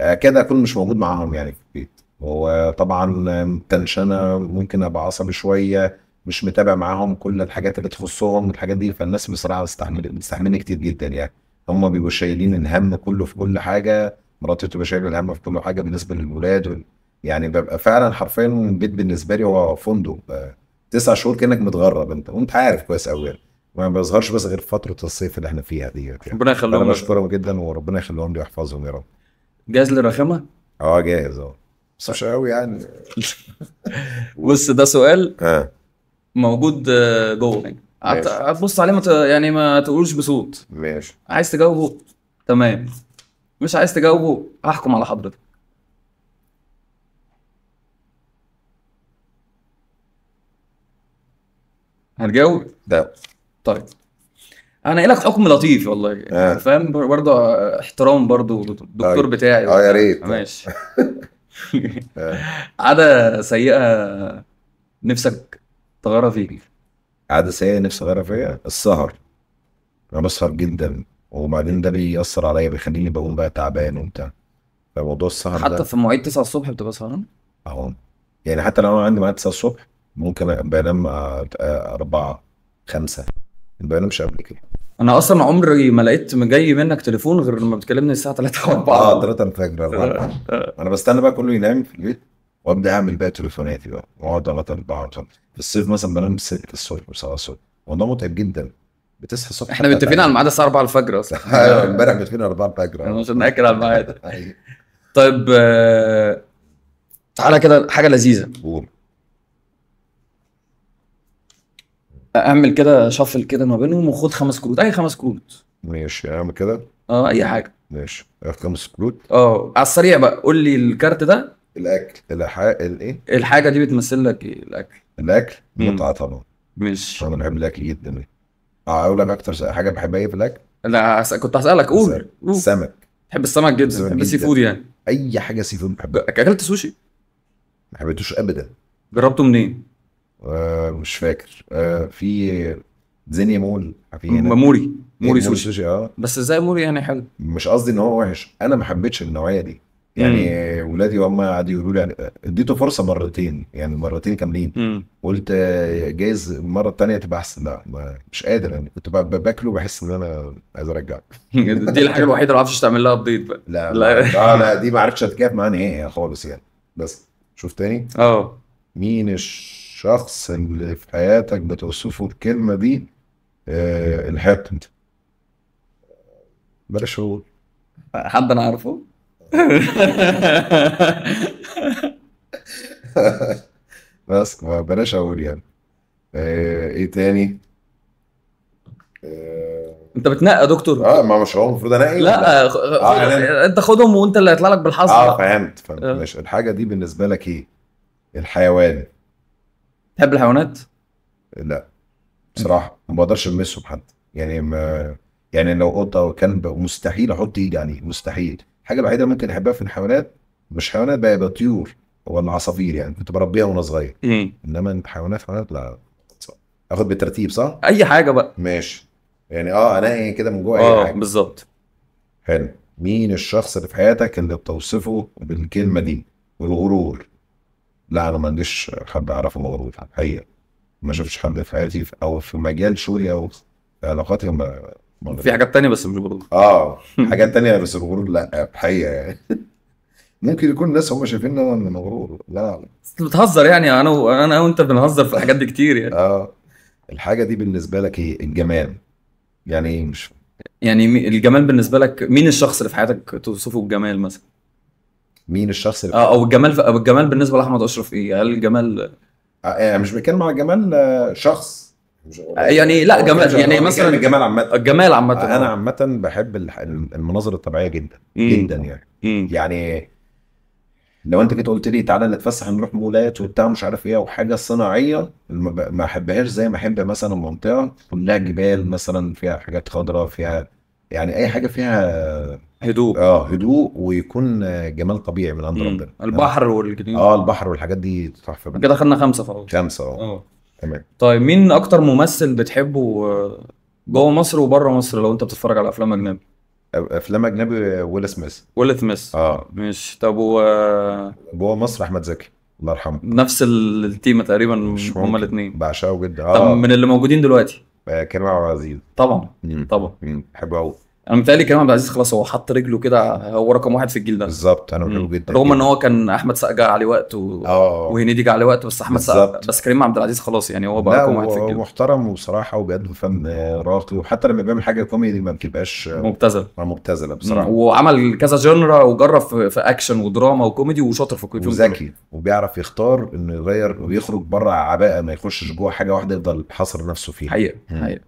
كده آه، اكون مش موجود معاهم يعني في البيت وطبعا تنشنه ممكن ابقى عصبي شويه مش متابع معاهم كل الحاجات اللي تخصهم والحاجات دي فالناس بصراحه بتستحمل بتستحملني كتير جدا يعني هم بيبقوا شايلين الهم كله في كل حاجه مراتي بتبقى شايله الهم في كل حاجه بالنسبه للولاد يعني ببقى فعلا حرفيا البيت بالنسبه لي هو فندق تسع شهور كانك متغرب انت وانت عارف كويس قوي يعني ما بيظهرش بس غير فتره الصيف اللي احنا فيها دي يعني. ربنا يخليهم انا بشكرهم جدا وربنا يخليهم لي ويحفظهم يا رب جاهز للرخامه؟ اه جاهز اه بس مش قوي يعني بص ده سؤال آه. موجود آه، جوه هتبص عليه مت... يعني ما تقولوش بصوت ماشي عايز تجاوبه تمام مش عايز تجاوبه هحكم على حضرتك هتجاوب؟ ده طيب انا لك حكم لطيف والله آه. فاهم برضه احترام برضه الدكتور طيب. بتاعي اه يا ريت ماشي آه. عادة سيئة نفسك تغيرها فيك عادة سيئة نفسي أغيرها فيا السهر أنا بسهر جدا وبعدين ده بيأثر عليا بيخليني بقوم بقى تعبان وبتاع فموضوع السهر ده حتى في مواعيد 9 الصبح بتبقى سهران؟ أهو يعني حتى لو أنا عندي ميعاد 9 الصبح ممكن بنام 4 آه، 5 آه، ما بنامش قبل كده انا اصلا عمري ما لقيت جاي منك تليفون غير لما بتكلمني الساعه 3 4 اه 3 الفجر آه. انا بستنى بقى كله ينام في البيت وابدا اعمل بقى تليفوناتي بقى واقعد 3 4 في الصيف مثلا بنام 6 الصبح و7 الصبح والله متعب جدا بتصحى الصبح احنا متفقين على الميعاد الساعه 4 الفجر اصلا آه، امبارح متفقين على 4 الفجر عشان ناكل على الميعاد أيوه. طيب آه، تعالى كده حاجه لذيذه قول اعمل كده شفل كده ما بينهم وخد خمس كروت اي خمس كروت ماشي اعمل كده اه اي حاجه ماشي اخد آه، خمس كروت اه على السريع بقى قول لي الكارت ده الاكل الحاجه الايه الحاجه دي بتمثل لك ايه الاكل الاكل متعه طبعا ماشي انا بحب الاكل جدا اقول لك اكتر حاجه بحبها ايه في الاكل لا أس... كنت هسالك قول السمك بحب السمك جدا بحب السي فود يعني اي حاجه سي فود بحبها اكلت سوشي ما حبيتوش ابدا جربته منين آه، مش فاكر آه، في زينيا مول في هنا إيه، موري موري سوشي. سوشي اه بس ازاي موري يعني حلو مش قصدي ان هو وحش انا ما حبيتش النوعيه دي يعني ولادي وهم قعدوا يقولوا لي يعني اديته فرصه مرتين يعني مرتين كاملين قلت آه، جايز المره الثانيه تبقى احسن لا مش قادر يعني كنت باكله بحس ان انا عايز ارجع دي الحاجه الوحيده اللي ما اعرفش تعمل لها ابديت بقى لا لا, لا دي ما عرفتش اتكيف معاها ايه خالص يعني بس شوف تاني اه مين الش الشخص اللي في حياتك بتوصفه الكلمة دي آه، الحياة انت بلاش اقول حد انا عارفه بس بلاش اقول يعني آه، ايه تاني آه، انت بتنقى يا دكتور اه ما مش هو المفروض انقي لا آه، خ- آه، انت خدهم وانت اللي هيطلع لك بالحظ اه فهمت فهمت آه. ماشي الحاجة دي بالنسبة لك ايه الحيوان تحب الحيوانات؟ لا بصراحه ما بقدرش المسهم حد يعني ما يعني لو قطه او كلب مستحيل احط ايدي عليه مستحيل الحاجه الوحيده اللي ممكن احبها في الحيوانات مش حيوانات بقى يبقى طيور ولا عصافير يعني كنت بربيها وانا صغير إيه. انما الحيوانات حيوانات لا اخد بالترتيب صح؟ اي حاجه بقى ماشي يعني اه أنا إيه كده من جوه اي آه، حاجه اه بالظبط حلو مين الشخص اللي في حياتك اللي بتوصفه بالكلمه دي؟ والغرور لا انا ما عنديش حد اعرفه مغرور الحقيقه ما شفتش حد في حياتي في او في مجال شغلي او علاقاتي ما في حاجات تانية بس مش غرور اه حاجات تانية بس الغرور لا حقيقة يعني ممكن يكون الناس هم شايفين ان انا مغرور لا بتهزر يعني انا انا وانت بنهزر في الحاجات دي كتير يعني اه الحاجه دي بالنسبه لك ايه الجمال يعني ايه مش يعني الجمال بالنسبه لك مين الشخص اللي في حياتك توصفه بجمال مثلا مين الشخص اللي اه او الجمال او الجمال بالنسبه لاحمد اشرف ايه؟ هل الجمال آه, آه، يعني مش بتكلم على جمال آه، شخص آه، يعني لا جمال يعني مثلا الجمال عامه الجمال عامه آه انا عامه بحب المناظر الطبيعيه جدا مم. جدا يعني مم. يعني لو انت جيت قلت لي تعالى نتفسح نروح مولات وبتاع مش عارف ايه وحاجه صناعيه ما احبهاش زي ما احب مثلا منطقه كلها جبال مثلا فيها حاجات خضراء فيها يعني اي حاجه فيها هدوء اه هدوء ويكون جمال طبيعي من عند ربنا البحر والجنين اه البحر والحاجات دي تحفه كده خدنا خمسه فقط خمسه آه. اه تمام طيب مين اكتر ممثل بتحبه جوه مصر وبره مصر لو انت بتتفرج على افلام اجنبي افلام اجنبي ويل سميث ويل سميث اه مش طب و جوه مصر احمد زكي الله يرحمه نفس التيمه تقريبا هما الاثنين بعشقه جدا اه طب من اللي موجودين دلوقتي آه، كريم عبد العزيز طبعا مم. طبعا بحبه قوي انا متهيألي كريم عبد العزيز خلاص هو حط رجله كده هو رقم واحد في الجيل ده بالظبط انا بحبه جدا رغم ان هو كان احمد سقا جه عليه وقت و... آه. وهنيدي جه عليه وقت بس احمد سقا بس كريم عبد العزيز خلاص يعني هو بقى رقم واحد في الجيل محترم وبصراحه وبيقدم فن راقي وحتى لما بيعمل حاجه كوميدي ما بتبقاش مبتذله مبتذله بصراحه وعمل كذا جنرا وجرب في, في اكشن ودراما وكوميدي وشاطر في كل وذكي وبيعرف يختار انه يغير ويخرج بره عباءه ما يخشش جوه حاجه واحده يفضل حاصر نفسه فيها حقيقه حقيقه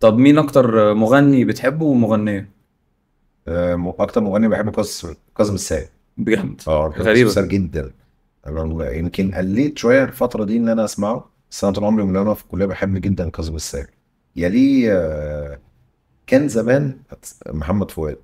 طب مين اكتر مغني بتحبه ومغنيه آه، اكتر مغني بحبه كاظم كاظم الساهر بجد اه غريبة جدا يمكن قليت شويه الفتره دي ان انا اسمعه بس انا طول عمري من وانا في الكليه بحب جدا كاظم الساهر يليه آه، كان زمان محمد فؤاد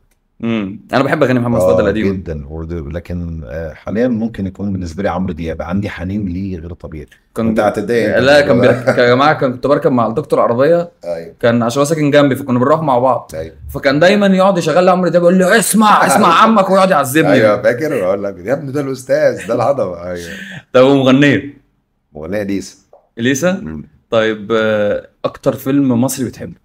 امم انا بحب اغاني محمد فؤاد آه القديمه جدا ورد- لكن آه، حاليا ممكن يكون بالنسبه لي عمرو دياب عندي حنين ليه غير طبيعي كنت انت هتضايق لا كان يا جماعه كان- كنت بركب مع الدكتور عربيه ايوه كان عشان هو ساكن جنبي فكنا بنروح مع بعض ايوه فكان دايما يقعد يشغل لي عمرو دياب يقول لي اسمع اسمع أيوه. عمك ويقعد يعذبني ايوه فاكر اقول لك يا ابني ده الاستاذ ده الهضبه ايوه طب ومغنيه مغنيه ليسا ليسا طيب آه، اكتر فيلم مصري بتحبه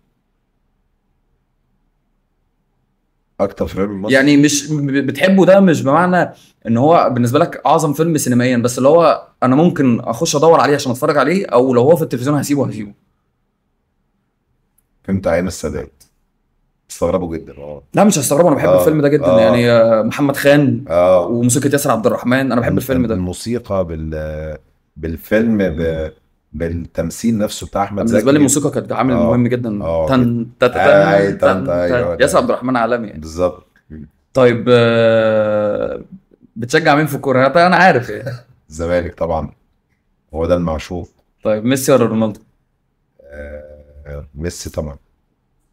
اكتر فيلم مصري يعني مش بتحبه ده مش بمعنى ان هو بالنسبه لك اعظم فيلم سينمائيا بس اللي هو انا ممكن اخش ادور عليه عشان اتفرج عليه او لو هو في التلفزيون هسيبه هسيبه فهمت عين السادات استغربوا جدا اه لا مش هستغربه انا بحب آه. الفيلم ده جدا آه. يعني آه، محمد خان آه. وموسيقى ياسر عبد الرحمن انا بحب الفيلم ده الموسيقى بال بالفيلم ب... بالتمثيل نفسه بتاع احمد زكي بالنسبه لي الموسيقى كانت عامل آه. مهم جدا آه، آه، تن تن أيوة، تن ياسر عبد الرحمن عالمي يعني بالظبط طيب بتشجع مين في الكوره؟ طيب انا عارف يعني الزمالك طبعا هو ده المعشوق طيب ميسي ولا رونالدو؟ ميسي طبعا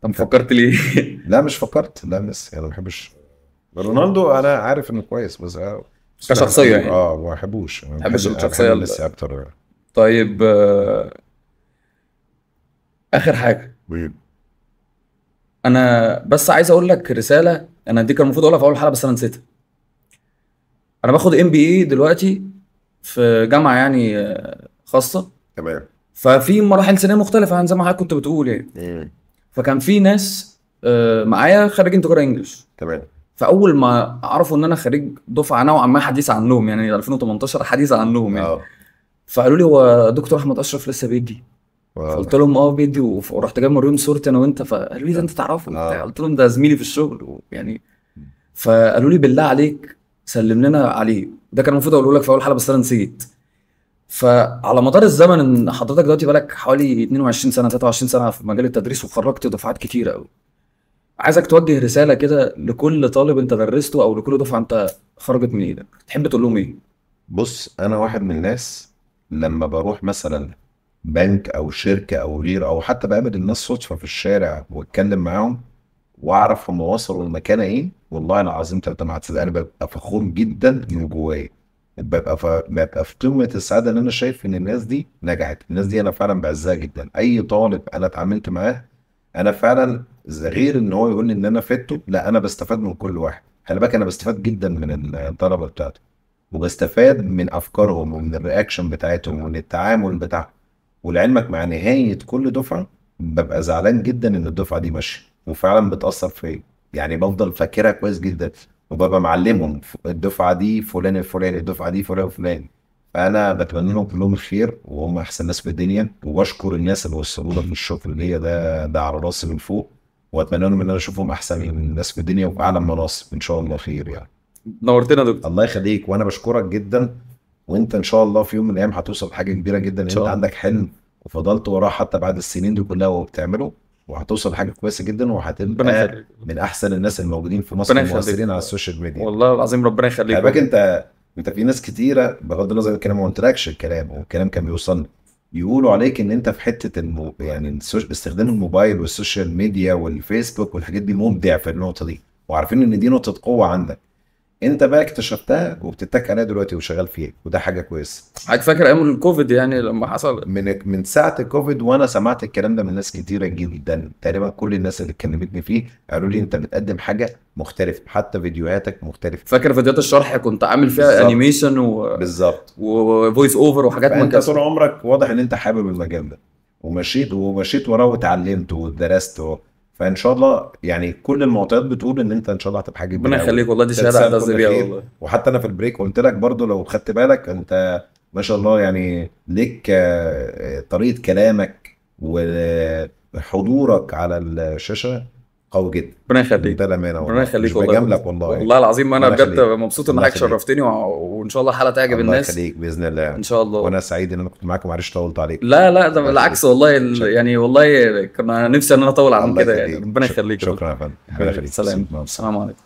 طب فكرت ليه؟ لا مش فكرت لا ميسي انا ما بحبش رونالدو انا عارف انه كويس بس كشخصيه يعني اه ما بحبوش ما بحبش الشخصيه ميسي اكتر طيب آه، اخر حاجه مين انا بس عايز اقول لك رساله انا دي كان المفروض اقولها في اول حلقه بس انا نسيتها انا باخد ام بي اي دلوقتي في جامعه يعني آه، خاصه تمام ففي مراحل سنيه مختلفه عن يعني زي ما حضرتك كنت بتقول يعني مم. فكان في ناس آه، معايا خريجين تجاره انجلش تمام فاول ما عرفوا ان انا خريج دفعه نوعا ما حديثه عنهم يعني 2018 حديثه عنهم يعني اه فقالوا لي هو دكتور احمد اشرف لسه بيدي قلت لهم اه بيدي ورحت جاي موريهم صورتي انا وانت فقالوا لي ده انت تعرفه آه. قلت لهم ده زميلي في الشغل يعني فقالوا لي بالله عليك سلم لنا عليه ده كان المفروض اقوله لك في اول حلقه بس انا نسيت فعلى مدار الزمن ان حضرتك دلوقتي بقالك حوالي 22 سنه 23 سنه في مجال التدريس وخرجت دفعات كتيره قوي عايزك توجه رساله كده لكل طالب انت درسته او لكل دفعه انت خرجت من ايدك تحب تقول لهم ايه بص انا واحد من الناس لما بروح مثلا بنك او شركه او غيره او حتى بقابل الناس صدفه في الشارع واتكلم معاهم واعرف هم وصلوا المكان ايه والله العظيم ثلاثه مع انا ببقى فخور جدا من جوايا ببقى ف... ببقى في قمه السعاده ان انا شايف ان الناس دي نجحت الناس دي انا فعلا بعزها جدا اي طالب انا اتعاملت معاه انا فعلا غير ان هو يقول لي ان انا فدته لا انا بستفاد من كل واحد خلي بالك انا بستفاد جدا من الطلبه بتاعتي وبستفاد من افكارهم ومن الرياكشن بتاعتهم ومن التعامل بتاعهم ولعلمك مع نهايه كل دفعه ببقى زعلان جدا ان الدفعه دي ماشيه وفعلا بتاثر فيا يعني بفضل فاكرها كويس جدا وببقى معلمهم الدفعه دي فلان الفلاني الدفعه دي فلان الفلاني فانا بتمنى لهم كلهم الخير وهم احسن ناس في الدنيا وبشكر الناس اللي وصلوا لك الشكر ليا ده ده على راسي من فوق واتمنى لهم ان انا اشوفهم احسن من الناس في الدنيا واعلى مناصب ان شاء الله خير يعني نورتنا دكتور الله يخليك وانا بشكرك جدا وانت ان شاء الله في يوم من الايام هتوصل لحاجه كبيره جدا ان انت عندك حلم وفضلت وراه حتى بعد السنين دي كلها وبتعمله وهتوصل لحاجه كويسه جدا وهتبقى من احسن الناس الموجودين في مصر المؤثرين على السوشيال ميديا والله العظيم ربنا يخليك خلي انت انت في ناس كتيره بغض النظر الكلام ما قلتلكش الكلام والكلام كان بيوصلني يقولوا عليك ان انت في حته المو... يعني استخدام الموبايل والسوشيال ميديا والفيسبوك والحاجات دي مبدع في النقطه دي وعارفين ان دي نقطه قوه عندك انت بقى اكتشفتها وبتتك عليها دلوقتي وشغال فيها وده حاجه كويسه حضرتك فاكر ايام الكوفيد يعني لما حصل من من ساعه الكوفيد وانا سمعت الكلام ده من ناس كتيره جدا تقريبا كل الناس اللي اتكلمتني فيه قالوا لي انت بتقدم حاجه مختلفه حتى فيديوهاتك مختلفه فاكر فيديوهات الشرح كنت عامل فيها بالزبط. انيميشن و... بالظبط وفويس اوفر وحاجات من كده طول عمرك واضح ان انت حابب المجال ده ومشيت ومشيت وراه وتعلمت ودرست فان شاء الله يعني كل المعطيات بتقول ان انت ان شاء الله هتبقى حاجه ربنا يخليك والله دي شهاده على بيها والله وحتى انا في البريك قلت لك برضو لو خدت بالك انت ما شاء الله يعني ليك آه، آه، طريقه كلامك وحضورك على الشاشه قوي جدا ربنا يخليك ده الامانه والله ربنا يخليك والله بجاملك والله والله العظيم انا بجد مبسوط ان حضرتك شرفتني وان شاء الله الحلقه تعجب الناس الله يخليك باذن الله ان شاء الله وانا سعيد ان انا كنت معاك معلش طولت عليك لا لا ده بالعكس والله يعني والله كنا نفسي ان انا اطول عن كده يعني ربنا يخليك شكرا يا فندم ربنا يخليك السلام عليكم